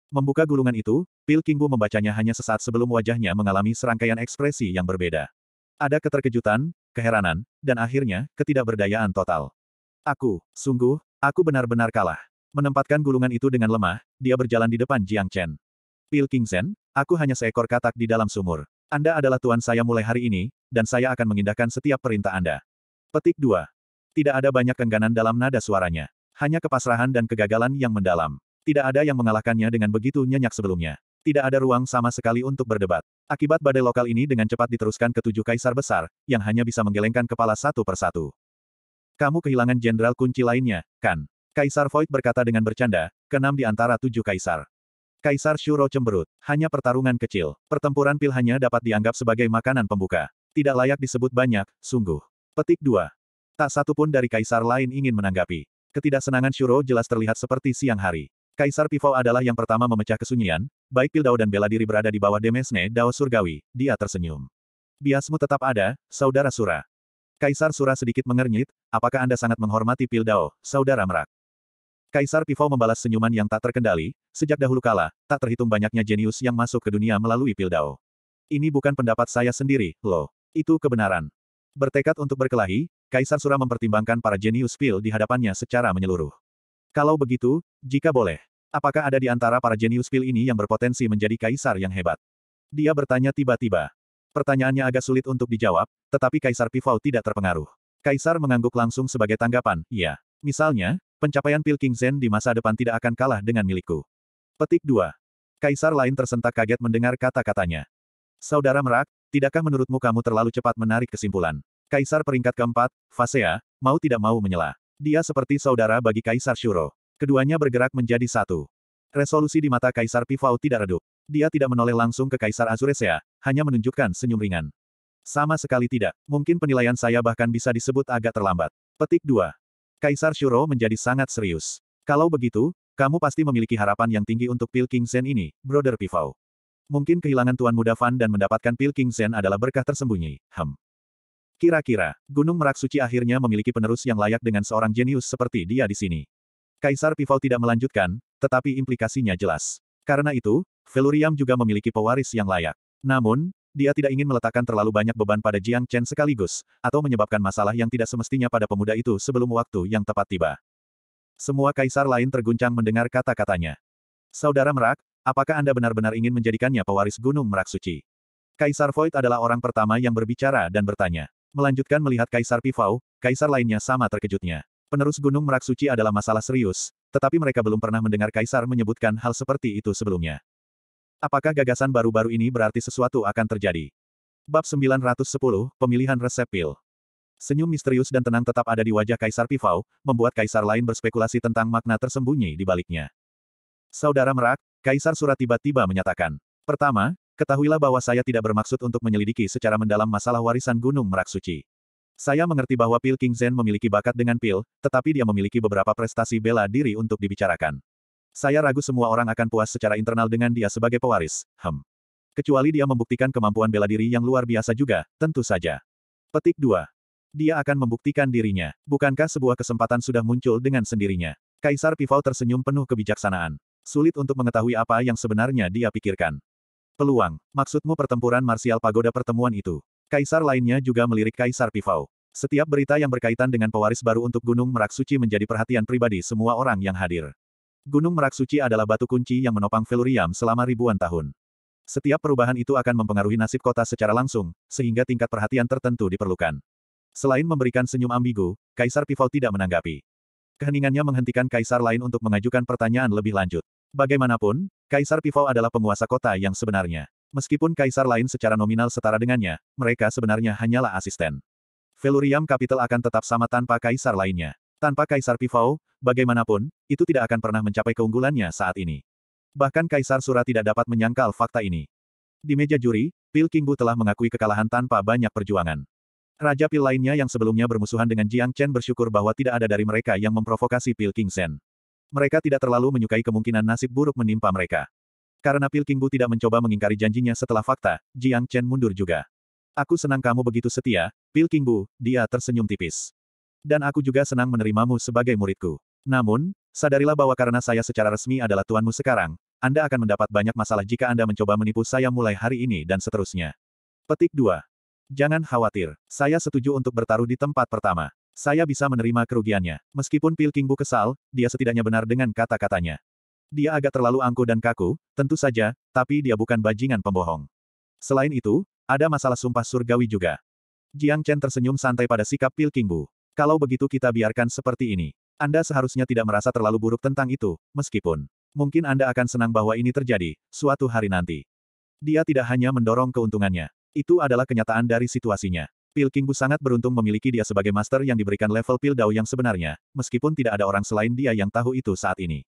Speaker 1: Membuka gulungan itu, Pil King Bu membacanya hanya sesaat sebelum wajahnya mengalami serangkaian ekspresi yang berbeda. Ada keterkejutan, keheranan, dan akhirnya, ketidakberdayaan total. Aku, sungguh, aku benar-benar kalah. Menempatkan gulungan itu dengan lemah, dia berjalan di depan Jiang Chen. Pil King Zen, aku hanya seekor katak di dalam sumur. Anda adalah tuan saya mulai hari ini, dan saya akan mengindahkan setiap perintah Anda. Petik 2. Tidak ada banyak kengganan dalam nada suaranya. Hanya kepasrahan dan kegagalan yang mendalam. Tidak ada yang mengalahkannya dengan begitu nyenyak sebelumnya. Tidak ada ruang sama sekali untuk berdebat. Akibat badai lokal ini dengan cepat diteruskan ke tujuh kaisar besar, yang hanya bisa menggelengkan kepala satu persatu. Kamu kehilangan jenderal kunci lainnya, kan? Kaisar Void berkata dengan bercanda, keenam di antara tujuh kaisar. Kaisar Shuro cemberut, hanya pertarungan kecil. Pertempuran pil hanya dapat dianggap sebagai makanan pembuka. Tidak layak disebut banyak, sungguh. Petik 2. Tak satu pun dari kaisar lain ingin menanggapi. Ketidaksenangan Shuro jelas terlihat seperti siang hari. Kaisar Pivau adalah yang pertama memecah kesunyian, baik Pildao dan bela diri berada di bawah Demesne Dao Surgawi, dia tersenyum. Biasmu tetap ada, Saudara Sura. Kaisar Sura sedikit mengernyit, apakah Anda sangat menghormati Pildao, Saudara Merak? Kaisar Pivau membalas senyuman yang tak terkendali, sejak dahulu kala, tak terhitung banyaknya jenius yang masuk ke dunia melalui Pildao. Ini bukan pendapat saya sendiri, loh. Itu kebenaran. Bertekad untuk berkelahi, Kaisar Sura mempertimbangkan para jenius pil di hadapannya secara menyeluruh. Kalau begitu, jika boleh, apakah ada di antara para jenius pil ini yang berpotensi menjadi kaisar yang hebat? Dia bertanya tiba-tiba. Pertanyaannya agak sulit untuk dijawab, tetapi Kaisar Pivau tidak terpengaruh. Kaisar mengangguk langsung sebagai tanggapan, iya. Misalnya, pencapaian pil King Zen di masa depan tidak akan kalah dengan milikku. Petik 2. Kaisar lain tersentak kaget mendengar kata-katanya. Saudara Merak, tidakkah menurutmu kamu terlalu cepat menarik kesimpulan? Kaisar peringkat keempat, Fasea, mau tidak mau menyela. Dia seperti saudara bagi Kaisar Shuro. Keduanya bergerak menjadi satu. Resolusi di mata Kaisar Pivau tidak redup. Dia tidak menoleh langsung ke Kaisar Azuresea, hanya menunjukkan senyum ringan. Sama sekali tidak. Mungkin penilaian saya bahkan bisa disebut agak terlambat. Petik 2. Kaisar Shuro menjadi sangat serius. Kalau begitu, kamu pasti memiliki harapan yang tinggi untuk Pil King Zen ini, Brother Pivau. Mungkin kehilangan Tuan Muda Fan dan mendapatkan Pil King Zen adalah berkah tersembunyi, hem. Kira-kira, Gunung Merak Suci akhirnya memiliki penerus yang layak dengan seorang jenius seperti dia di sini. Kaisar Pival tidak melanjutkan, tetapi implikasinya jelas. Karena itu, Veluriam juga memiliki pewaris yang layak. Namun, dia tidak ingin meletakkan terlalu banyak beban pada Jiang Chen sekaligus, atau menyebabkan masalah yang tidak semestinya pada pemuda itu sebelum waktu yang tepat tiba. Semua kaisar lain terguncang mendengar kata-katanya. Saudara Merak, apakah Anda benar-benar ingin menjadikannya pewaris Gunung Merak Suci? Kaisar Void adalah orang pertama yang berbicara dan bertanya. Melanjutkan melihat Kaisar Pivau, Kaisar lainnya sama terkejutnya. Penerus Gunung Merak Suci adalah masalah serius, tetapi mereka belum pernah mendengar Kaisar menyebutkan hal seperti itu sebelumnya. Apakah gagasan baru-baru ini berarti sesuatu akan terjadi? Bab 910, Pemilihan Resep Pil Senyum misterius dan tenang tetap ada di wajah Kaisar Pivau, membuat Kaisar lain berspekulasi tentang makna tersembunyi di baliknya. Saudara Merak, Kaisar Surat tiba-tiba menyatakan. Pertama, Ketahuilah bahwa saya tidak bermaksud untuk menyelidiki secara mendalam masalah warisan Gunung Merak Suci. Saya mengerti bahwa Pil King Zen memiliki bakat dengan Pil, tetapi dia memiliki beberapa prestasi bela diri untuk dibicarakan. Saya ragu semua orang akan puas secara internal dengan dia sebagai pewaris, hem. Kecuali dia membuktikan kemampuan bela diri yang luar biasa juga, tentu saja. Petik 2. Dia akan membuktikan dirinya. Bukankah sebuah kesempatan sudah muncul dengan sendirinya? Kaisar Pivau tersenyum penuh kebijaksanaan. Sulit untuk mengetahui apa yang sebenarnya dia pikirkan. Peluang. Maksudmu pertempuran marsial pagoda pertemuan itu. Kaisar lainnya juga melirik Kaisar Pivau. Setiap berita yang berkaitan dengan pewaris baru untuk Gunung Merak Suci menjadi perhatian pribadi semua orang yang hadir. Gunung Merak Suci adalah batu kunci yang menopang Veluriam selama ribuan tahun. Setiap perubahan itu akan mempengaruhi nasib kota secara langsung, sehingga tingkat perhatian tertentu diperlukan. Selain memberikan senyum ambigu, Kaisar Pivau tidak menanggapi. Keheningannya menghentikan kaisar lain untuk mengajukan pertanyaan lebih lanjut. Bagaimanapun, Kaisar Pivau adalah penguasa kota yang sebenarnya. Meskipun kaisar lain secara nominal setara dengannya, mereka sebenarnya hanyalah asisten. Veluriam Capital akan tetap sama tanpa kaisar lainnya. Tanpa kaisar Pivau, bagaimanapun, itu tidak akan pernah mencapai keunggulannya saat ini. Bahkan Kaisar Sura tidak dapat menyangkal fakta ini. Di meja juri, Pil Kingbu telah mengakui kekalahan tanpa banyak perjuangan. Raja Pil lainnya yang sebelumnya bermusuhan dengan Jiang Chen bersyukur bahwa tidak ada dari mereka yang memprovokasi Pil King Sen. Mereka tidak terlalu menyukai kemungkinan nasib buruk menimpa mereka. Karena Pil Kingbu tidak mencoba mengingkari janjinya setelah fakta, Jiang Chen mundur juga. Aku senang kamu begitu setia, Pil Kingbu, dia tersenyum tipis. Dan aku juga senang menerimamu sebagai muridku. Namun, sadarilah bahwa karena saya secara resmi adalah tuanmu sekarang, Anda akan mendapat banyak masalah jika Anda mencoba menipu saya mulai hari ini dan seterusnya. Petik 2. Jangan khawatir, saya setuju untuk bertaruh di tempat pertama. Saya bisa menerima kerugiannya. Meskipun Pil Kingbu kesal, dia setidaknya benar dengan kata-katanya. Dia agak terlalu angkuh dan kaku, tentu saja, tapi dia bukan bajingan pembohong. Selain itu, ada masalah sumpah surgawi juga. Jiang Chen tersenyum santai pada sikap Pil Kingbu. Kalau begitu kita biarkan seperti ini. Anda seharusnya tidak merasa terlalu buruk tentang itu, meskipun mungkin Anda akan senang bahwa ini terjadi suatu hari nanti. Dia tidak hanya mendorong keuntungannya. Itu adalah kenyataan dari situasinya. Pil Kingbu sangat beruntung memiliki dia sebagai master yang diberikan level Pil Dao yang sebenarnya, meskipun tidak ada orang selain dia yang tahu itu saat ini.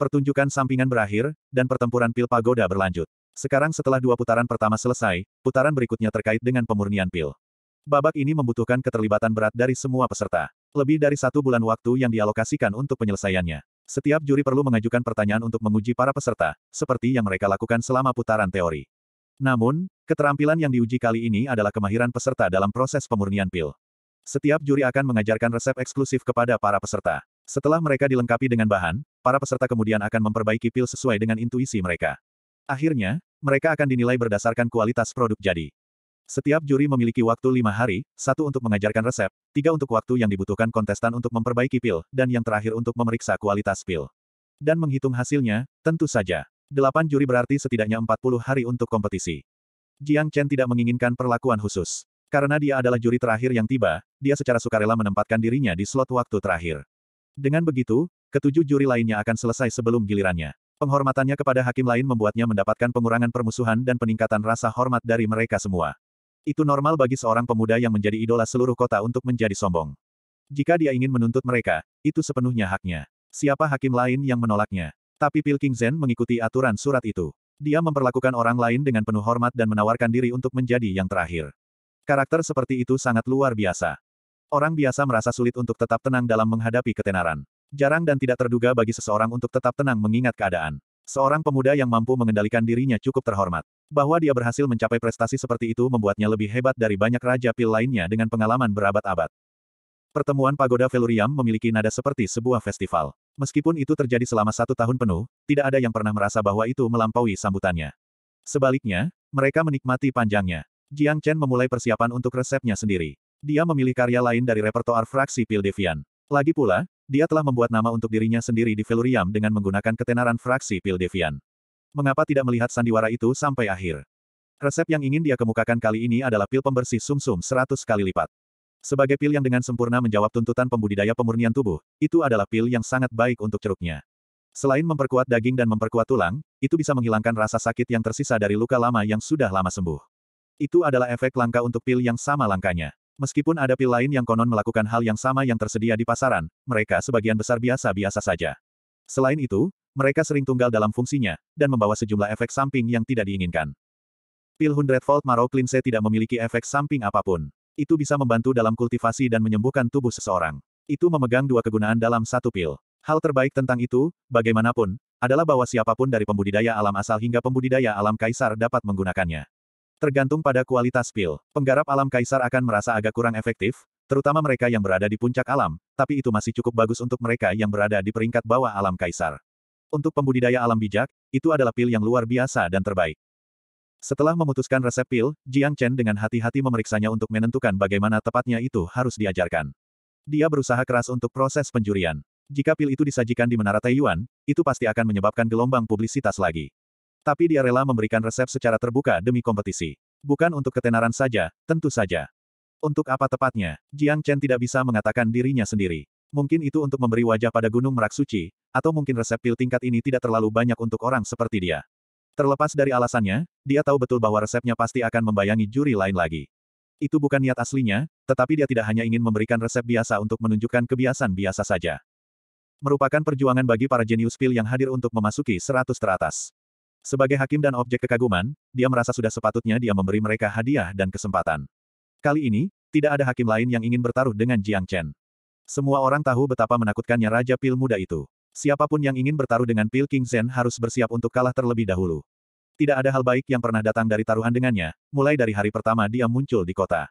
Speaker 1: Pertunjukan sampingan berakhir, dan pertempuran Pil Pagoda berlanjut. Sekarang setelah dua putaran pertama selesai, putaran berikutnya terkait dengan pemurnian Pil. Babak ini membutuhkan keterlibatan berat dari semua peserta. Lebih dari satu bulan waktu yang dialokasikan untuk penyelesaiannya. Setiap juri perlu mengajukan pertanyaan untuk menguji para peserta, seperti yang mereka lakukan selama putaran teori. Namun, keterampilan yang diuji kali ini adalah kemahiran peserta dalam proses pemurnian pil. Setiap juri akan mengajarkan resep eksklusif kepada para peserta. Setelah mereka dilengkapi dengan bahan, para peserta kemudian akan memperbaiki pil sesuai dengan intuisi mereka. Akhirnya, mereka akan dinilai berdasarkan kualitas produk jadi. Setiap juri memiliki waktu lima hari, satu untuk mengajarkan resep, tiga untuk waktu yang dibutuhkan kontestan untuk memperbaiki pil, dan yang terakhir untuk memeriksa kualitas pil. Dan menghitung hasilnya, tentu saja. Delapan juri berarti setidaknya 40 hari untuk kompetisi. Jiang Chen tidak menginginkan perlakuan khusus. Karena dia adalah juri terakhir yang tiba, dia secara sukarela menempatkan dirinya di slot waktu terakhir. Dengan begitu, ketujuh juri lainnya akan selesai sebelum gilirannya. Penghormatannya kepada hakim lain membuatnya mendapatkan pengurangan permusuhan dan peningkatan rasa hormat dari mereka semua. Itu normal bagi seorang pemuda yang menjadi idola seluruh kota untuk menjadi sombong. Jika dia ingin menuntut mereka, itu sepenuhnya haknya. Siapa hakim lain yang menolaknya? Tapi King Zen mengikuti aturan surat itu. Dia memperlakukan orang lain dengan penuh hormat dan menawarkan diri untuk menjadi yang terakhir. Karakter seperti itu sangat luar biasa. Orang biasa merasa sulit untuk tetap tenang dalam menghadapi ketenaran. Jarang dan tidak terduga bagi seseorang untuk tetap tenang mengingat keadaan. Seorang pemuda yang mampu mengendalikan dirinya cukup terhormat. Bahwa dia berhasil mencapai prestasi seperti itu membuatnya lebih hebat dari banyak raja pil lainnya dengan pengalaman berabad-abad. Pertemuan Pagoda Veluriam memiliki nada seperti sebuah festival. Meskipun itu terjadi selama satu tahun penuh, tidak ada yang pernah merasa bahwa itu melampaui sambutannya. Sebaliknya, mereka menikmati panjangnya. Jiang Chen memulai persiapan untuk resepnya sendiri. Dia memilih karya lain dari repertoar fraksi Devian. Lagi pula, dia telah membuat nama untuk dirinya sendiri di Veluriam dengan menggunakan ketenaran fraksi Devian. Mengapa tidak melihat sandiwara itu sampai akhir? Resep yang ingin dia kemukakan kali ini adalah pil pembersih sumsum -sum 100 kali lipat. Sebagai pil yang dengan sempurna menjawab tuntutan pembudidaya pemurnian tubuh, itu adalah pil yang sangat baik untuk ceruknya. Selain memperkuat daging dan memperkuat tulang, itu bisa menghilangkan rasa sakit yang tersisa dari luka lama yang sudah lama sembuh. Itu adalah efek langka untuk pil yang sama langkanya. Meskipun ada pil lain yang konon melakukan hal yang sama yang tersedia di pasaran, mereka sebagian besar biasa-biasa saja. Selain itu, mereka sering tunggal dalam fungsinya, dan membawa sejumlah efek samping yang tidak diinginkan. Pil 100 Volt Maroclinse Cleanse tidak memiliki efek samping apapun. Itu bisa membantu dalam kultivasi dan menyembuhkan tubuh seseorang. Itu memegang dua kegunaan dalam satu pil. Hal terbaik tentang itu, bagaimanapun, adalah bahwa siapapun dari pembudidaya alam asal hingga pembudidaya alam kaisar dapat menggunakannya. Tergantung pada kualitas pil, penggarap alam kaisar akan merasa agak kurang efektif, terutama mereka yang berada di puncak alam, tapi itu masih cukup bagus untuk mereka yang berada di peringkat bawah alam kaisar. Untuk pembudidaya alam bijak, itu adalah pil yang luar biasa dan terbaik. Setelah memutuskan resep pil, Jiang Chen dengan hati-hati memeriksanya untuk menentukan bagaimana tepatnya itu harus diajarkan. Dia berusaha keras untuk proses penjurian. Jika pil itu disajikan di Menara Taiyuan, itu pasti akan menyebabkan gelombang publisitas lagi. Tapi dia rela memberikan resep secara terbuka demi kompetisi. Bukan untuk ketenaran saja, tentu saja. Untuk apa tepatnya, Jiang Chen tidak bisa mengatakan dirinya sendiri. Mungkin itu untuk memberi wajah pada Gunung Merak Suci, atau mungkin resep pil tingkat ini tidak terlalu banyak untuk orang seperti dia. Terlepas dari alasannya, dia tahu betul bahwa resepnya pasti akan membayangi juri lain lagi. Itu bukan niat aslinya, tetapi dia tidak hanya ingin memberikan resep biasa untuk menunjukkan kebiasaan biasa saja. Merupakan perjuangan bagi para jenius pil yang hadir untuk memasuki seratus teratas. Sebagai hakim dan objek kekaguman, dia merasa sudah sepatutnya dia memberi mereka hadiah dan kesempatan. Kali ini, tidak ada hakim lain yang ingin bertaruh dengan Jiang Chen. Semua orang tahu betapa menakutkannya Raja Pil Muda itu. Siapapun yang ingin bertaruh dengan Pil King Zen harus bersiap untuk kalah terlebih dahulu. Tidak ada hal baik yang pernah datang dari taruhan dengannya, mulai dari hari pertama dia muncul di kota.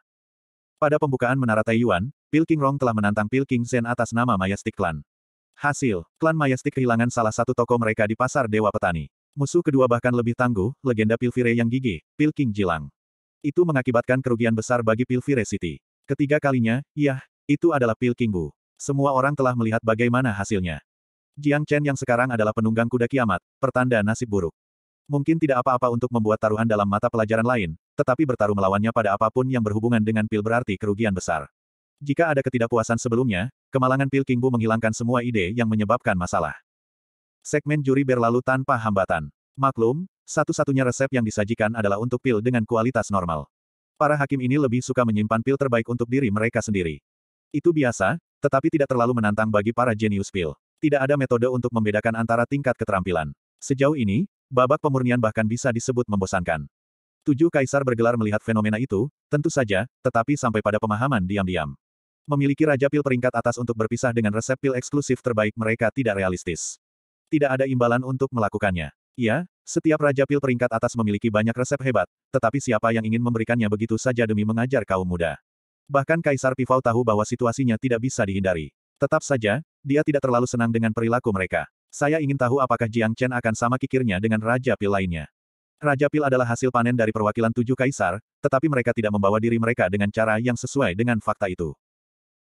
Speaker 1: Pada pembukaan Menara Taiyuan, Pil King Rong telah menantang Pil King Zen atas nama Mayastik Clan. Hasil, klan Mayastik kehilangan salah satu toko mereka di pasar Dewa Petani. Musuh kedua bahkan lebih tangguh, legenda Pilvire yang gigih, Pil King Jilang. Itu mengakibatkan kerugian besar bagi Pilvire City. Ketiga kalinya, yah, itu adalah Pil King Bu. Semua orang telah melihat bagaimana hasilnya. Jiang Chen yang sekarang adalah penunggang kuda kiamat, pertanda nasib buruk. Mungkin tidak apa-apa untuk membuat taruhan dalam mata pelajaran lain, tetapi bertaruh melawannya pada apapun yang berhubungan dengan pil berarti kerugian besar. Jika ada ketidakpuasan sebelumnya, kemalangan pil Kingbu menghilangkan semua ide yang menyebabkan masalah. Segmen juri berlalu tanpa hambatan. Maklum, satu-satunya resep yang disajikan adalah untuk pil dengan kualitas normal. Para hakim ini lebih suka menyimpan pil terbaik untuk diri mereka sendiri. Itu biasa, tetapi tidak terlalu menantang bagi para jenius pil. Tidak ada metode untuk membedakan antara tingkat keterampilan. Sejauh ini, Babak pemurnian bahkan bisa disebut membosankan. Tujuh kaisar bergelar melihat fenomena itu, tentu saja, tetapi sampai pada pemahaman diam-diam. Memiliki raja pil peringkat atas untuk berpisah dengan resep pil eksklusif terbaik mereka tidak realistis. Tidak ada imbalan untuk melakukannya. Ya, setiap raja pil peringkat atas memiliki banyak resep hebat, tetapi siapa yang ingin memberikannya begitu saja demi mengajar kaum muda? Bahkan Kaisar Pivau tahu bahwa situasinya tidak bisa dihindari. Tetap saja, dia tidak terlalu senang dengan perilaku mereka. Saya ingin tahu apakah Jiang Chen akan sama kikirnya dengan Raja Pil lainnya. Raja Pil adalah hasil panen dari perwakilan tujuh kaisar, tetapi mereka tidak membawa diri mereka dengan cara yang sesuai dengan fakta itu.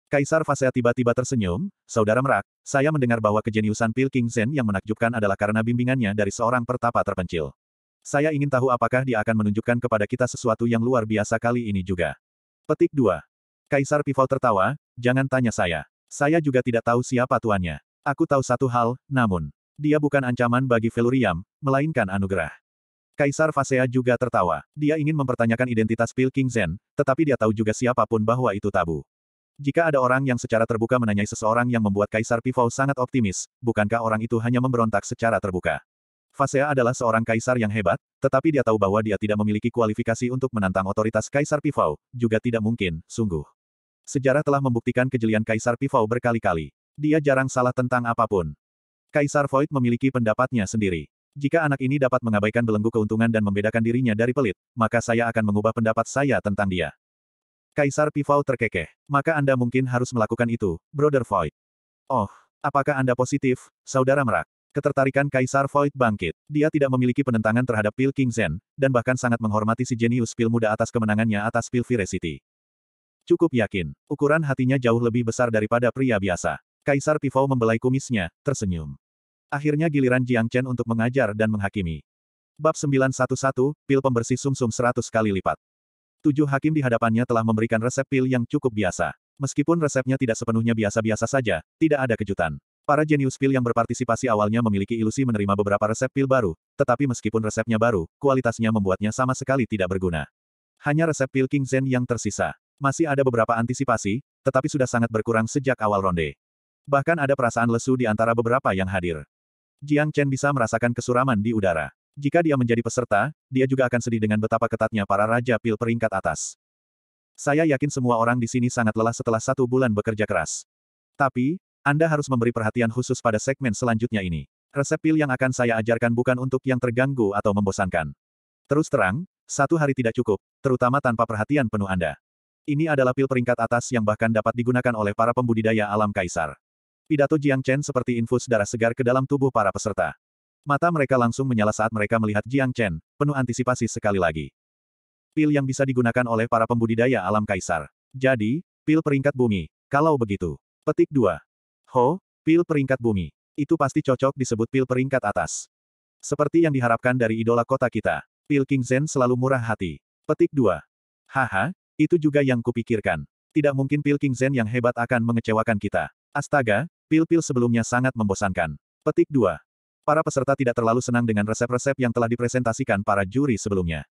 Speaker 1: Kaisar Fasea tiba-tiba tersenyum, Saudara Merak, saya mendengar bahwa kejeniusan Pil King Zen yang menakjubkan adalah karena bimbingannya dari seorang pertapa terpencil. Saya ingin tahu apakah dia akan menunjukkan kepada kita sesuatu yang luar biasa kali ini juga. Petik 2. Kaisar Pivau tertawa, jangan tanya saya. Saya juga tidak tahu siapa tuannya. Aku tahu satu hal, namun. Dia bukan ancaman bagi Veluriam, melainkan anugerah. Kaisar Fasea juga tertawa. Dia ingin mempertanyakan identitas Pil King Zen, tetapi dia tahu juga siapapun bahwa itu tabu. Jika ada orang yang secara terbuka menanyai seseorang yang membuat Kaisar Pivau sangat optimis, bukankah orang itu hanya memberontak secara terbuka? Fasea adalah seorang kaisar yang hebat, tetapi dia tahu bahwa dia tidak memiliki kualifikasi untuk menantang otoritas Kaisar Pivau, juga tidak mungkin, sungguh. Sejarah telah membuktikan kejelian Kaisar Pivau berkali-kali. Dia jarang salah tentang apapun. Kaisar Void memiliki pendapatnya sendiri. Jika anak ini dapat mengabaikan belenggu keuntungan dan membedakan dirinya dari pelit, maka saya akan mengubah pendapat saya tentang dia. Kaisar Pivau terkekeh. Maka Anda mungkin harus melakukan itu, Brother Void. Oh, apakah Anda positif, Saudara Merak? Ketertarikan Kaisar Void bangkit. Dia tidak memiliki penentangan terhadap Pil King Zen, dan bahkan sangat menghormati si jenius Pil muda atas kemenangannya atas Pil Vire Cukup yakin, ukuran hatinya jauh lebih besar daripada pria biasa. Kaisar Pivau membelai kumisnya, tersenyum. Akhirnya giliran Jiang Chen untuk mengajar dan menghakimi. Bab 911, pil pembersih sumsum -sum 100 kali lipat. Tujuh hakim di hadapannya telah memberikan resep pil yang cukup biasa. Meskipun resepnya tidak sepenuhnya biasa-biasa saja, tidak ada kejutan. Para jenius pil yang berpartisipasi awalnya memiliki ilusi menerima beberapa resep pil baru, tetapi meskipun resepnya baru, kualitasnya membuatnya sama sekali tidak berguna. Hanya resep pil King Zen yang tersisa. Masih ada beberapa antisipasi, tetapi sudah sangat berkurang sejak awal ronde. Bahkan ada perasaan lesu di antara beberapa yang hadir. Jiang Chen bisa merasakan kesuraman di udara. Jika dia menjadi peserta, dia juga akan sedih dengan betapa ketatnya para raja pil peringkat atas. Saya yakin semua orang di sini sangat lelah setelah satu bulan bekerja keras. Tapi, Anda harus memberi perhatian khusus pada segmen selanjutnya ini. Resep pil yang akan saya ajarkan bukan untuk yang terganggu atau membosankan. Terus terang, satu hari tidak cukup, terutama tanpa perhatian penuh Anda. Ini adalah pil peringkat atas yang bahkan dapat digunakan oleh para pembudidaya alam kaisar. Pidato Jiang Chen seperti infus darah segar ke dalam tubuh para peserta. Mata mereka langsung menyala saat mereka melihat Jiang Chen, penuh antisipasi sekali lagi. Pil yang bisa digunakan oleh para pembudidaya alam kaisar. Jadi, pil peringkat bumi, kalau begitu. Petik dua. Ho, pil peringkat bumi. Itu pasti cocok disebut pil peringkat atas. Seperti yang diharapkan dari idola kota kita. Pil King Zen selalu murah hati. Petik dua. Haha, itu juga yang kupikirkan. Tidak mungkin pil King Zen yang hebat akan mengecewakan kita. Astaga, Pil-pil sebelumnya sangat membosankan. Petik 2. Para peserta tidak terlalu senang dengan resep-resep yang telah dipresentasikan para juri sebelumnya.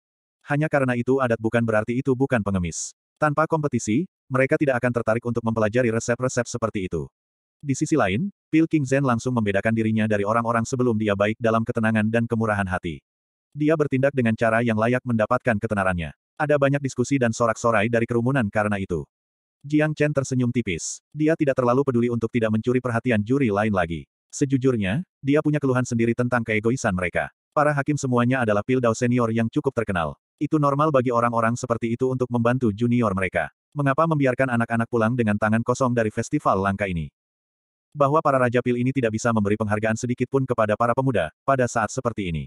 Speaker 1: Hanya karena itu adat bukan berarti itu bukan pengemis. Tanpa kompetisi, mereka tidak akan tertarik untuk mempelajari resep-resep seperti itu. Di sisi lain, Pil King Zen langsung membedakan dirinya dari orang-orang sebelum dia baik dalam ketenangan dan kemurahan hati. Dia bertindak dengan cara yang layak mendapatkan ketenarannya. Ada banyak diskusi dan sorak-sorai dari kerumunan karena itu. Jiang Chen tersenyum tipis. Dia tidak terlalu peduli untuk tidak mencuri perhatian juri lain lagi. Sejujurnya, dia punya keluhan sendiri tentang keegoisan mereka. Para hakim semuanya adalah pil Pildau senior yang cukup terkenal. Itu normal bagi orang-orang seperti itu untuk membantu junior mereka. Mengapa membiarkan anak-anak pulang dengan tangan kosong dari festival langka ini? Bahwa para Raja Pil ini tidak bisa memberi penghargaan sedikitpun kepada para pemuda, pada saat seperti ini.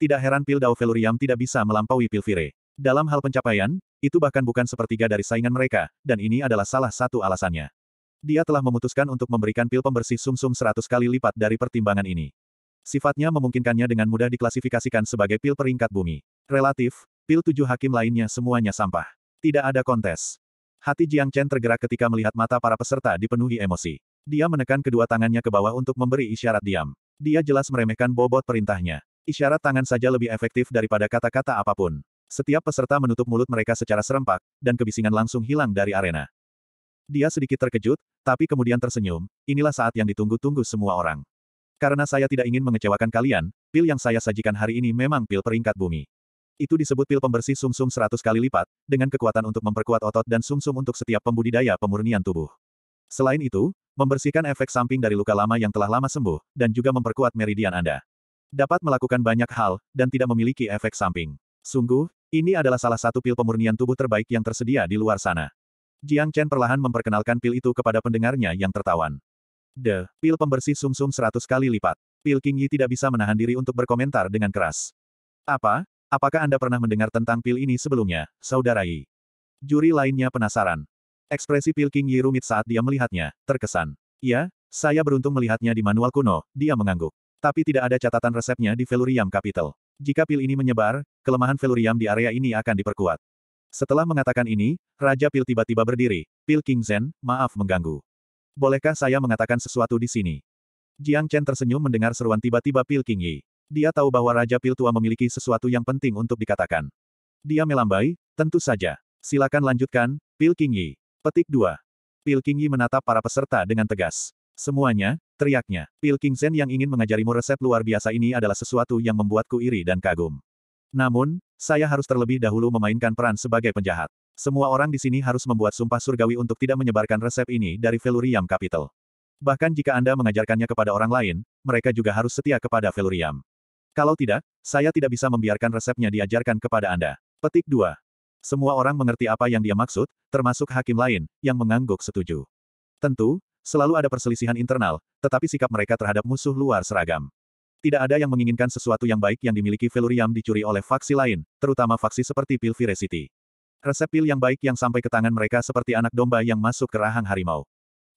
Speaker 1: Tidak heran pil Pildau Veluriam tidak bisa melampaui Pilvire. Dalam hal pencapaian, itu bahkan bukan sepertiga dari saingan mereka, dan ini adalah salah satu alasannya. Dia telah memutuskan untuk memberikan pil pembersih sumsum -sum 100 kali lipat dari pertimbangan ini. Sifatnya memungkinkannya dengan mudah diklasifikasikan sebagai pil peringkat bumi. Relatif, pil tujuh hakim lainnya semuanya sampah. Tidak ada kontes. Hati Jiang Chen tergerak ketika melihat mata para peserta dipenuhi emosi. Dia menekan kedua tangannya ke bawah untuk memberi isyarat diam. Dia jelas meremehkan bobot perintahnya. Isyarat tangan saja lebih efektif daripada kata-kata apapun. Setiap peserta menutup mulut mereka secara serempak, dan kebisingan langsung hilang dari arena. Dia sedikit terkejut, tapi kemudian tersenyum, inilah saat yang ditunggu-tunggu semua orang. Karena saya tidak ingin mengecewakan kalian, pil yang saya sajikan hari ini memang pil peringkat bumi. Itu disebut pil pembersih sumsum 100 kali lipat, dengan kekuatan untuk memperkuat otot dan sumsum untuk setiap pembudidaya pemurnian tubuh. Selain itu, membersihkan efek samping dari luka lama yang telah lama sembuh, dan juga memperkuat meridian Anda. Dapat melakukan banyak hal, dan tidak memiliki efek samping. Sungguh, ini adalah salah satu pil pemurnian tubuh terbaik yang tersedia di luar sana. Jiang Chen perlahan memperkenalkan pil itu kepada pendengarnya yang tertawan. The, pil pembersih sumsum seratus kali lipat. Pil King Yi tidak bisa menahan diri untuk berkomentar dengan keras. Apa? Apakah Anda pernah mendengar tentang pil ini sebelumnya, Saudara Yi? Juri lainnya penasaran. Ekspresi pil King Yi rumit saat dia melihatnya, terkesan. Ya, saya beruntung melihatnya di manual kuno, dia mengangguk. Tapi tidak ada catatan resepnya di Veluriam Capital. Jika pil ini menyebar, kelemahan Veluriam di area ini akan diperkuat. Setelah mengatakan ini, Raja Pil tiba-tiba berdiri. Pil King Zen, maaf mengganggu. Bolehkah saya mengatakan sesuatu di sini? Jiang Chen tersenyum mendengar seruan tiba-tiba Pil King Yi. Dia tahu bahwa Raja Pil tua memiliki sesuatu yang penting untuk dikatakan. Dia melambai, tentu saja. Silakan lanjutkan, Pil King Yi. Petik 2. Pil King Yi menatap para peserta dengan tegas. Semuanya, teriaknya. Pil King Zen yang ingin mengajarimu resep luar biasa ini adalah sesuatu yang membuatku iri dan kagum. Namun, saya harus terlebih dahulu memainkan peran sebagai penjahat. Semua orang di sini harus membuat sumpah surgawi untuk tidak menyebarkan resep ini dari Veluriam Capital. Bahkan jika Anda mengajarkannya kepada orang lain, mereka juga harus setia kepada Veluriam. Kalau tidak, saya tidak bisa membiarkan resepnya diajarkan kepada Anda. Petik 2. Semua orang mengerti apa yang dia maksud, termasuk hakim lain, yang mengangguk setuju. Tentu, selalu ada perselisihan internal, tetapi sikap mereka terhadap musuh luar seragam. Tidak ada yang menginginkan sesuatu yang baik yang dimiliki Veluriam dicuri oleh faksi lain, terutama faksi seperti Pil Viresity. Resep pil yang baik yang sampai ke tangan mereka seperti anak domba yang masuk ke rahang harimau.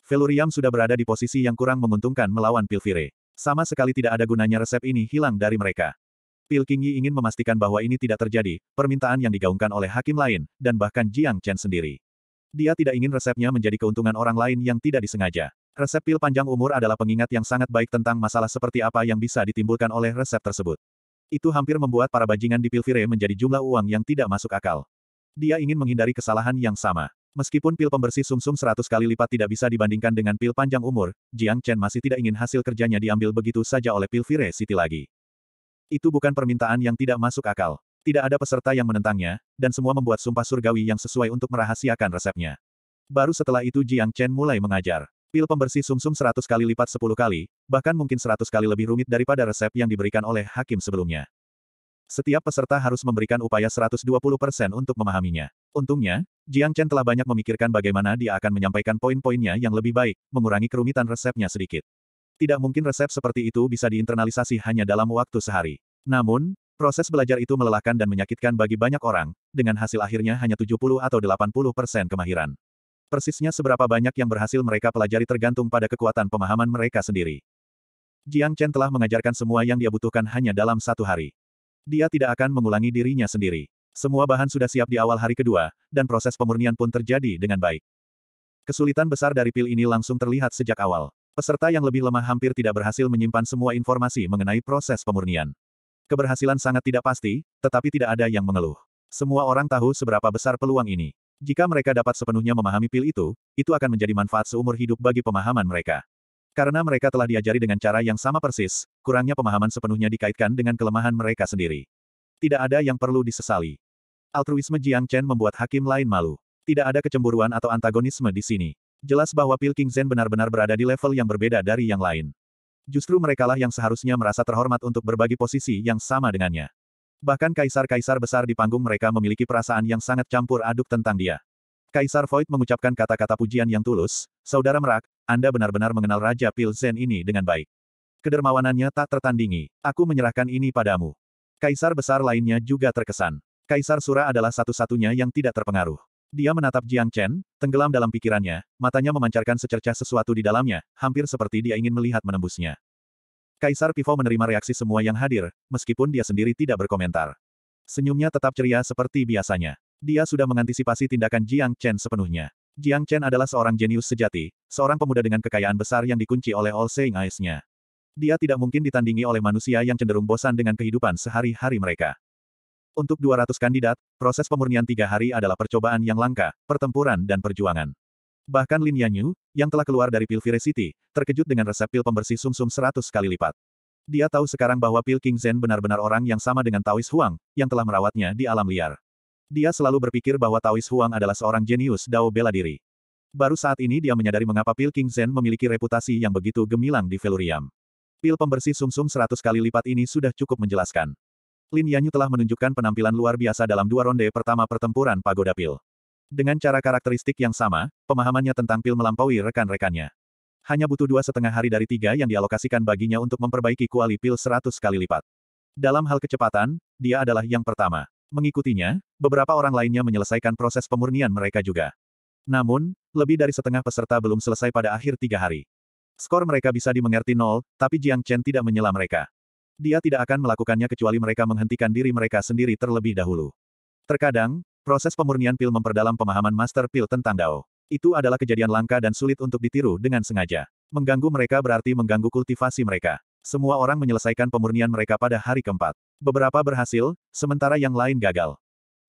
Speaker 1: Veluriam sudah berada di posisi yang kurang menguntungkan melawan Pil Vire. Sama sekali tidak ada gunanya resep ini hilang dari mereka. Pil King ingin memastikan bahwa ini tidak terjadi, permintaan yang digaungkan oleh hakim lain, dan bahkan Jiang Chen sendiri. Dia tidak ingin resepnya menjadi keuntungan orang lain yang tidak disengaja. Resep pil panjang umur adalah pengingat yang sangat baik tentang masalah seperti apa yang bisa ditimbulkan oleh resep tersebut. Itu hampir membuat para bajingan di Pilvire menjadi jumlah uang yang tidak masuk akal. Dia ingin menghindari kesalahan yang sama. Meskipun pil pembersih sumsum -sum 100 kali lipat tidak bisa dibandingkan dengan pil panjang umur, Jiang Chen masih tidak ingin hasil kerjanya diambil begitu saja oleh Pilvire City lagi. Itu bukan permintaan yang tidak masuk akal. Tidak ada peserta yang menentangnya, dan semua membuat sumpah surgawi yang sesuai untuk merahasiakan resepnya. Baru setelah itu Jiang Chen mulai mengajar. Pil pembersih sumsum -sum 100 kali lipat 10 kali, bahkan mungkin 100 kali lebih rumit daripada resep yang diberikan oleh hakim sebelumnya. Setiap peserta harus memberikan upaya 120% untuk memahaminya. Untungnya, Jiang Chen telah banyak memikirkan bagaimana dia akan menyampaikan poin-poinnya yang lebih baik, mengurangi kerumitan resepnya sedikit. Tidak mungkin resep seperti itu bisa diinternalisasi hanya dalam waktu sehari. Namun, proses belajar itu melelahkan dan menyakitkan bagi banyak orang, dengan hasil akhirnya hanya 70 atau 80% kemahiran. Persisnya seberapa banyak yang berhasil mereka pelajari tergantung pada kekuatan pemahaman mereka sendiri. Jiang Chen telah mengajarkan semua yang dia butuhkan hanya dalam satu hari. Dia tidak akan mengulangi dirinya sendiri. Semua bahan sudah siap di awal hari kedua, dan proses pemurnian pun terjadi dengan baik. Kesulitan besar dari pil ini langsung terlihat sejak awal. Peserta yang lebih lemah hampir tidak berhasil menyimpan semua informasi mengenai proses pemurnian. Keberhasilan sangat tidak pasti, tetapi tidak ada yang mengeluh. Semua orang tahu seberapa besar peluang ini. Jika mereka dapat sepenuhnya memahami pil itu, itu akan menjadi manfaat seumur hidup bagi pemahaman mereka. Karena mereka telah diajari dengan cara yang sama persis, kurangnya pemahaman sepenuhnya dikaitkan dengan kelemahan mereka sendiri. Tidak ada yang perlu disesali. Altruisme Jiang Chen membuat hakim lain malu. Tidak ada kecemburuan atau antagonisme di sini. Jelas bahwa Pil King Zen benar-benar berada di level yang berbeda dari yang lain. Justru merekalah yang seharusnya merasa terhormat untuk berbagi posisi yang sama dengannya. Bahkan kaisar-kaisar besar di panggung mereka memiliki perasaan yang sangat campur aduk tentang dia. Kaisar Void mengucapkan kata-kata pujian yang tulus, Saudara Merak, Anda benar-benar mengenal Raja Pilzen ini dengan baik. Kedermawanannya tak tertandingi. Aku menyerahkan ini padamu. Kaisar besar lainnya juga terkesan. Kaisar Sura adalah satu-satunya yang tidak terpengaruh. Dia menatap Jiang Chen, tenggelam dalam pikirannya, matanya memancarkan secercah sesuatu di dalamnya, hampir seperti dia ingin melihat menembusnya. Kaisar Pivo menerima reaksi semua yang hadir, meskipun dia sendiri tidak berkomentar. Senyumnya tetap ceria seperti biasanya. Dia sudah mengantisipasi tindakan Jiang Chen sepenuhnya. Jiang Chen adalah seorang jenius sejati, seorang pemuda dengan kekayaan besar yang dikunci oleh All Saying Eyes-nya. Dia tidak mungkin ditandingi oleh manusia yang cenderung bosan dengan kehidupan sehari-hari mereka. Untuk 200 kandidat, proses pemurnian tiga hari adalah percobaan yang langka, pertempuran dan perjuangan. Bahkan Lin Yanyu, yang telah keluar dari pil Vire City, terkejut dengan resep pil pembersih sumsum seratus -sum kali lipat. Dia tahu sekarang bahwa pil King Zen benar-benar orang yang sama dengan Taois Huang, yang telah merawatnya di alam liar. Dia selalu berpikir bahwa Taois Huang adalah seorang jenius dao bela diri. Baru saat ini dia menyadari mengapa pil King Zen memiliki reputasi yang begitu gemilang di Veluriam. Pil pembersih sumsum seratus 100 kali lipat ini sudah cukup menjelaskan. Lin Yanyu telah menunjukkan penampilan luar biasa dalam dua ronde pertama pertempuran Pagoda Pil. Dengan cara karakteristik yang sama, pemahamannya tentang pil melampaui rekan-rekannya. Hanya butuh dua setengah hari dari tiga yang dialokasikan baginya untuk memperbaiki kuali pil seratus kali lipat. Dalam hal kecepatan, dia adalah yang pertama. Mengikutinya, beberapa orang lainnya menyelesaikan proses pemurnian mereka juga. Namun, lebih dari setengah peserta belum selesai pada akhir tiga hari. Skor mereka bisa dimengerti nol, tapi Jiang Chen tidak menyela mereka. Dia tidak akan melakukannya kecuali mereka menghentikan diri mereka sendiri terlebih dahulu. Terkadang, Proses pemurnian pil memperdalam pemahaman master pil tentang Dao. Itu adalah kejadian langka dan sulit untuk ditiru dengan sengaja. Mengganggu mereka berarti mengganggu kultivasi mereka. Semua orang menyelesaikan pemurnian mereka pada hari keempat. Beberapa berhasil, sementara yang lain gagal.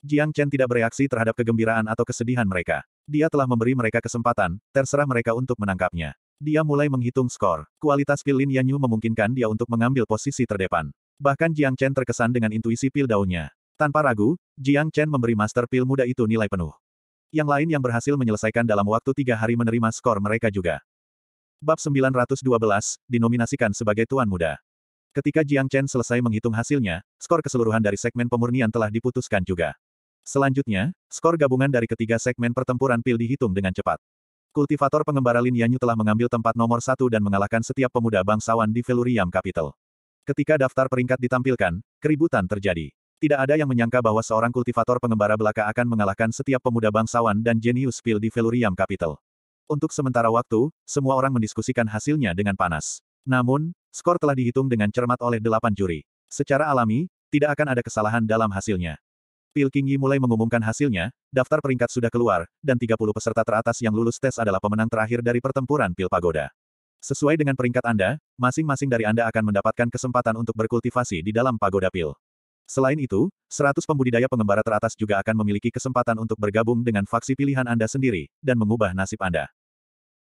Speaker 1: Jiang Chen tidak bereaksi terhadap kegembiraan atau kesedihan mereka. Dia telah memberi mereka kesempatan, terserah mereka untuk menangkapnya. Dia mulai menghitung skor. Kualitas pil Lin Yanyu memungkinkan dia untuk mengambil posisi terdepan. Bahkan Jiang Chen terkesan dengan intuisi pil daunnya. Tanpa ragu, Jiang Chen memberi Master Pil muda itu nilai penuh. Yang lain yang berhasil menyelesaikan dalam waktu tiga hari menerima skor mereka juga. Bab 912, dinominasikan sebagai Tuan Muda. Ketika Jiang Chen selesai menghitung hasilnya, skor keseluruhan dari segmen pemurnian telah diputuskan juga. Selanjutnya, skor gabungan dari ketiga segmen pertempuran pil dihitung dengan cepat. Kultivator pengembara Lin Yanyu telah mengambil tempat nomor satu dan mengalahkan setiap pemuda bangsawan di Veluriam Capital. Ketika daftar peringkat ditampilkan, keributan terjadi. Tidak ada yang menyangka bahwa seorang kultivator pengembara belaka akan mengalahkan setiap pemuda bangsawan dan jenius pil di Veluriam Capital. Untuk sementara waktu, semua orang mendiskusikan hasilnya dengan panas. Namun, skor telah dihitung dengan cermat oleh delapan juri. Secara alami, tidak akan ada kesalahan dalam hasilnya. Pil Qingyi mulai mengumumkan hasilnya, daftar peringkat sudah keluar, dan 30 peserta teratas yang lulus tes adalah pemenang terakhir dari pertempuran Pil Pagoda. Sesuai dengan peringkat Anda, masing-masing dari Anda akan mendapatkan kesempatan untuk berkultivasi di dalam pagoda pil. Selain itu, 100 pembudidaya pengembara teratas juga akan memiliki kesempatan untuk bergabung dengan faksi pilihan Anda sendiri, dan mengubah nasib Anda.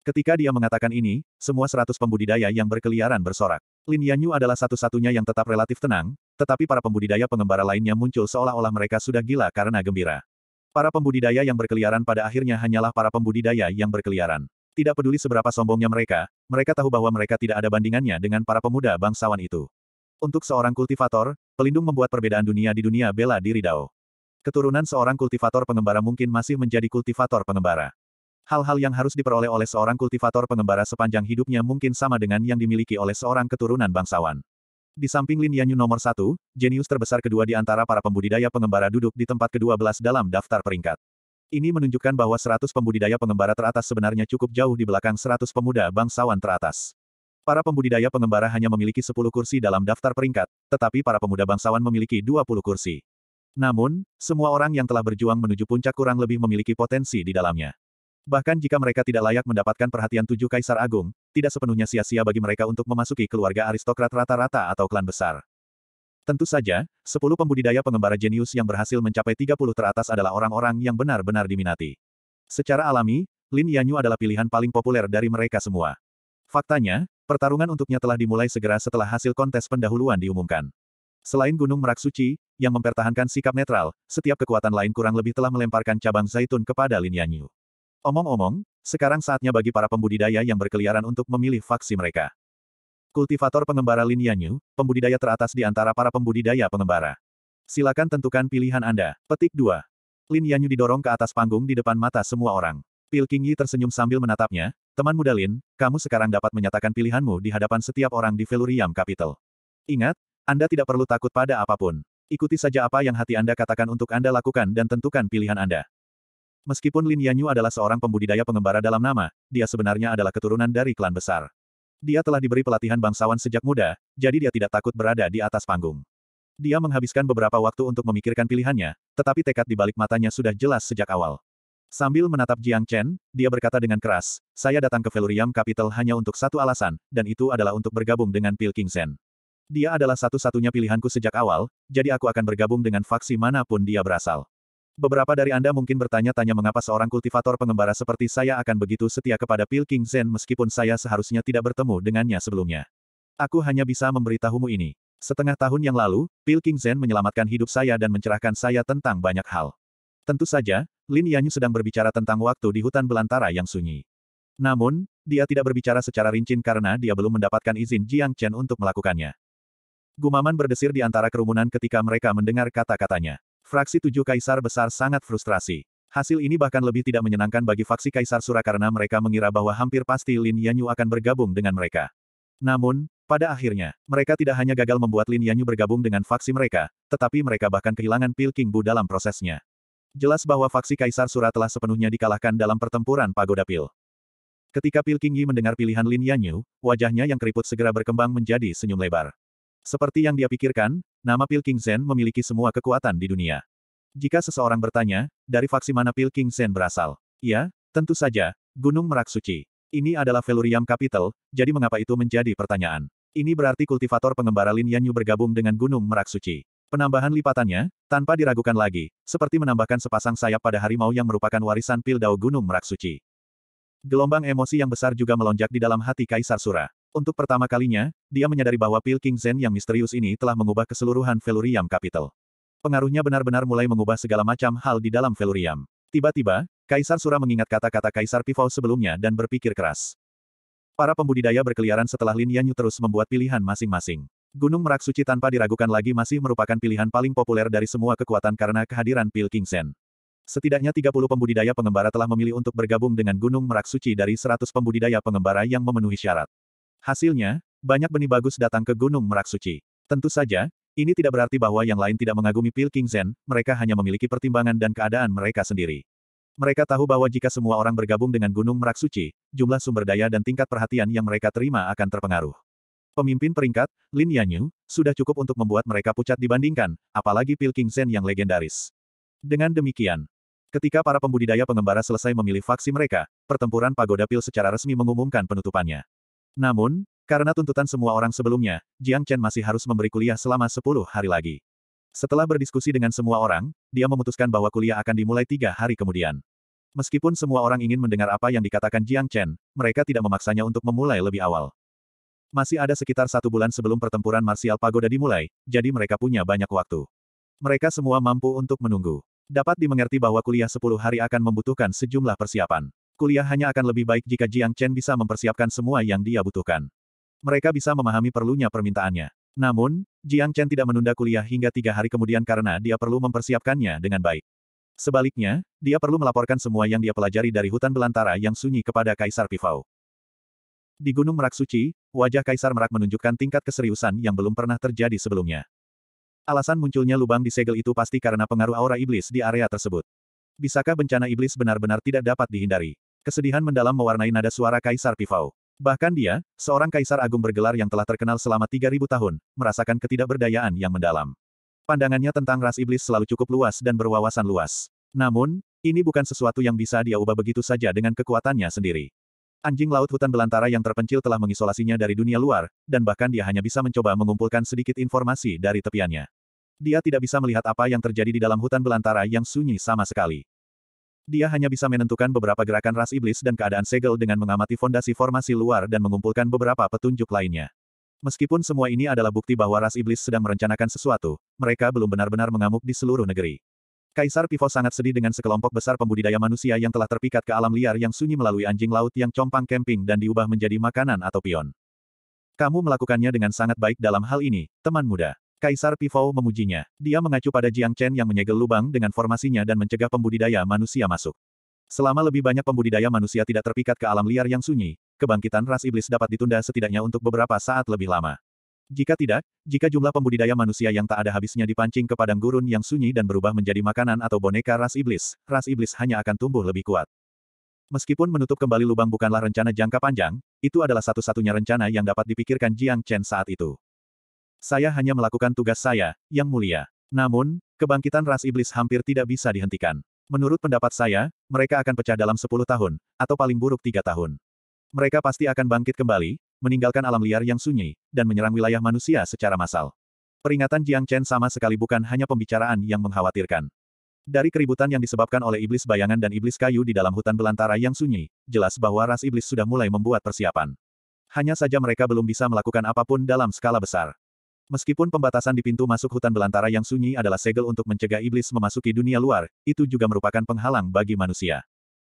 Speaker 1: Ketika dia mengatakan ini, semua 100 pembudidaya yang berkeliaran bersorak. Lin Yanyu adalah satu-satunya yang tetap relatif tenang, tetapi para pembudidaya pengembara lainnya muncul seolah-olah mereka sudah gila karena gembira. Para pembudidaya yang berkeliaran pada akhirnya hanyalah para pembudidaya yang berkeliaran. Tidak peduli seberapa sombongnya mereka, mereka tahu bahwa mereka tidak ada bandingannya dengan para pemuda bangsawan itu. Untuk seorang kultivator, pelindung membuat perbedaan dunia di dunia bela diri Dao. Keturunan seorang kultivator pengembara mungkin masih menjadi kultivator pengembara. Hal-hal yang harus diperoleh oleh seorang kultivator pengembara sepanjang hidupnya mungkin sama dengan yang dimiliki oleh seorang keturunan bangsawan. Di samping Lin Yanyu nomor satu, jenius terbesar kedua di antara para pembudidaya pengembara duduk di tempat ke-12 dalam daftar peringkat. Ini menunjukkan bahwa 100 pembudidaya pengembara teratas sebenarnya cukup jauh di belakang 100 pemuda bangsawan teratas. Para pembudidaya pengembara hanya memiliki 10 kursi dalam daftar peringkat, tetapi para pemuda bangsawan memiliki 20 kursi. Namun, semua orang yang telah berjuang menuju puncak kurang lebih memiliki potensi di dalamnya. Bahkan jika mereka tidak layak mendapatkan perhatian tujuh kaisar agung, tidak sepenuhnya sia-sia bagi mereka untuk memasuki keluarga aristokrat rata-rata atau klan besar. Tentu saja, sepuluh pembudidaya pengembara jenius yang berhasil mencapai 30 teratas adalah orang-orang yang benar-benar diminati. Secara alami, Lin Yanyu adalah pilihan paling populer dari mereka semua. Faktanya, Pertarungan untuknya telah dimulai segera setelah hasil kontes pendahuluan diumumkan. Selain Gunung Merak Suci, yang mempertahankan sikap netral, setiap kekuatan lain kurang lebih telah melemparkan cabang zaitun kepada Lin Yanyu. Omong-omong, sekarang saatnya bagi para pembudidaya yang berkeliaran untuk memilih faksi mereka. Kultivator pengembara Lin Yanyu, pembudidaya teratas di antara para pembudidaya pengembara. Silakan tentukan pilihan Anda. Petik 2. Lin Yanyu didorong ke atas panggung di depan mata semua orang. Pil Qingyi tersenyum sambil menatapnya, teman muda Lin, kamu sekarang dapat menyatakan pilihanmu di hadapan setiap orang di Veluriam Capital. Ingat, Anda tidak perlu takut pada apapun. Ikuti saja apa yang hati Anda katakan untuk Anda lakukan dan tentukan pilihan Anda. Meskipun Lin Yanyu adalah seorang pembudidaya pengembara dalam nama, dia sebenarnya adalah keturunan dari klan besar. Dia telah diberi pelatihan bangsawan sejak muda, jadi dia tidak takut berada di atas panggung. Dia menghabiskan beberapa waktu untuk memikirkan pilihannya, tetapi tekad di balik matanya sudah jelas sejak awal. Sambil menatap Jiang Chen, dia berkata dengan keras, saya datang ke Veluriam Capital hanya untuk satu alasan, dan itu adalah untuk bergabung dengan Pil King Sen. Dia adalah satu-satunya pilihanku sejak awal, jadi aku akan bergabung dengan faksi manapun dia berasal. Beberapa dari Anda mungkin bertanya-tanya mengapa seorang kultivator pengembara seperti saya akan begitu setia kepada Pil King Zen meskipun saya seharusnya tidak bertemu dengannya sebelumnya. Aku hanya bisa memberitahumu ini. Setengah tahun yang lalu, Pil King Zen menyelamatkan hidup saya dan mencerahkan saya tentang banyak hal. Tentu saja, Lin Yanyu sedang berbicara tentang waktu di hutan belantara yang sunyi. Namun, dia tidak berbicara secara rinci karena dia belum mendapatkan izin Jiang Chen untuk melakukannya. Gumaman berdesir di antara kerumunan ketika mereka mendengar kata-katanya. Fraksi tujuh kaisar besar sangat frustrasi. Hasil ini bahkan lebih tidak menyenangkan bagi faksi kaisar Sura karena mereka mengira bahwa hampir pasti Lin Yanyu akan bergabung dengan mereka. Namun, pada akhirnya, mereka tidak hanya gagal membuat Lin Yanyu bergabung dengan faksi mereka, tetapi mereka bahkan kehilangan Pil King Bu dalam prosesnya jelas bahwa faksi Kaisar Sura telah sepenuhnya dikalahkan dalam pertempuran Pagoda Pil. Ketika Pil Kingyi mendengar pilihan Lin Yanyu, wajahnya yang keriput segera berkembang menjadi senyum lebar. Seperti yang dia pikirkan, nama Pil King Zen memiliki semua kekuatan di dunia. Jika seseorang bertanya, dari faksi mana Pil King Zen berasal? Ya, tentu saja, Gunung Merak Suci. Ini adalah Veluriam Capital, jadi mengapa itu menjadi pertanyaan? Ini berarti kultivator pengembara Lin Yanyu bergabung dengan Gunung Merak Suci. Penambahan lipatannya, tanpa diragukan lagi, seperti menambahkan sepasang sayap pada harimau yang merupakan warisan Pildau Gunung Merak Suci. Gelombang emosi yang besar juga melonjak di dalam hati Kaisar Sura. Untuk pertama kalinya, dia menyadari bahwa Pil King Zen yang misterius ini telah mengubah keseluruhan Veluriam Capital. Pengaruhnya benar-benar mulai mengubah segala macam hal di dalam Veluriam. Tiba-tiba, Kaisar Sura mengingat kata-kata Kaisar Pivau sebelumnya dan berpikir keras. Para pembudidaya berkeliaran setelah Lin Yanyu terus membuat pilihan masing-masing. Gunung Merak Suci tanpa diragukan lagi masih merupakan pilihan paling populer dari semua kekuatan karena kehadiran Pil King Sen. Setidaknya 30 pembudidaya pengembara telah memilih untuk bergabung dengan Gunung Merak Suci dari 100 pembudidaya pengembara yang memenuhi syarat. Hasilnya, banyak benih bagus datang ke Gunung Merak Suci. Tentu saja, ini tidak berarti bahwa yang lain tidak mengagumi Pil King Zen, mereka hanya memiliki pertimbangan dan keadaan mereka sendiri. Mereka tahu bahwa jika semua orang bergabung dengan Gunung Merak Suci, jumlah sumber daya dan tingkat perhatian yang mereka terima akan terpengaruh. Pemimpin peringkat, Lin Yanyu, sudah cukup untuk membuat mereka pucat dibandingkan, apalagi Pil King Zhen yang legendaris. Dengan demikian, ketika para pembudidaya pengembara selesai memilih faksi mereka, pertempuran Pagoda Pil secara resmi mengumumkan penutupannya. Namun, karena tuntutan semua orang sebelumnya, Jiang Chen masih harus memberi kuliah selama 10 hari lagi. Setelah berdiskusi dengan semua orang, dia memutuskan bahwa kuliah akan dimulai tiga hari kemudian. Meskipun semua orang ingin mendengar apa yang dikatakan Jiang Chen, mereka tidak memaksanya untuk memulai lebih awal. Masih ada sekitar satu bulan sebelum pertempuran Marsial Pagoda dimulai, jadi mereka punya banyak waktu. Mereka semua mampu untuk menunggu. Dapat dimengerti bahwa kuliah 10 hari akan membutuhkan sejumlah persiapan. Kuliah hanya akan lebih baik jika Jiang Chen bisa mempersiapkan semua yang dia butuhkan. Mereka bisa memahami perlunya permintaannya. Namun, Jiang Chen tidak menunda kuliah hingga tiga hari kemudian karena dia perlu mempersiapkannya dengan baik. Sebaliknya, dia perlu melaporkan semua yang dia pelajari dari hutan belantara yang sunyi kepada Kaisar Pifau. Di Gunung Merak Suci, wajah Kaisar Merak menunjukkan tingkat keseriusan yang belum pernah terjadi sebelumnya. Alasan munculnya lubang di segel itu pasti karena pengaruh aura iblis di area tersebut. Bisakah bencana iblis benar-benar tidak dapat dihindari? Kesedihan mendalam mewarnai nada suara Kaisar Pivau. Bahkan dia, seorang kaisar agung bergelar yang telah terkenal selama 3000 tahun, merasakan ketidakberdayaan yang mendalam. Pandangannya tentang ras iblis selalu cukup luas dan berwawasan luas. Namun, ini bukan sesuatu yang bisa dia ubah begitu saja dengan kekuatannya sendiri. Anjing laut hutan belantara yang terpencil telah mengisolasinya dari dunia luar, dan bahkan dia hanya bisa mencoba mengumpulkan sedikit informasi dari tepiannya. Dia tidak bisa melihat apa yang terjadi di dalam hutan belantara yang sunyi sama sekali. Dia hanya bisa menentukan beberapa gerakan ras iblis dan keadaan segel dengan mengamati fondasi formasi luar dan mengumpulkan beberapa petunjuk lainnya. Meskipun semua ini adalah bukti bahwa ras iblis sedang merencanakan sesuatu, mereka belum benar-benar mengamuk di seluruh negeri. Kaisar Pivo sangat sedih dengan sekelompok besar pembudidaya manusia yang telah terpikat ke alam liar yang sunyi melalui anjing laut yang compang camping dan diubah menjadi makanan atau pion. Kamu melakukannya dengan sangat baik dalam hal ini, teman muda. Kaisar Pivo memujinya. Dia mengacu pada Jiang Chen yang menyegel lubang dengan formasinya dan mencegah pembudidaya manusia masuk. Selama lebih banyak pembudidaya manusia tidak terpikat ke alam liar yang sunyi, kebangkitan ras iblis dapat ditunda setidaknya untuk beberapa saat lebih lama. Jika tidak, jika jumlah pembudidaya manusia yang tak ada habisnya dipancing ke padang gurun yang sunyi dan berubah menjadi makanan atau boneka ras iblis, ras iblis hanya akan tumbuh lebih kuat. Meskipun menutup kembali lubang bukanlah rencana jangka panjang, itu adalah satu-satunya rencana yang dapat dipikirkan Jiang Chen saat itu. Saya hanya melakukan tugas saya, yang mulia. Namun, kebangkitan ras iblis hampir tidak bisa dihentikan. Menurut pendapat saya, mereka akan pecah dalam 10 tahun, atau paling buruk tiga tahun. Mereka pasti akan bangkit kembali, meninggalkan alam liar yang sunyi, dan menyerang wilayah manusia secara massal. Peringatan Jiang Chen sama sekali bukan hanya pembicaraan yang mengkhawatirkan. Dari keributan yang disebabkan oleh iblis bayangan dan iblis kayu di dalam hutan belantara yang sunyi, jelas bahwa ras iblis sudah mulai membuat persiapan. Hanya saja mereka belum bisa melakukan apapun dalam skala besar. Meskipun pembatasan di pintu masuk hutan belantara yang sunyi adalah segel untuk mencegah iblis memasuki dunia luar, itu juga merupakan penghalang bagi manusia.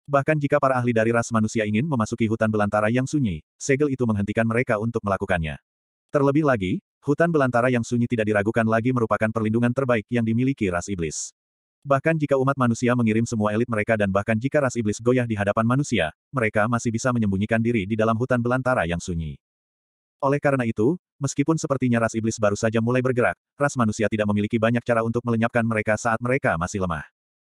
Speaker 1: Bahkan jika para ahli dari ras manusia ingin memasuki hutan belantara yang sunyi, segel itu menghentikan mereka untuk melakukannya. Terlebih lagi, hutan belantara yang sunyi tidak diragukan lagi merupakan perlindungan terbaik yang dimiliki ras iblis. Bahkan jika umat manusia mengirim semua elit mereka dan bahkan jika ras iblis goyah di hadapan manusia, mereka masih bisa menyembunyikan diri di dalam hutan belantara yang sunyi. Oleh karena itu, meskipun sepertinya ras iblis baru saja mulai bergerak, ras manusia tidak memiliki banyak cara untuk melenyapkan mereka saat mereka masih lemah.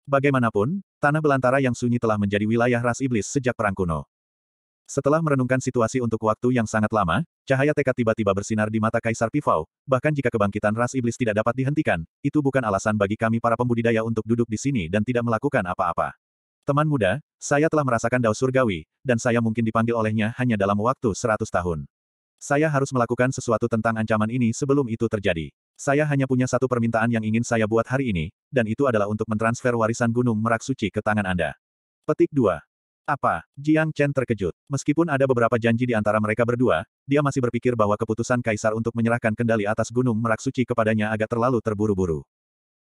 Speaker 1: Bagaimanapun, Tanah belantara yang sunyi telah menjadi wilayah ras iblis sejak perang kuno. Setelah merenungkan situasi untuk waktu yang sangat lama, cahaya tekad tiba-tiba bersinar di mata Kaisar Pivau, bahkan jika kebangkitan ras iblis tidak dapat dihentikan, itu bukan alasan bagi kami para pembudidaya untuk duduk di sini dan tidak melakukan apa-apa. Teman muda, saya telah merasakan dao surgawi, dan saya mungkin dipanggil olehnya hanya dalam waktu 100 tahun. Saya harus melakukan sesuatu tentang ancaman ini sebelum itu terjadi. Saya hanya punya satu permintaan yang ingin saya buat hari ini, dan itu adalah untuk mentransfer warisan Gunung Merak Suci ke tangan Anda. Petik 2. Apa? Jiang Chen terkejut. Meskipun ada beberapa janji di antara mereka berdua, dia masih berpikir bahwa keputusan Kaisar untuk menyerahkan kendali atas Gunung Merak Suci kepadanya agak terlalu terburu-buru.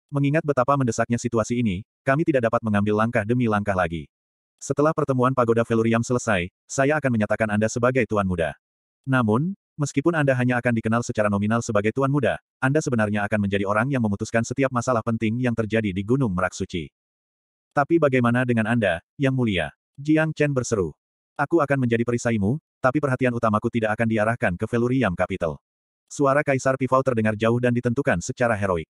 Speaker 1: Mengingat betapa mendesaknya situasi ini, kami tidak dapat mengambil langkah demi langkah lagi. Setelah pertemuan Pagoda Veluriam selesai, saya akan menyatakan Anda sebagai Tuan Muda. Namun, meskipun Anda hanya akan dikenal secara nominal sebagai tuan muda, Anda sebenarnya akan menjadi orang yang memutuskan setiap masalah penting yang terjadi di Gunung Merak Suci. Tapi bagaimana dengan Anda, yang mulia? Jiang Chen berseru. Aku akan menjadi perisaimu, tapi perhatian utamaku tidak akan diarahkan ke Veluriam Capital. Suara Kaisar Pivau terdengar jauh dan ditentukan secara heroik.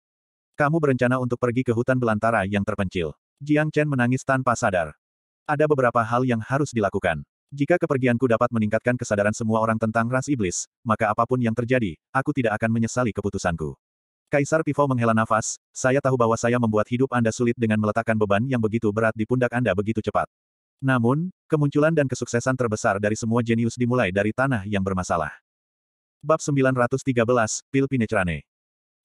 Speaker 1: Kamu berencana untuk pergi ke hutan belantara yang terpencil. Jiang Chen menangis tanpa sadar. Ada beberapa hal yang harus dilakukan. Jika kepergianku dapat meningkatkan kesadaran semua orang tentang ras iblis, maka apapun yang terjadi, aku tidak akan menyesali keputusanku. Kaisar Pivo menghela nafas, saya tahu bahwa saya membuat hidup Anda sulit dengan meletakkan beban yang begitu berat di pundak Anda begitu cepat. Namun, kemunculan dan kesuksesan terbesar dari semua jenius dimulai dari tanah yang bermasalah. Bab 913, Pil Pinecrane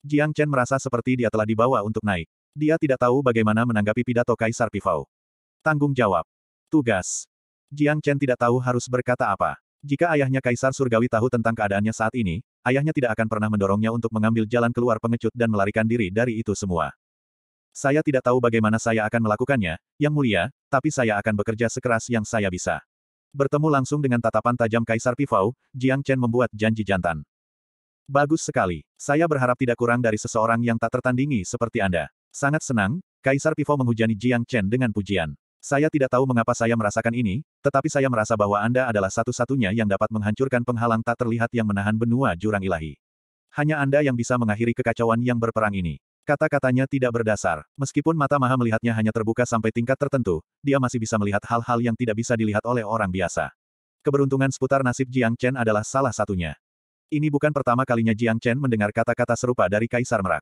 Speaker 1: Jiang Chen merasa seperti dia telah dibawa untuk naik. Dia tidak tahu bagaimana menanggapi pidato Kaisar Pivau. Tanggung jawab. Tugas. Jiang Chen tidak tahu harus berkata apa. Jika ayahnya Kaisar Surgawi tahu tentang keadaannya saat ini, ayahnya tidak akan pernah mendorongnya untuk mengambil jalan keluar pengecut dan melarikan diri dari itu semua. Saya tidak tahu bagaimana saya akan melakukannya, Yang Mulia, tapi saya akan bekerja sekeras yang saya bisa. Bertemu langsung dengan tatapan tajam Kaisar Pifau, Jiang Chen membuat janji jantan. Bagus sekali. Saya berharap tidak kurang dari seseorang yang tak tertandingi seperti Anda. Sangat senang, Kaisar Pifau menghujani Jiang Chen dengan pujian. Saya tidak tahu mengapa saya merasakan ini, tetapi saya merasa bahwa Anda adalah satu-satunya yang dapat menghancurkan penghalang tak terlihat yang menahan benua jurang ilahi. Hanya Anda yang bisa mengakhiri kekacauan yang berperang ini. Kata-katanya tidak berdasar. Meskipun mata Maha melihatnya hanya terbuka sampai tingkat tertentu, dia masih bisa melihat hal-hal yang tidak bisa dilihat oleh orang biasa. Keberuntungan seputar nasib Jiang Chen adalah salah satunya. Ini bukan pertama kalinya Jiang Chen mendengar kata-kata serupa dari Kaisar Merak.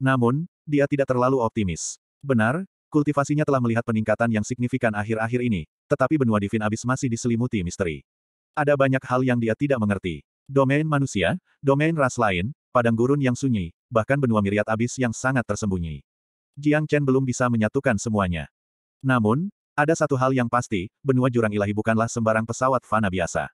Speaker 1: Namun, dia tidak terlalu optimis. Benar, Kultivasinya telah melihat peningkatan yang signifikan akhir-akhir ini, tetapi benua Divin Abis masih diselimuti misteri. Ada banyak hal yang dia tidak mengerti. Domain manusia, domain ras lain, padang gurun yang sunyi, bahkan benua miriat abis yang sangat tersembunyi. Jiang Chen belum bisa menyatukan semuanya. Namun, ada satu hal yang pasti, benua jurang ilahi bukanlah sembarang pesawat fana biasa.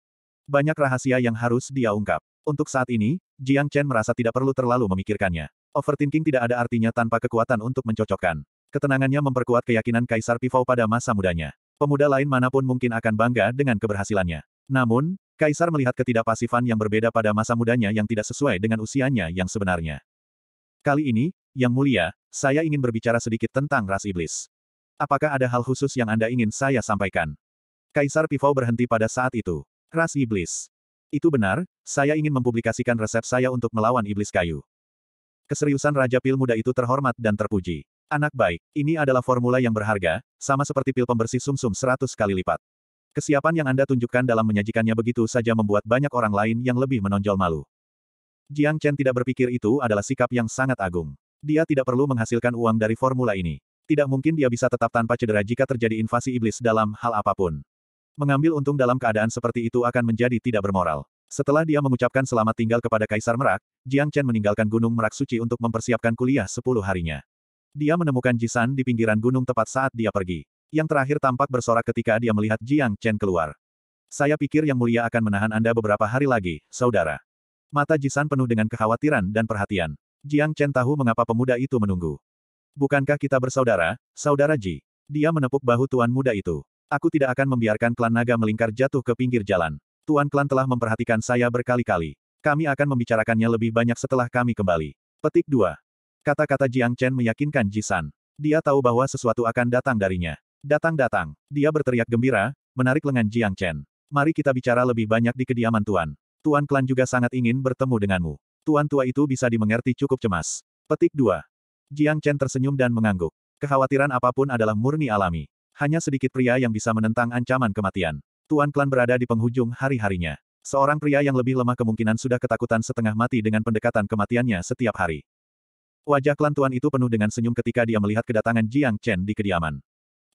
Speaker 1: Banyak rahasia yang harus dia ungkap. Untuk saat ini, Jiang Chen merasa tidak perlu terlalu memikirkannya. Overthinking tidak ada artinya tanpa kekuatan untuk mencocokkan. Ketenangannya memperkuat keyakinan Kaisar Pivau pada masa mudanya. Pemuda lain manapun mungkin akan bangga dengan keberhasilannya. Namun, Kaisar melihat ketidakpasifan yang berbeda pada masa mudanya yang tidak sesuai dengan usianya yang sebenarnya. Kali ini, Yang Mulia, saya ingin berbicara sedikit tentang ras iblis. Apakah ada hal khusus yang Anda ingin saya sampaikan? Kaisar Pivau berhenti pada saat itu. Ras iblis. Itu benar, saya ingin mempublikasikan resep saya untuk melawan iblis kayu. Keseriusan Raja Pil muda itu terhormat dan terpuji. Anak baik, ini adalah formula yang berharga, sama seperti pil pembersih sumsum seratus -sum kali lipat. Kesiapan yang Anda tunjukkan dalam menyajikannya begitu saja membuat banyak orang lain yang lebih menonjol malu. Jiang Chen tidak berpikir itu adalah sikap yang sangat agung. Dia tidak perlu menghasilkan uang dari formula ini. Tidak mungkin dia bisa tetap tanpa cedera jika terjadi invasi iblis dalam hal apapun. Mengambil untung dalam keadaan seperti itu akan menjadi tidak bermoral. Setelah dia mengucapkan selamat tinggal kepada Kaisar Merak, Jiang Chen meninggalkan Gunung Merak Suci untuk mempersiapkan kuliah sepuluh harinya. Dia menemukan Jisan di pinggiran gunung tepat saat dia pergi. Yang terakhir tampak bersorak ketika dia melihat Jiang Chen keluar. Saya pikir Yang Mulia akan menahan Anda beberapa hari lagi, saudara. Mata Jisan penuh dengan kekhawatiran dan perhatian. Jiang Chen tahu mengapa pemuda itu menunggu. Bukankah kita bersaudara, saudara Ji? Dia menepuk bahu tuan muda itu. Aku tidak akan membiarkan klan naga melingkar jatuh ke pinggir jalan. Tuan klan telah memperhatikan saya berkali-kali. Kami akan membicarakannya lebih banyak setelah kami kembali. Petik 2. Kata-kata Jiang Chen meyakinkan Jisan. Dia tahu bahwa sesuatu akan datang darinya. Datang-datang. Dia berteriak gembira, menarik lengan Jiang Chen. Mari kita bicara lebih banyak di kediaman Tuan. Tuan Klan juga sangat ingin bertemu denganmu. Tuan tua itu bisa dimengerti cukup cemas. Petik 2. Jiang Chen tersenyum dan mengangguk. Kekhawatiran apapun adalah murni alami. Hanya sedikit pria yang bisa menentang ancaman kematian. Tuan Klan berada di penghujung hari-harinya. Seorang pria yang lebih lemah kemungkinan sudah ketakutan setengah mati dengan pendekatan kematiannya setiap hari. Wajah klan tuan itu penuh dengan senyum ketika dia melihat kedatangan Jiang Chen di kediaman.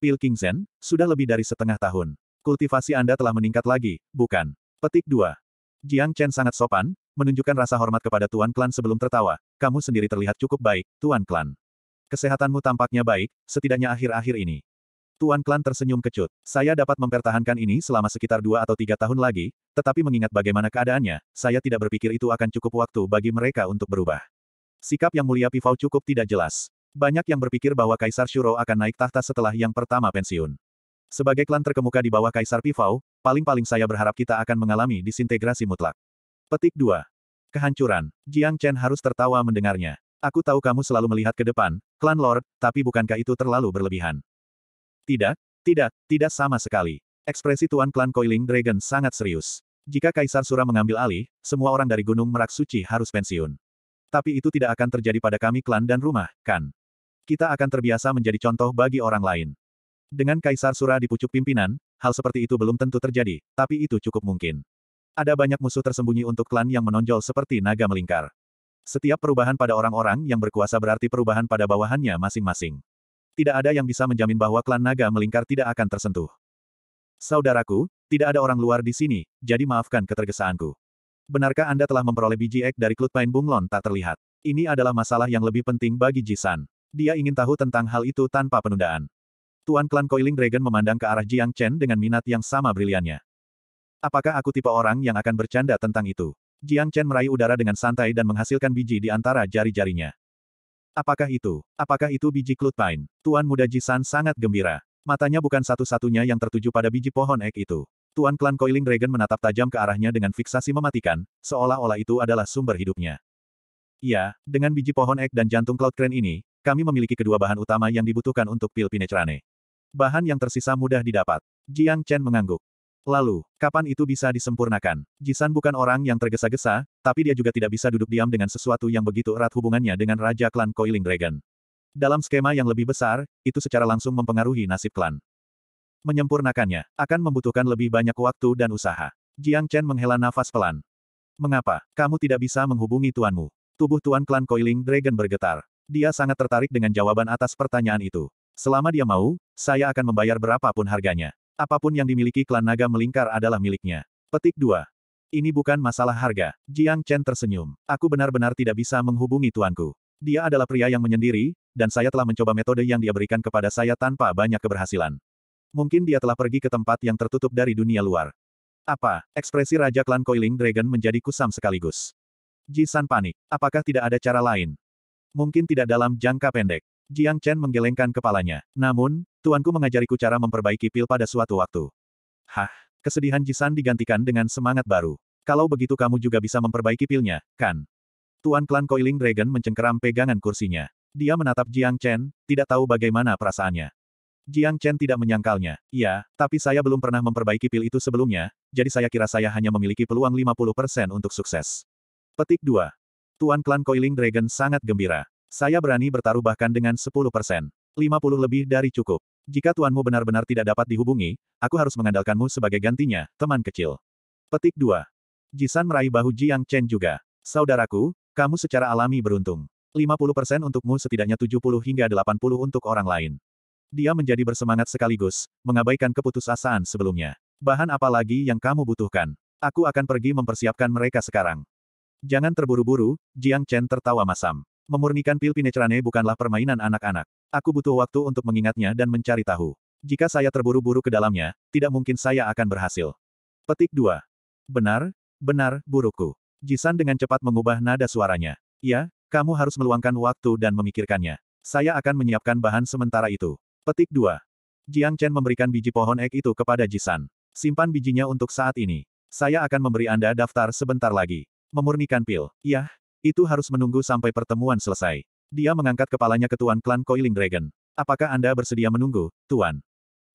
Speaker 1: Pil King Zen, sudah lebih dari setengah tahun. Kultivasi Anda telah meningkat lagi, bukan? Petik 2. Jiang Chen sangat sopan, menunjukkan rasa hormat kepada Tuan Klan sebelum tertawa. Kamu sendiri terlihat cukup baik, Tuan Klan. Kesehatanmu tampaknya baik, setidaknya akhir-akhir ini. Tuan Klan tersenyum kecut. Saya dapat mempertahankan ini selama sekitar dua atau tiga tahun lagi, tetapi mengingat bagaimana keadaannya, saya tidak berpikir itu akan cukup waktu bagi mereka untuk berubah. Sikap yang mulia Pivau cukup tidak jelas. Banyak yang berpikir bahwa Kaisar Shuro akan naik tahta setelah yang pertama pensiun. Sebagai klan terkemuka di bawah Kaisar Pivau, paling-paling saya berharap kita akan mengalami disintegrasi mutlak. Petik 2. Kehancuran. Jiang Chen harus tertawa mendengarnya. Aku tahu kamu selalu melihat ke depan, klan Lord, tapi bukankah itu terlalu berlebihan? Tidak, tidak, tidak sama sekali. Ekspresi Tuan Klan Coiling Dragon sangat serius. Jika Kaisar Sura mengambil alih, semua orang dari Gunung Merak Suci harus pensiun. Tapi itu tidak akan terjadi pada kami klan dan rumah, kan? Kita akan terbiasa menjadi contoh bagi orang lain. Dengan Kaisar Sura di pucuk pimpinan, hal seperti itu belum tentu terjadi, tapi itu cukup mungkin. Ada banyak musuh tersembunyi untuk klan yang menonjol seperti naga melingkar. Setiap perubahan pada orang-orang yang berkuasa berarti perubahan pada bawahannya masing-masing. Tidak ada yang bisa menjamin bahwa klan naga melingkar tidak akan tersentuh. Saudaraku, tidak ada orang luar di sini, jadi maafkan ketergesaanku. Benarkah Anda telah memperoleh biji ek dari Klut Pain Bunglon tak terlihat? Ini adalah masalah yang lebih penting bagi Jisan. Dia ingin tahu tentang hal itu tanpa penundaan. Tuan klan Coiling Dragon memandang ke arah Jiang Chen dengan minat yang sama briliannya. Apakah aku tipe orang yang akan bercanda tentang itu? Jiang Chen meraih udara dengan santai dan menghasilkan biji di antara jari-jarinya. Apakah itu? Apakah itu biji Klut Pain? Tuan muda Jisan sangat gembira. Matanya bukan satu-satunya yang tertuju pada biji pohon ek itu. Tuan klan Koiling Dragon menatap tajam ke arahnya dengan fiksasi mematikan, seolah-olah itu adalah sumber hidupnya. Ya, dengan biji pohon ek dan jantung Cloud Crane ini, kami memiliki kedua bahan utama yang dibutuhkan untuk pil Pinetrane. Bahan yang tersisa mudah didapat. Jiang Chen mengangguk. Lalu, kapan itu bisa disempurnakan? Jisan bukan orang yang tergesa-gesa, tapi dia juga tidak bisa duduk diam dengan sesuatu yang begitu erat hubungannya dengan Raja Klan Koiling Dragon. Dalam skema yang lebih besar, itu secara langsung mempengaruhi nasib klan. Menyempurnakannya, akan membutuhkan lebih banyak waktu dan usaha. Jiang Chen menghela nafas pelan. Mengapa, kamu tidak bisa menghubungi tuanmu? Tubuh tuan klan Koiling Dragon bergetar. Dia sangat tertarik dengan jawaban atas pertanyaan itu. Selama dia mau, saya akan membayar berapapun harganya. Apapun yang dimiliki klan naga melingkar adalah miliknya. Petik 2. Ini bukan masalah harga. Jiang Chen tersenyum. Aku benar-benar tidak bisa menghubungi tuanku. Dia adalah pria yang menyendiri, dan saya telah mencoba metode yang dia berikan kepada saya tanpa banyak keberhasilan. Mungkin dia telah pergi ke tempat yang tertutup dari dunia luar. Apa? Ekspresi Raja Klan Coiling Dragon menjadi kusam sekaligus. Jisan panik. Apakah tidak ada cara lain? Mungkin tidak dalam jangka pendek. Jiang Chen menggelengkan kepalanya. Namun, tuanku mengajariku cara memperbaiki pil pada suatu waktu. Hah? Kesedihan Jisan digantikan dengan semangat baru. Kalau begitu kamu juga bisa memperbaiki pilnya, kan? Tuan Klan Coiling Dragon mencengkeram pegangan kursinya. Dia menatap Jiang Chen, tidak tahu bagaimana perasaannya. Jiang Chen tidak menyangkalnya. Ya, tapi saya belum pernah memperbaiki pil itu sebelumnya, jadi saya kira saya hanya memiliki peluang 50% untuk sukses. Petik 2. Tuan Klan Coiling Dragon sangat gembira. Saya berani bertaruh bahkan dengan 10%. 50 lebih dari cukup. Jika tuanmu benar-benar tidak dapat dihubungi, aku harus mengandalkanmu sebagai gantinya, teman kecil. Petik 2. Jisan meraih bahu Jiang Chen juga. Saudaraku, kamu secara alami beruntung. 50% untukmu setidaknya 70 hingga 80 untuk orang lain. Dia menjadi bersemangat sekaligus, mengabaikan keputusasaan sebelumnya. Bahan apa lagi yang kamu butuhkan? Aku akan pergi mempersiapkan mereka sekarang. Jangan terburu-buru, Jiang Chen tertawa masam. Memurnikan pil pinecerane bukanlah permainan anak-anak. Aku butuh waktu untuk mengingatnya dan mencari tahu. Jika saya terburu-buru ke dalamnya, tidak mungkin saya akan berhasil. Petik 2. Benar, benar, buruku. Jisan dengan cepat mengubah nada suaranya. Ya, kamu harus meluangkan waktu dan memikirkannya. Saya akan menyiapkan bahan sementara itu. Petik 2. Jiang Chen memberikan biji pohon ek itu kepada Jisan. Simpan bijinya untuk saat ini. Saya akan memberi Anda daftar sebentar lagi. Memurnikan pil. Yah, itu harus menunggu sampai pertemuan selesai. Dia mengangkat kepalanya ke Tuan Klan Coiling Dragon. Apakah Anda bersedia menunggu, Tuan?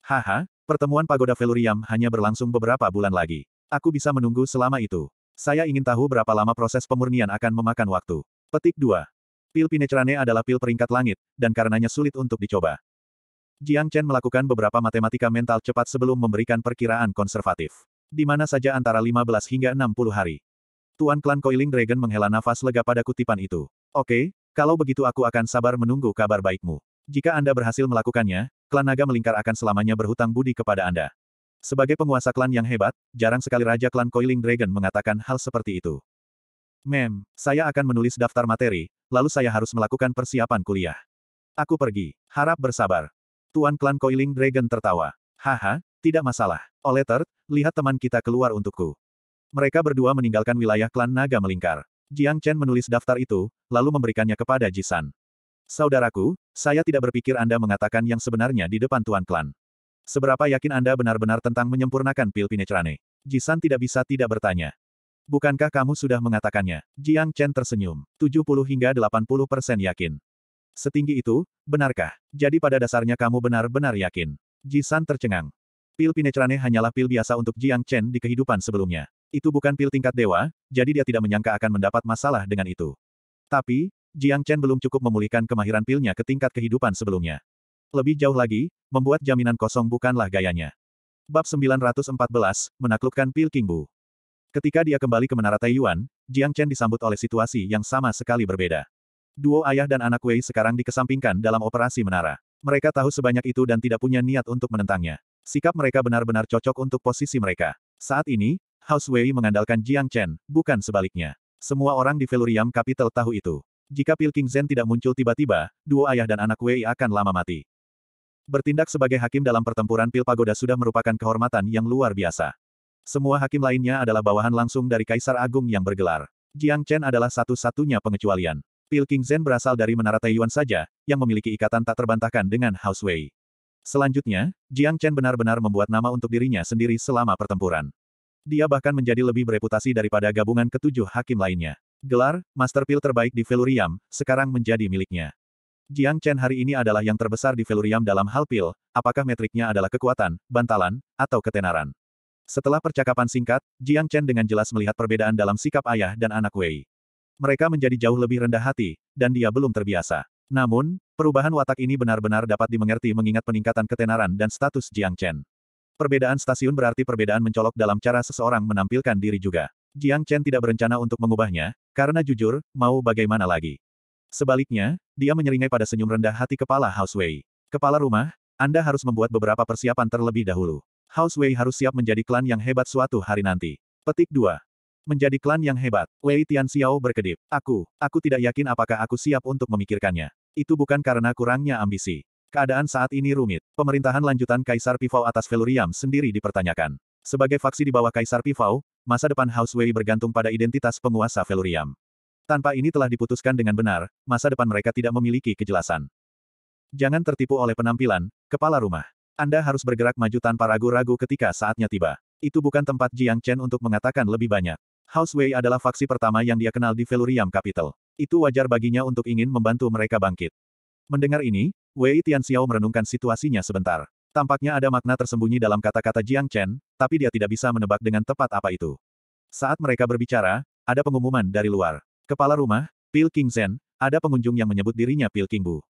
Speaker 1: Haha, pertemuan Pagoda Veluriam hanya berlangsung beberapa bulan lagi. Aku bisa menunggu selama itu. Saya ingin tahu berapa lama proses pemurnian akan memakan waktu. Petik 2. Pil Pinetrane adalah pil peringkat langit, dan karenanya sulit untuk dicoba. Jiang Chen melakukan beberapa matematika mental cepat sebelum memberikan perkiraan konservatif. Di mana saja antara 15 hingga 60 hari. Tuan Klan Coiling Dragon menghela nafas lega pada kutipan itu. Oke, kalau begitu aku akan sabar menunggu kabar baikmu. Jika Anda berhasil melakukannya, klan naga melingkar akan selamanya berhutang budi kepada Anda. Sebagai penguasa klan yang hebat, jarang sekali Raja Klan Coiling Dragon mengatakan hal seperti itu. Mem, saya akan menulis daftar materi, lalu saya harus melakukan persiapan kuliah. Aku pergi. Harap bersabar. Tuan klan Coiling Dragon tertawa. Haha, tidak masalah. Oleter, lihat teman kita keluar untukku. Mereka berdua meninggalkan wilayah klan naga melingkar. Jiang Chen menulis daftar itu, lalu memberikannya kepada Jisan. Saudaraku, saya tidak berpikir Anda mengatakan yang sebenarnya di depan Tuan Klan. Seberapa yakin Anda benar-benar tentang menyempurnakan pil Pinecerane? Jisan tidak bisa tidak bertanya. Bukankah kamu sudah mengatakannya? Jiang Chen tersenyum. 70 hingga 80 persen yakin. Setinggi itu, benarkah? Jadi pada dasarnya kamu benar-benar yakin. Ji San tercengang. Pil Pinecrane hanyalah pil biasa untuk Jiang Chen di kehidupan sebelumnya. Itu bukan pil tingkat dewa, jadi dia tidak menyangka akan mendapat masalah dengan itu. Tapi, Jiang Chen belum cukup memulihkan kemahiran pilnya ke tingkat kehidupan sebelumnya. Lebih jauh lagi, membuat jaminan kosong bukanlah gayanya. Bab 914, menaklukkan pil King Bu. Ketika dia kembali ke Menara Taiyuan, Jiang Chen disambut oleh situasi yang sama sekali berbeda. Duo ayah dan anak Wei sekarang dikesampingkan dalam operasi menara. Mereka tahu sebanyak itu dan tidak punya niat untuk menentangnya. Sikap mereka benar-benar cocok untuk posisi mereka. Saat ini, House Wei mengandalkan Jiang Chen, bukan sebaliknya. Semua orang di Veluriam Capital tahu itu. Jika Pil King Zen tidak muncul tiba-tiba, duo ayah dan anak Wei akan lama mati. Bertindak sebagai hakim dalam pertempuran Pil Pagoda sudah merupakan kehormatan yang luar biasa. Semua hakim lainnya adalah bawahan langsung dari Kaisar Agung yang bergelar. Jiang Chen adalah satu-satunya pengecualian. Pil King Zen berasal dari Menara Taiyuan saja, yang memiliki ikatan tak terbantahkan dengan House Wei. Selanjutnya, Jiang Chen benar-benar membuat nama untuk dirinya sendiri selama pertempuran. Dia bahkan menjadi lebih bereputasi daripada gabungan ketujuh hakim lainnya. Gelar, Master Pil terbaik di Veluriam, sekarang menjadi miliknya. Jiang Chen hari ini adalah yang terbesar di Veluriam dalam hal pil, apakah metriknya adalah kekuatan, bantalan, atau ketenaran. Setelah percakapan singkat, Jiang Chen dengan jelas melihat perbedaan dalam sikap ayah dan anak Wei mereka menjadi jauh lebih rendah hati, dan dia belum terbiasa. Namun, perubahan watak ini benar-benar dapat dimengerti mengingat peningkatan ketenaran dan status Jiang Chen. Perbedaan stasiun berarti perbedaan mencolok dalam cara seseorang menampilkan diri juga. Jiang Chen tidak berencana untuk mengubahnya, karena jujur, mau bagaimana lagi. Sebaliknya, dia menyeringai pada senyum rendah hati kepala House Wei. Kepala rumah, Anda harus membuat beberapa persiapan terlebih dahulu. House Wei harus siap menjadi klan yang hebat suatu hari nanti. Petik 2. Menjadi klan yang hebat, Wei Tian Xiao berkedip. Aku, aku tidak yakin apakah aku siap untuk memikirkannya. Itu bukan karena kurangnya ambisi. Keadaan saat ini rumit. Pemerintahan lanjutan Kaisar Pivau atas Veluriam sendiri dipertanyakan. Sebagai faksi di bawah Kaisar Pivau, masa depan House Wei bergantung pada identitas penguasa Veluriam. Tanpa ini telah diputuskan dengan benar, masa depan mereka tidak memiliki kejelasan. Jangan tertipu oleh penampilan, kepala rumah. Anda harus bergerak maju tanpa ragu-ragu ketika saatnya tiba. Itu bukan tempat Jiang Chen untuk mengatakan lebih banyak. House Wei adalah faksi pertama yang dia kenal di Veluriam Capital. Itu wajar baginya untuk ingin membantu mereka bangkit. Mendengar ini, Wei Tianxiao merenungkan situasinya sebentar. Tampaknya ada makna tersembunyi dalam kata-kata Jiang Chen, tapi dia tidak bisa menebak dengan tepat apa itu. Saat mereka berbicara, ada pengumuman dari luar. Kepala rumah, Pil King Zen, ada pengunjung yang menyebut dirinya Pil King Bu.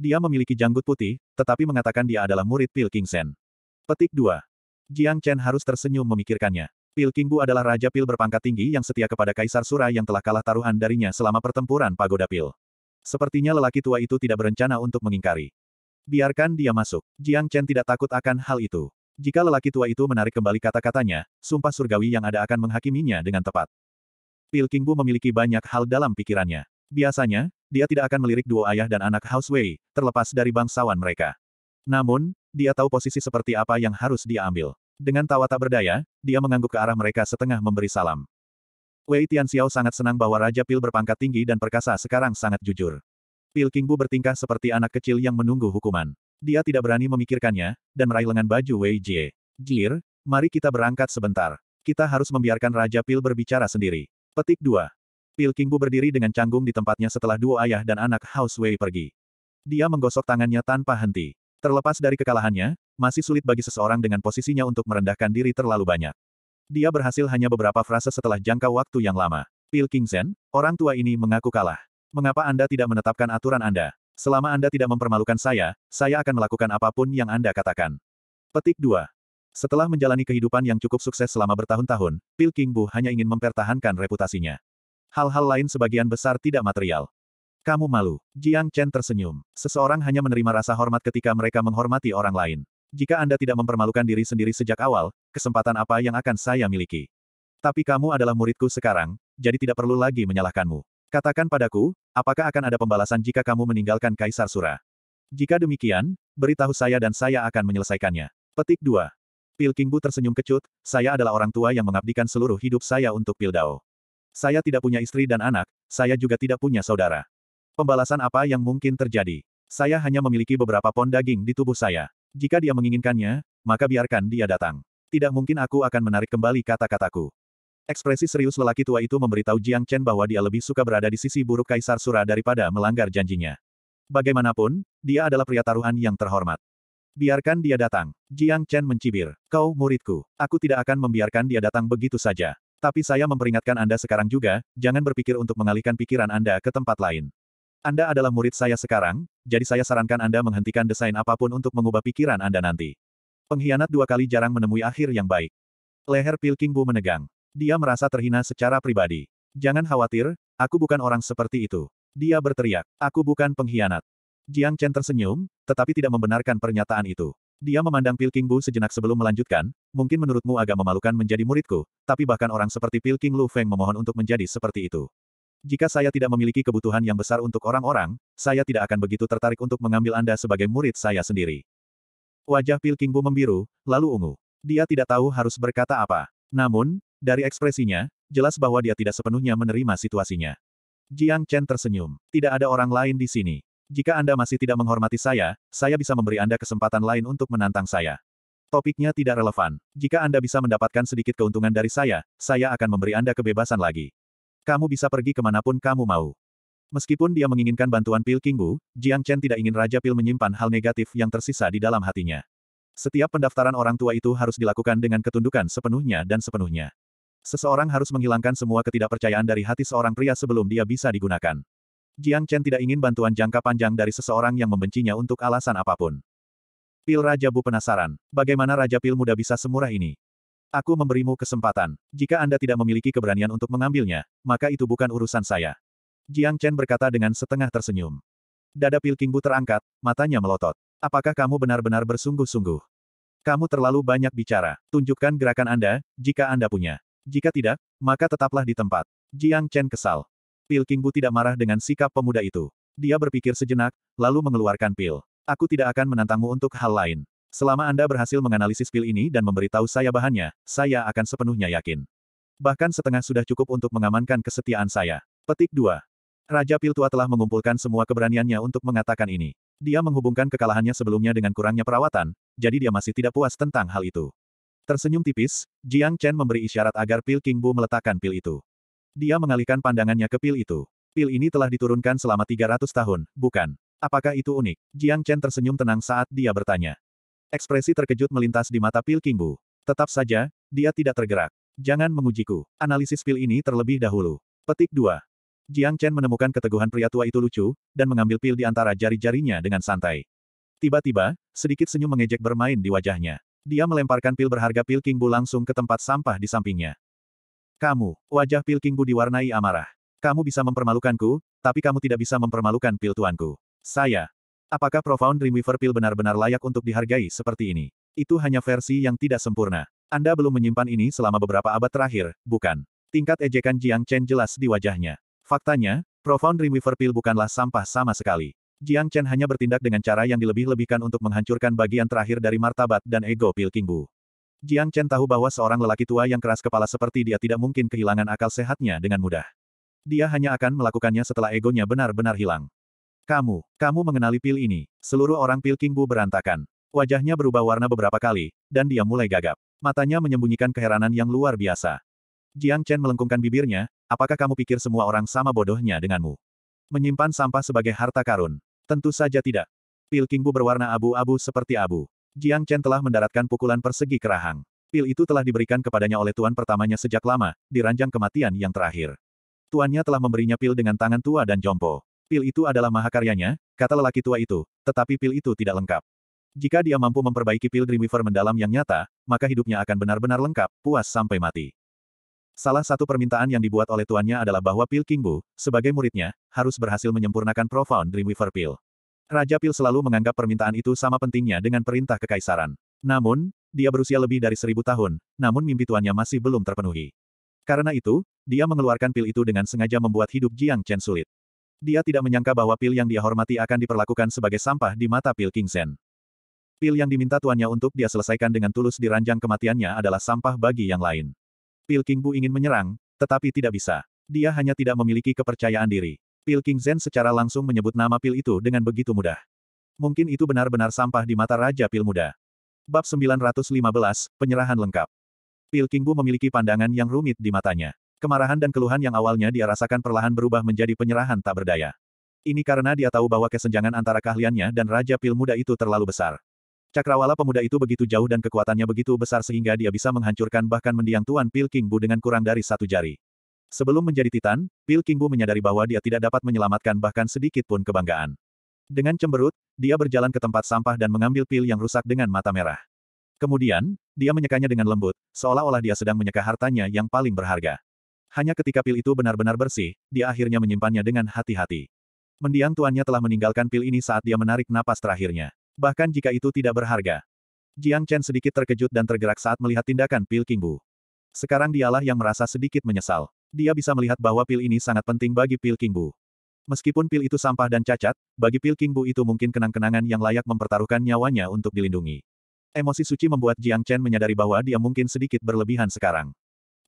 Speaker 1: Dia memiliki janggut putih, tetapi mengatakan dia adalah murid Pil King Zen. Petik 2. Jiang Chen harus tersenyum memikirkannya. Pil Kingbu adalah Raja Pil berpangkat tinggi yang setia kepada Kaisar Sura yang telah kalah taruhan darinya selama pertempuran Pagoda Pil. Sepertinya lelaki tua itu tidak berencana untuk mengingkari. Biarkan dia masuk. Jiang Chen tidak takut akan hal itu. Jika lelaki tua itu menarik kembali kata-katanya, sumpah surgawi yang ada akan menghakiminya dengan tepat. Pil Kingbu memiliki banyak hal dalam pikirannya. Biasanya, dia tidak akan melirik duo ayah dan anak House Wei, terlepas dari bangsawan mereka. Namun, dia tahu posisi seperti apa yang harus dia ambil. Dengan tawa tak berdaya, dia mengangguk ke arah mereka setengah memberi salam. Wei Tianxiao sangat senang bahwa Raja Pil berpangkat tinggi dan perkasa sekarang sangat jujur. Pil Kingbu bertingkah seperti anak kecil yang menunggu hukuman. Dia tidak berani memikirkannya, dan meraih lengan baju Wei Jie. Jir, mari kita berangkat sebentar. Kita harus membiarkan Raja Pil berbicara sendiri. Petik 2. Pil Kingbu berdiri dengan canggung di tempatnya setelah dua ayah dan anak House Wei pergi. Dia menggosok tangannya tanpa henti. Terlepas dari kekalahannya, masih sulit bagi seseorang dengan posisinya untuk merendahkan diri terlalu banyak. Dia berhasil hanya beberapa frase setelah jangka waktu yang lama. Pil King Sen, orang tua ini mengaku kalah. Mengapa Anda tidak menetapkan aturan Anda? Selama Anda tidak mempermalukan saya, saya akan melakukan apapun yang Anda katakan. Petik 2. Setelah menjalani kehidupan yang cukup sukses selama bertahun-tahun, Pil King Bu hanya ingin mempertahankan reputasinya. Hal-hal lain sebagian besar tidak material. Kamu malu. Jiang Chen tersenyum. Seseorang hanya menerima rasa hormat ketika mereka menghormati orang lain. Jika Anda tidak mempermalukan diri sendiri sejak awal, kesempatan apa yang akan saya miliki? Tapi kamu adalah muridku sekarang, jadi tidak perlu lagi menyalahkanmu. Katakan padaku, apakah akan ada pembalasan jika kamu meninggalkan Kaisar Sura? Jika demikian, beritahu saya dan saya akan menyelesaikannya. Petik 2. Pil Kingbu tersenyum kecut, saya adalah orang tua yang mengabdikan seluruh hidup saya untuk Pildao. Saya tidak punya istri dan anak, saya juga tidak punya saudara. Pembalasan apa yang mungkin terjadi? Saya hanya memiliki beberapa pon daging di tubuh saya. Jika dia menginginkannya, maka biarkan dia datang. Tidak mungkin aku akan menarik kembali kata-kataku. Ekspresi serius lelaki tua itu memberitahu Jiang Chen bahwa dia lebih suka berada di sisi buruk Kaisar Sura daripada melanggar janjinya. Bagaimanapun, dia adalah pria taruhan yang terhormat. Biarkan dia datang. Jiang Chen mencibir. Kau muridku. Aku tidak akan membiarkan dia datang begitu saja. Tapi saya memperingatkan Anda sekarang juga, jangan berpikir untuk mengalihkan pikiran Anda ke tempat lain. Anda adalah murid saya sekarang, jadi saya sarankan Anda menghentikan desain apapun untuk mengubah pikiran Anda nanti. Pengkhianat dua kali jarang menemui akhir yang baik. Leher King Bu menegang. Dia merasa terhina secara pribadi. Jangan khawatir, aku bukan orang seperti itu. Dia berteriak, aku bukan pengkhianat. Jiang Chen tersenyum, tetapi tidak membenarkan pernyataan itu. Dia memandang King Bu sejenak sebelum melanjutkan, mungkin menurutmu agak memalukan menjadi muridku, tapi bahkan orang seperti Pilking Lu Feng memohon untuk menjadi seperti itu. Jika saya tidak memiliki kebutuhan yang besar untuk orang-orang, saya tidak akan begitu tertarik untuk mengambil Anda sebagai murid saya sendiri. Wajah Pil Kingbu membiru, lalu ungu. Dia tidak tahu harus berkata apa. Namun, dari ekspresinya, jelas bahwa dia tidak sepenuhnya menerima situasinya. Jiang Chen tersenyum. Tidak ada orang lain di sini. Jika Anda masih tidak menghormati saya, saya bisa memberi Anda kesempatan lain untuk menantang saya. Topiknya tidak relevan. Jika Anda bisa mendapatkan sedikit keuntungan dari saya, saya akan memberi Anda kebebasan lagi. Kamu bisa pergi kemanapun kamu mau. Meskipun dia menginginkan bantuan Pil Kingbu, Jiang Chen tidak ingin Raja Pil menyimpan hal negatif yang tersisa di dalam hatinya. Setiap pendaftaran orang tua itu harus dilakukan dengan ketundukan sepenuhnya dan sepenuhnya. Seseorang harus menghilangkan semua ketidakpercayaan dari hati seorang pria sebelum dia bisa digunakan. Jiang Chen tidak ingin bantuan jangka panjang dari seseorang yang membencinya untuk alasan apapun. Pil Raja Bu penasaran, bagaimana Raja Pil muda bisa semurah ini? Aku memberimu kesempatan. Jika Anda tidak memiliki keberanian untuk mengambilnya, maka itu bukan urusan saya. Jiang Chen berkata dengan setengah tersenyum. Dada Pilkingbu terangkat, matanya melotot. Apakah kamu benar-benar bersungguh-sungguh? Kamu terlalu banyak bicara. Tunjukkan gerakan Anda, jika Anda punya. Jika tidak, maka tetaplah di tempat. Jiang Chen kesal. Pilkingbu tidak marah dengan sikap pemuda itu. Dia berpikir sejenak, lalu mengeluarkan pil. Aku tidak akan menantangmu untuk hal lain. Selama Anda berhasil menganalisis pil ini dan memberitahu saya bahannya, saya akan sepenuhnya yakin. Bahkan setengah sudah cukup untuk mengamankan kesetiaan saya. Petik 2. Raja Pil Tua telah mengumpulkan semua keberaniannya untuk mengatakan ini. Dia menghubungkan kekalahannya sebelumnya dengan kurangnya perawatan, jadi dia masih tidak puas tentang hal itu. Tersenyum tipis, Jiang Chen memberi isyarat agar Pil King Bu meletakkan pil itu. Dia mengalihkan pandangannya ke pil itu. Pil ini telah diturunkan selama 300 tahun, bukan? Apakah itu unik? Jiang Chen tersenyum tenang saat dia bertanya. Ekspresi terkejut melintas di mata Pil Kingbu. Tetap saja, dia tidak tergerak. Jangan mengujiku. Analisis pil ini terlebih dahulu. Petik 2. Jiang Chen menemukan keteguhan pria tua itu lucu, dan mengambil pil di antara jari-jarinya dengan santai. Tiba-tiba, sedikit senyum mengejek bermain di wajahnya. Dia melemparkan pil berharga pil Kingbu langsung ke tempat sampah di sampingnya. Kamu, wajah pil Kingbu diwarnai amarah. Kamu bisa mempermalukanku, tapi kamu tidak bisa mempermalukan pil tuanku. Saya, Apakah Profound Dreamweaver Pill benar-benar layak untuk dihargai seperti ini? Itu hanya versi yang tidak sempurna. Anda belum menyimpan ini selama beberapa abad terakhir, bukan? Tingkat ejekan Jiang Chen jelas di wajahnya. Faktanya, Profound Dreamweaver Pill bukanlah sampah sama sekali. Jiang Chen hanya bertindak dengan cara yang dilebih-lebihkan untuk menghancurkan bagian terakhir dari martabat dan ego Pil King Bu. Jiang Chen tahu bahwa seorang lelaki tua yang keras kepala seperti dia tidak mungkin kehilangan akal sehatnya dengan mudah. Dia hanya akan melakukannya setelah egonya benar-benar hilang. Kamu, kamu mengenali pil ini. Seluruh orang pil Kingbu berantakan. Wajahnya berubah warna beberapa kali, dan dia mulai gagap. Matanya menyembunyikan keheranan yang luar biasa. Jiang Chen melengkungkan bibirnya, apakah kamu pikir semua orang sama bodohnya denganmu? Menyimpan sampah sebagai harta karun. Tentu saja tidak. Pil Kingbu berwarna abu-abu seperti abu. Jiang Chen telah mendaratkan pukulan persegi kerahang. Pil itu telah diberikan kepadanya oleh tuan pertamanya sejak lama, di ranjang kematian yang terakhir. Tuannya telah memberinya pil dengan tangan tua dan jompo. Pil itu adalah mahakaryanya, kata lelaki tua itu, tetapi pil itu tidak lengkap. Jika dia mampu memperbaiki pil Dreamweaver mendalam yang nyata, maka hidupnya akan benar-benar lengkap, puas sampai mati. Salah satu permintaan yang dibuat oleh tuannya adalah bahwa pil Kingbu, sebagai muridnya, harus berhasil menyempurnakan Profound Dreamweaver pil. Raja Pil selalu menganggap permintaan itu sama pentingnya dengan perintah kekaisaran. Namun, dia berusia lebih dari seribu tahun, namun mimpi tuannya masih belum terpenuhi. Karena itu, dia mengeluarkan pil itu dengan sengaja membuat hidup Jiang Chen sulit. Dia tidak menyangka bahwa pil yang dia hormati akan diperlakukan sebagai sampah di mata pil King Zen. Pil yang diminta tuannya untuk dia selesaikan dengan tulus di ranjang kematiannya adalah sampah bagi yang lain. Pil King Bu ingin menyerang, tetapi tidak bisa. Dia hanya tidak memiliki kepercayaan diri. Pil King Zen secara langsung menyebut nama pil itu dengan begitu mudah. Mungkin itu benar-benar sampah di mata Raja Pil Muda. Bab 915, Penyerahan Lengkap. Pil King Bu memiliki pandangan yang rumit di matanya. Kemarahan dan keluhan yang awalnya dia rasakan perlahan berubah menjadi penyerahan tak berdaya. Ini karena dia tahu bahwa kesenjangan antara keahliannya dan Raja Pil Muda itu terlalu besar. Cakrawala pemuda itu begitu jauh dan kekuatannya begitu besar sehingga dia bisa menghancurkan bahkan mendiang Tuan Pil King Bu dengan kurang dari satu jari. Sebelum menjadi Titan, Pil King Bu menyadari bahwa dia tidak dapat menyelamatkan bahkan sedikit pun kebanggaan. Dengan cemberut, dia berjalan ke tempat sampah dan mengambil pil yang rusak dengan mata merah. Kemudian, dia menyekanya dengan lembut, seolah-olah dia sedang menyeka hartanya yang paling berharga. Hanya ketika pil itu benar-benar bersih, dia akhirnya menyimpannya dengan hati-hati. Mendiang tuannya telah meninggalkan pil ini saat dia menarik napas terakhirnya. Bahkan jika itu tidak berharga. Jiang Chen sedikit terkejut dan tergerak saat melihat tindakan pil King Bu. Sekarang dialah yang merasa sedikit menyesal. Dia bisa melihat bahwa pil ini sangat penting bagi pil King Bu. Meskipun pil itu sampah dan cacat, bagi pil King Bu itu mungkin kenang-kenangan yang layak mempertaruhkan nyawanya untuk dilindungi. Emosi suci membuat Jiang Chen menyadari bahwa dia mungkin sedikit berlebihan sekarang.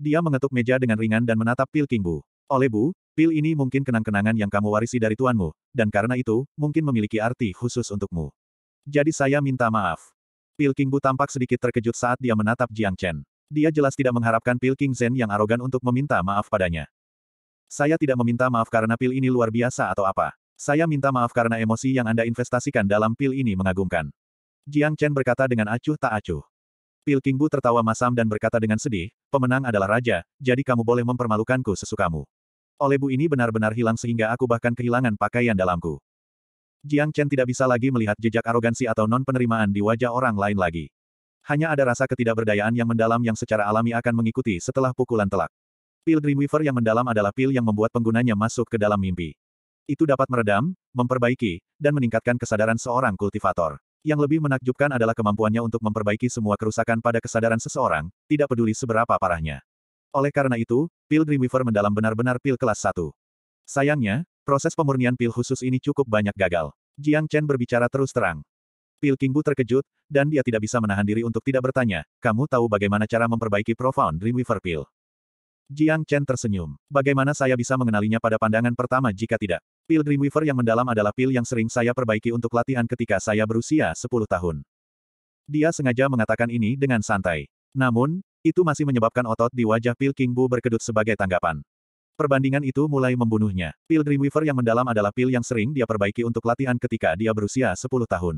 Speaker 1: Dia mengetuk meja dengan ringan dan menatap Pil Kingbu. Oleh Bu, pil ini mungkin kenang-kenangan yang kamu warisi dari tuanmu, dan karena itu, mungkin memiliki arti khusus untukmu. Jadi saya minta maaf. Pil Kingbu tampak sedikit terkejut saat dia menatap Jiang Chen. Dia jelas tidak mengharapkan Pil King Zen yang arogan untuk meminta maaf padanya. Saya tidak meminta maaf karena pil ini luar biasa atau apa. Saya minta maaf karena emosi yang Anda investasikan dalam pil ini mengagumkan. Jiang Chen berkata dengan acuh tak acuh. Pil Kingbu tertawa masam dan berkata dengan sedih, pemenang adalah raja, jadi kamu boleh mempermalukanku sesukamu. Oleh bu ini benar-benar hilang sehingga aku bahkan kehilangan pakaian dalamku. Jiang Chen tidak bisa lagi melihat jejak arogansi atau non-penerimaan di wajah orang lain lagi. Hanya ada rasa ketidakberdayaan yang mendalam yang secara alami akan mengikuti setelah pukulan telak. Pil Dreamweaver yang mendalam adalah pil yang membuat penggunanya masuk ke dalam mimpi. Itu dapat meredam, memperbaiki, dan meningkatkan kesadaran seorang kultivator. Yang lebih menakjubkan adalah kemampuannya untuk memperbaiki semua kerusakan pada kesadaran seseorang, tidak peduli seberapa parahnya. Oleh karena itu, pil Dreamweaver mendalam benar-benar pil kelas 1. Sayangnya, proses pemurnian pil khusus ini cukup banyak gagal. Jiang Chen berbicara terus terang. Pil King Bu terkejut, dan dia tidak bisa menahan diri untuk tidak bertanya, kamu tahu bagaimana cara memperbaiki Profound Dreamweaver Pil. Jiang Chen tersenyum. Bagaimana saya bisa mengenalinya pada pandangan pertama jika tidak? Pil Dreamweaver yang mendalam adalah pil yang sering saya perbaiki untuk latihan ketika saya berusia 10 tahun. Dia sengaja mengatakan ini dengan santai. Namun, itu masih menyebabkan otot di wajah Pil King Bu berkedut sebagai tanggapan. Perbandingan itu mulai membunuhnya. Pil Dreamweaver yang mendalam adalah pil yang sering dia perbaiki untuk latihan ketika dia berusia 10 tahun.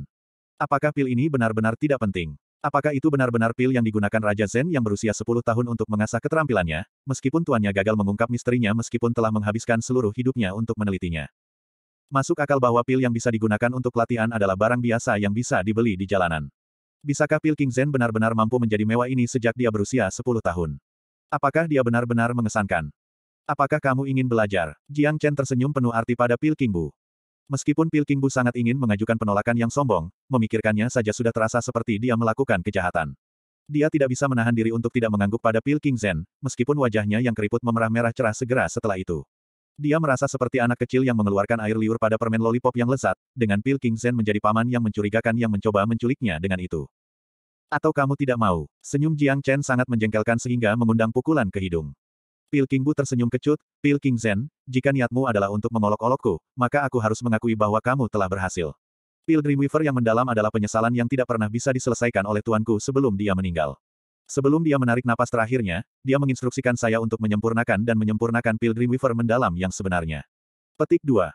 Speaker 1: Apakah pil ini benar-benar tidak penting? Apakah itu benar-benar pil yang digunakan Raja Zen yang berusia 10 tahun untuk mengasah keterampilannya, meskipun tuannya gagal mengungkap misterinya meskipun telah menghabiskan seluruh hidupnya untuk menelitinya. Masuk akal bahwa pil yang bisa digunakan untuk latihan adalah barang biasa yang bisa dibeli di jalanan. Bisakah pil King Zen benar-benar mampu menjadi mewah ini sejak dia berusia 10 tahun? Apakah dia benar-benar mengesankan? Apakah kamu ingin belajar? Jiang Chen tersenyum penuh arti pada pil King Bu. Meskipun Bu sangat ingin mengajukan penolakan yang sombong, memikirkannya saja sudah terasa seperti dia melakukan kejahatan. Dia tidak bisa menahan diri untuk tidak mengangguk pada Pilking Zen, meskipun wajahnya yang keriput memerah-merah cerah segera setelah itu. Dia merasa seperti anak kecil yang mengeluarkan air liur pada permen lollipop yang lezat, dengan Pilking Zen menjadi paman yang mencurigakan yang mencoba menculiknya dengan itu. Atau kamu tidak mau? Senyum Jiang Chen sangat menjengkelkan sehingga mengundang pukulan ke hidung. Pil King Bu tersenyum kecut, Pil King Zen, jika niatmu adalah untuk mengolok-olokku, maka aku harus mengakui bahwa kamu telah berhasil. Pil Dreamweaver yang mendalam adalah penyesalan yang tidak pernah bisa diselesaikan oleh tuanku sebelum dia meninggal. Sebelum dia menarik napas terakhirnya, dia menginstruksikan saya untuk menyempurnakan dan menyempurnakan Pil Dreamweaver mendalam yang sebenarnya. Petik 2.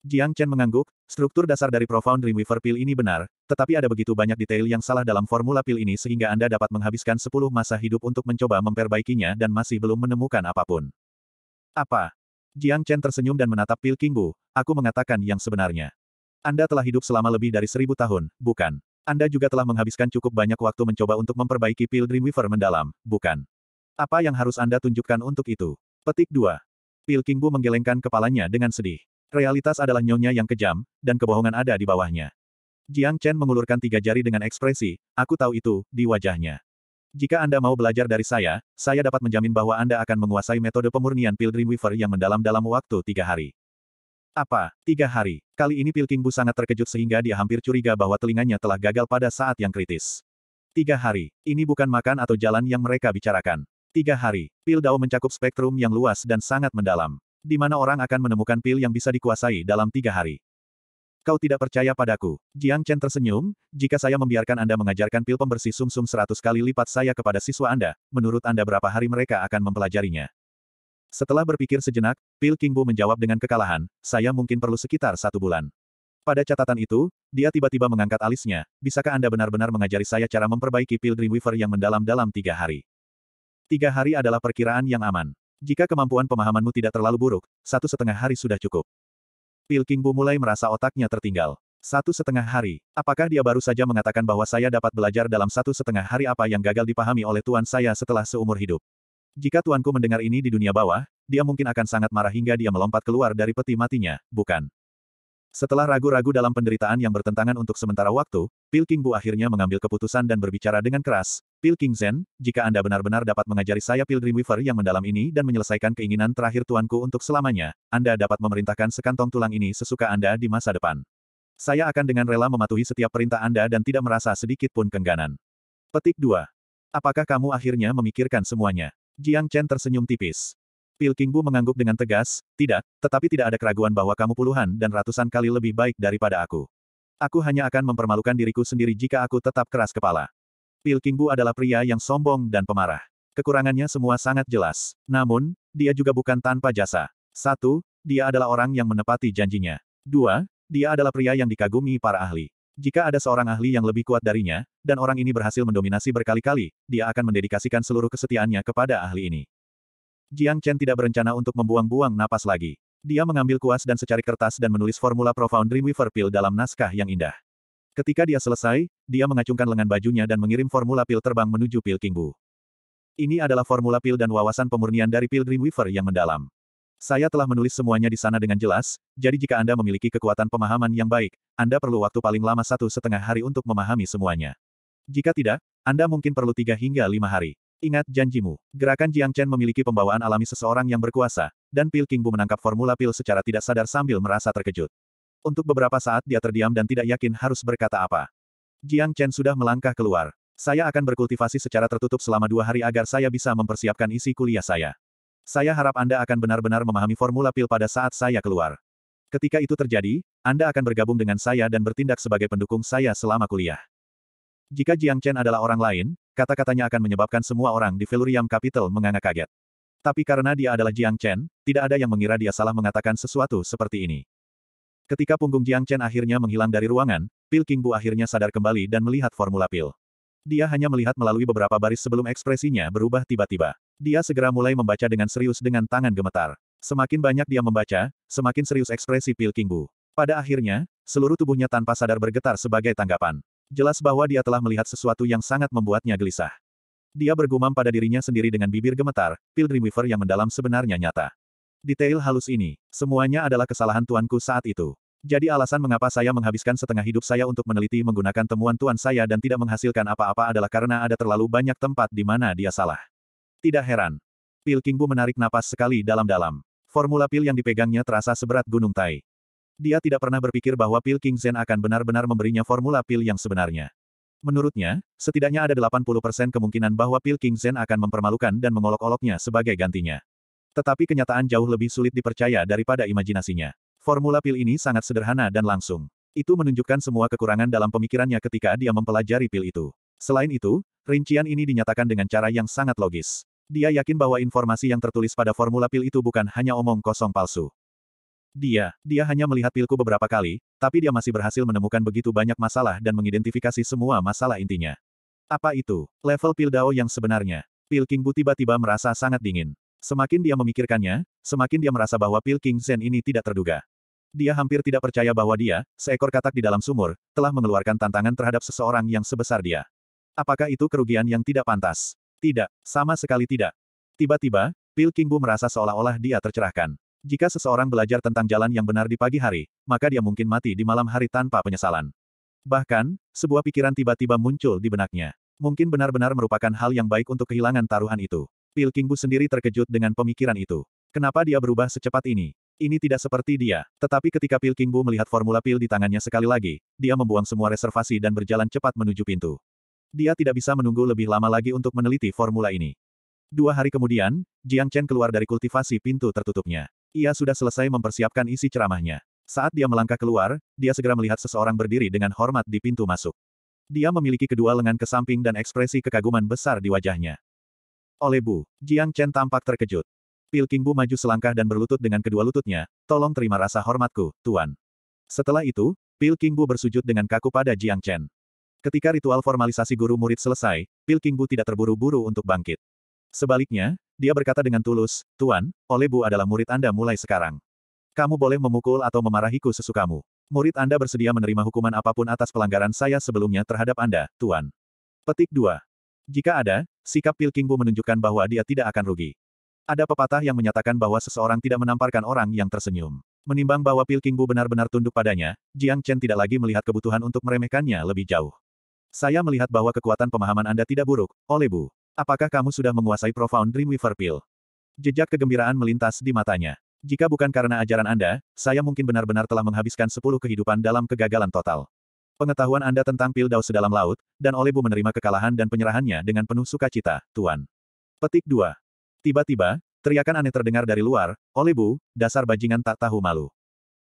Speaker 1: Jiang Chen mengangguk, struktur dasar dari Profound Dreamweaver pil ini benar, tetapi ada begitu banyak detail yang salah dalam formula pil ini sehingga Anda dapat menghabiskan 10 masa hidup untuk mencoba memperbaikinya dan masih belum menemukan apapun. Apa? Jiang Chen tersenyum dan menatap pil Kingbu, aku mengatakan yang sebenarnya. Anda telah hidup selama lebih dari seribu tahun, bukan? Anda juga telah menghabiskan cukup banyak waktu mencoba untuk memperbaiki pil Dreamweaver mendalam, bukan? Apa yang harus Anda tunjukkan untuk itu? Petik 2. Pil Kingbu menggelengkan kepalanya dengan sedih. Realitas adalah nyonya yang kejam, dan kebohongan ada di bawahnya. Jiang Chen mengulurkan tiga jari dengan ekspresi, aku tahu itu, di wajahnya. Jika Anda mau belajar dari saya, saya dapat menjamin bahwa Anda akan menguasai metode pemurnian Pil Dreamweaver yang mendalam dalam waktu tiga hari. Apa? Tiga hari. Kali ini Pil Bu sangat terkejut sehingga dia hampir curiga bahwa telinganya telah gagal pada saat yang kritis. Tiga hari. Ini bukan makan atau jalan yang mereka bicarakan. Tiga hari. Pil Dao mencakup spektrum yang luas dan sangat mendalam. Di mana orang akan menemukan pil yang bisa dikuasai dalam tiga hari. Kau tidak percaya padaku. Jiang Chen tersenyum, jika saya membiarkan Anda mengajarkan pil pembersih sumsum seratus kali lipat saya kepada siswa Anda, menurut Anda berapa hari mereka akan mempelajarinya? Setelah berpikir sejenak, Pil King Bu menjawab dengan kekalahan, saya mungkin perlu sekitar satu bulan. Pada catatan itu, dia tiba-tiba mengangkat alisnya, bisakah Anda benar-benar mengajari saya cara memperbaiki pil Dreamweaver yang mendalam dalam tiga hari? Tiga hari adalah perkiraan yang aman. Jika kemampuan pemahamanmu tidak terlalu buruk, satu setengah hari sudah cukup. Pilkingbu mulai merasa otaknya tertinggal. Satu setengah hari. Apakah dia baru saja mengatakan bahwa saya dapat belajar dalam satu setengah hari apa yang gagal dipahami oleh tuan saya setelah seumur hidup? Jika tuanku mendengar ini di dunia bawah, dia mungkin akan sangat marah hingga dia melompat keluar dari peti matinya, bukan? Setelah ragu-ragu dalam penderitaan yang bertentangan untuk sementara waktu, Pil King Bu akhirnya mengambil keputusan dan berbicara dengan keras, Pil King Zen, jika Anda benar-benar dapat mengajari saya Pil Dreamweaver yang mendalam ini dan menyelesaikan keinginan terakhir tuanku untuk selamanya, Anda dapat memerintahkan sekantong tulang ini sesuka Anda di masa depan. Saya akan dengan rela mematuhi setiap perintah Anda dan tidak merasa sedikit pun kengganan. Petik 2. Apakah kamu akhirnya memikirkan semuanya? Jiang Chen tersenyum tipis. Pil Kingbu mengangguk dengan tegas, tidak, tetapi tidak ada keraguan bahwa kamu puluhan dan ratusan kali lebih baik daripada aku. Aku hanya akan mempermalukan diriku sendiri jika aku tetap keras kepala. Pil Kingbu adalah pria yang sombong dan pemarah. Kekurangannya semua sangat jelas. Namun, dia juga bukan tanpa jasa. Satu, dia adalah orang yang menepati janjinya. Dua, dia adalah pria yang dikagumi para ahli. Jika ada seorang ahli yang lebih kuat darinya, dan orang ini berhasil mendominasi berkali-kali, dia akan mendedikasikan seluruh kesetiaannya kepada ahli ini. Jiang Chen tidak berencana untuk membuang-buang napas lagi. Dia mengambil kuas dan secarik kertas dan menulis formula Profound Dreamweaver Pill dalam naskah yang indah. Ketika dia selesai, dia mengacungkan lengan bajunya dan mengirim formula pil terbang menuju pil Kingbu. Ini adalah formula pil dan wawasan pemurnian dari pil Dreamweaver yang mendalam. Saya telah menulis semuanya di sana dengan jelas, jadi jika Anda memiliki kekuatan pemahaman yang baik, Anda perlu waktu paling lama satu setengah hari untuk memahami semuanya. Jika tidak, Anda mungkin perlu tiga hingga lima hari. Ingat janjimu. Gerakan Jiang Chen memiliki pembawaan alami seseorang yang berkuasa, dan Pil Kingbu menangkap formula pil secara tidak sadar sambil merasa terkejut. Untuk beberapa saat dia terdiam dan tidak yakin harus berkata apa. Jiang Chen sudah melangkah keluar. Saya akan berkultivasi secara tertutup selama dua hari agar saya bisa mempersiapkan isi kuliah saya. Saya harap Anda akan benar-benar memahami formula pil pada saat saya keluar. Ketika itu terjadi, Anda akan bergabung dengan saya dan bertindak sebagai pendukung saya selama kuliah. Jika Jiang Chen adalah orang lain, kata-katanya akan menyebabkan semua orang di Veluriam Capital menganga kaget. Tapi karena dia adalah Jiang Chen, tidak ada yang mengira dia salah mengatakan sesuatu seperti ini. Ketika punggung Jiang Chen akhirnya menghilang dari ruangan, Pil Kingbu akhirnya sadar kembali dan melihat formula pil. Dia hanya melihat melalui beberapa baris sebelum ekspresinya berubah tiba-tiba. Dia segera mulai membaca dengan serius dengan tangan gemetar. Semakin banyak dia membaca, semakin serius ekspresi Pil Kingbu. Pada akhirnya, seluruh tubuhnya tanpa sadar bergetar sebagai tanggapan jelas bahwa dia telah melihat sesuatu yang sangat membuatnya gelisah. Dia bergumam pada dirinya sendiri dengan bibir gemetar, Pil Weaver yang mendalam sebenarnya nyata. Detail halus ini, semuanya adalah kesalahan tuanku saat itu. Jadi alasan mengapa saya menghabiskan setengah hidup saya untuk meneliti menggunakan temuan tuan saya dan tidak menghasilkan apa-apa adalah karena ada terlalu banyak tempat di mana dia salah. Tidak heran. Pil Kingbu menarik napas sekali dalam-dalam. Formula pil yang dipegangnya terasa seberat gunung tai. Dia tidak pernah berpikir bahwa pil King Zen akan benar-benar memberinya formula pil yang sebenarnya. Menurutnya, setidaknya ada 80% kemungkinan bahwa pil King Zen akan mempermalukan dan mengolok-oloknya sebagai gantinya. Tetapi kenyataan jauh lebih sulit dipercaya daripada imajinasinya. Formula pil ini sangat sederhana dan langsung. Itu menunjukkan semua kekurangan dalam pemikirannya ketika dia mempelajari pil itu. Selain itu, rincian ini dinyatakan dengan cara yang sangat logis. Dia yakin bahwa informasi yang tertulis pada formula pil itu bukan hanya omong kosong palsu. Dia, dia hanya melihat pilku beberapa kali, tapi dia masih berhasil menemukan begitu banyak masalah dan mengidentifikasi semua masalah intinya. Apa itu? Level pil Dao yang sebenarnya. Pil King Bu tiba-tiba merasa sangat dingin. Semakin dia memikirkannya, semakin dia merasa bahwa pil King Zen ini tidak terduga. Dia hampir tidak percaya bahwa dia, seekor katak di dalam sumur, telah mengeluarkan tantangan terhadap seseorang yang sebesar dia. Apakah itu kerugian yang tidak pantas? Tidak, sama sekali tidak. Tiba-tiba, Pil King Bu merasa seolah-olah dia tercerahkan. Jika seseorang belajar tentang jalan yang benar di pagi hari, maka dia mungkin mati di malam hari tanpa penyesalan. Bahkan, sebuah pikiran tiba-tiba muncul di benaknya. Mungkin benar-benar merupakan hal yang baik untuk kehilangan taruhan itu. Pil Kingbu sendiri terkejut dengan pemikiran itu. Kenapa dia berubah secepat ini? Ini tidak seperti dia. Tetapi ketika Pil Kingbu melihat formula pil di tangannya sekali lagi, dia membuang semua reservasi dan berjalan cepat menuju pintu. Dia tidak bisa menunggu lebih lama lagi untuk meneliti formula ini. Dua hari kemudian, Jiang Chen keluar dari kultivasi pintu tertutupnya. Ia sudah selesai mempersiapkan isi ceramahnya. Saat dia melangkah keluar, dia segera melihat seseorang berdiri dengan hormat di pintu masuk. Dia memiliki kedua lengan ke samping dan ekspresi kekaguman besar di wajahnya. Oleh Bu, Jiang Chen tampak terkejut. Pil Bu maju selangkah dan berlutut dengan kedua lututnya, tolong terima rasa hormatku, Tuan. Setelah itu, Pil Bu bersujud dengan kaku pada Jiang Chen. Ketika ritual formalisasi guru murid selesai, Pil Bu tidak terburu-buru untuk bangkit. Sebaliknya, dia berkata dengan tulus, Tuan, Olebu adalah murid Anda mulai sekarang. Kamu boleh memukul atau memarahiku sesukamu. Murid Anda bersedia menerima hukuman apapun atas pelanggaran saya sebelumnya terhadap Anda, Tuan. Petik 2. Jika ada, sikap Pilkingbu menunjukkan bahwa dia tidak akan rugi. Ada pepatah yang menyatakan bahwa seseorang tidak menamparkan orang yang tersenyum. Menimbang bahwa Pilkingbu benar-benar tunduk padanya, Jiang Chen tidak lagi melihat kebutuhan untuk meremehkannya lebih jauh. Saya melihat bahwa kekuatan pemahaman Anda tidak buruk, Olebu. Apakah kamu sudah menguasai Profound Dreamweaver Pill? Jejak kegembiraan melintas di matanya. Jika bukan karena ajaran Anda, saya mungkin benar-benar telah menghabiskan sepuluh kehidupan dalam kegagalan total. Pengetahuan Anda tentang pil daus sedalam laut, dan Olebu menerima kekalahan dan penyerahannya dengan penuh sukacita, Tuan. Petik 2. Tiba-tiba, teriakan aneh terdengar dari luar, Olebu, dasar bajingan tak tahu malu.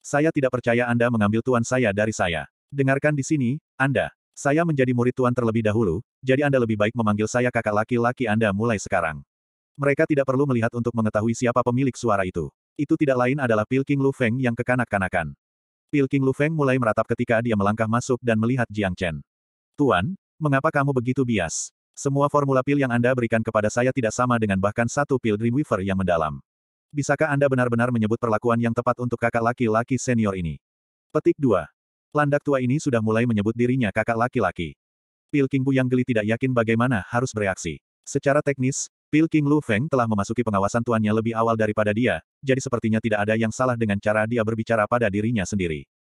Speaker 1: Saya tidak percaya Anda mengambil tuan saya dari saya. Dengarkan di sini, Anda. Saya menjadi murid Tuan terlebih dahulu, jadi Anda lebih baik memanggil saya kakak laki-laki Anda mulai sekarang. Mereka tidak perlu melihat untuk mengetahui siapa pemilik suara itu. Itu tidak lain adalah Pilking Lu Feng yang kekanak-kanakan. Pilking Lu Feng mulai meratap ketika dia melangkah masuk dan melihat Jiang Chen. Tuan, mengapa kamu begitu bias? Semua formula pil yang Anda berikan kepada saya tidak sama dengan bahkan satu pil Dreamweaver yang mendalam. Bisakah Anda benar-benar menyebut perlakuan yang tepat untuk kakak laki-laki senior ini? Petik 2. Landak tua ini sudah mulai menyebut dirinya kakak laki-laki. Pil King Bu yang geli tidak yakin bagaimana harus bereaksi. Secara teknis, Pil King Lu Feng telah memasuki pengawasan tuannya lebih awal daripada dia, jadi sepertinya tidak ada yang salah dengan cara dia berbicara pada dirinya sendiri.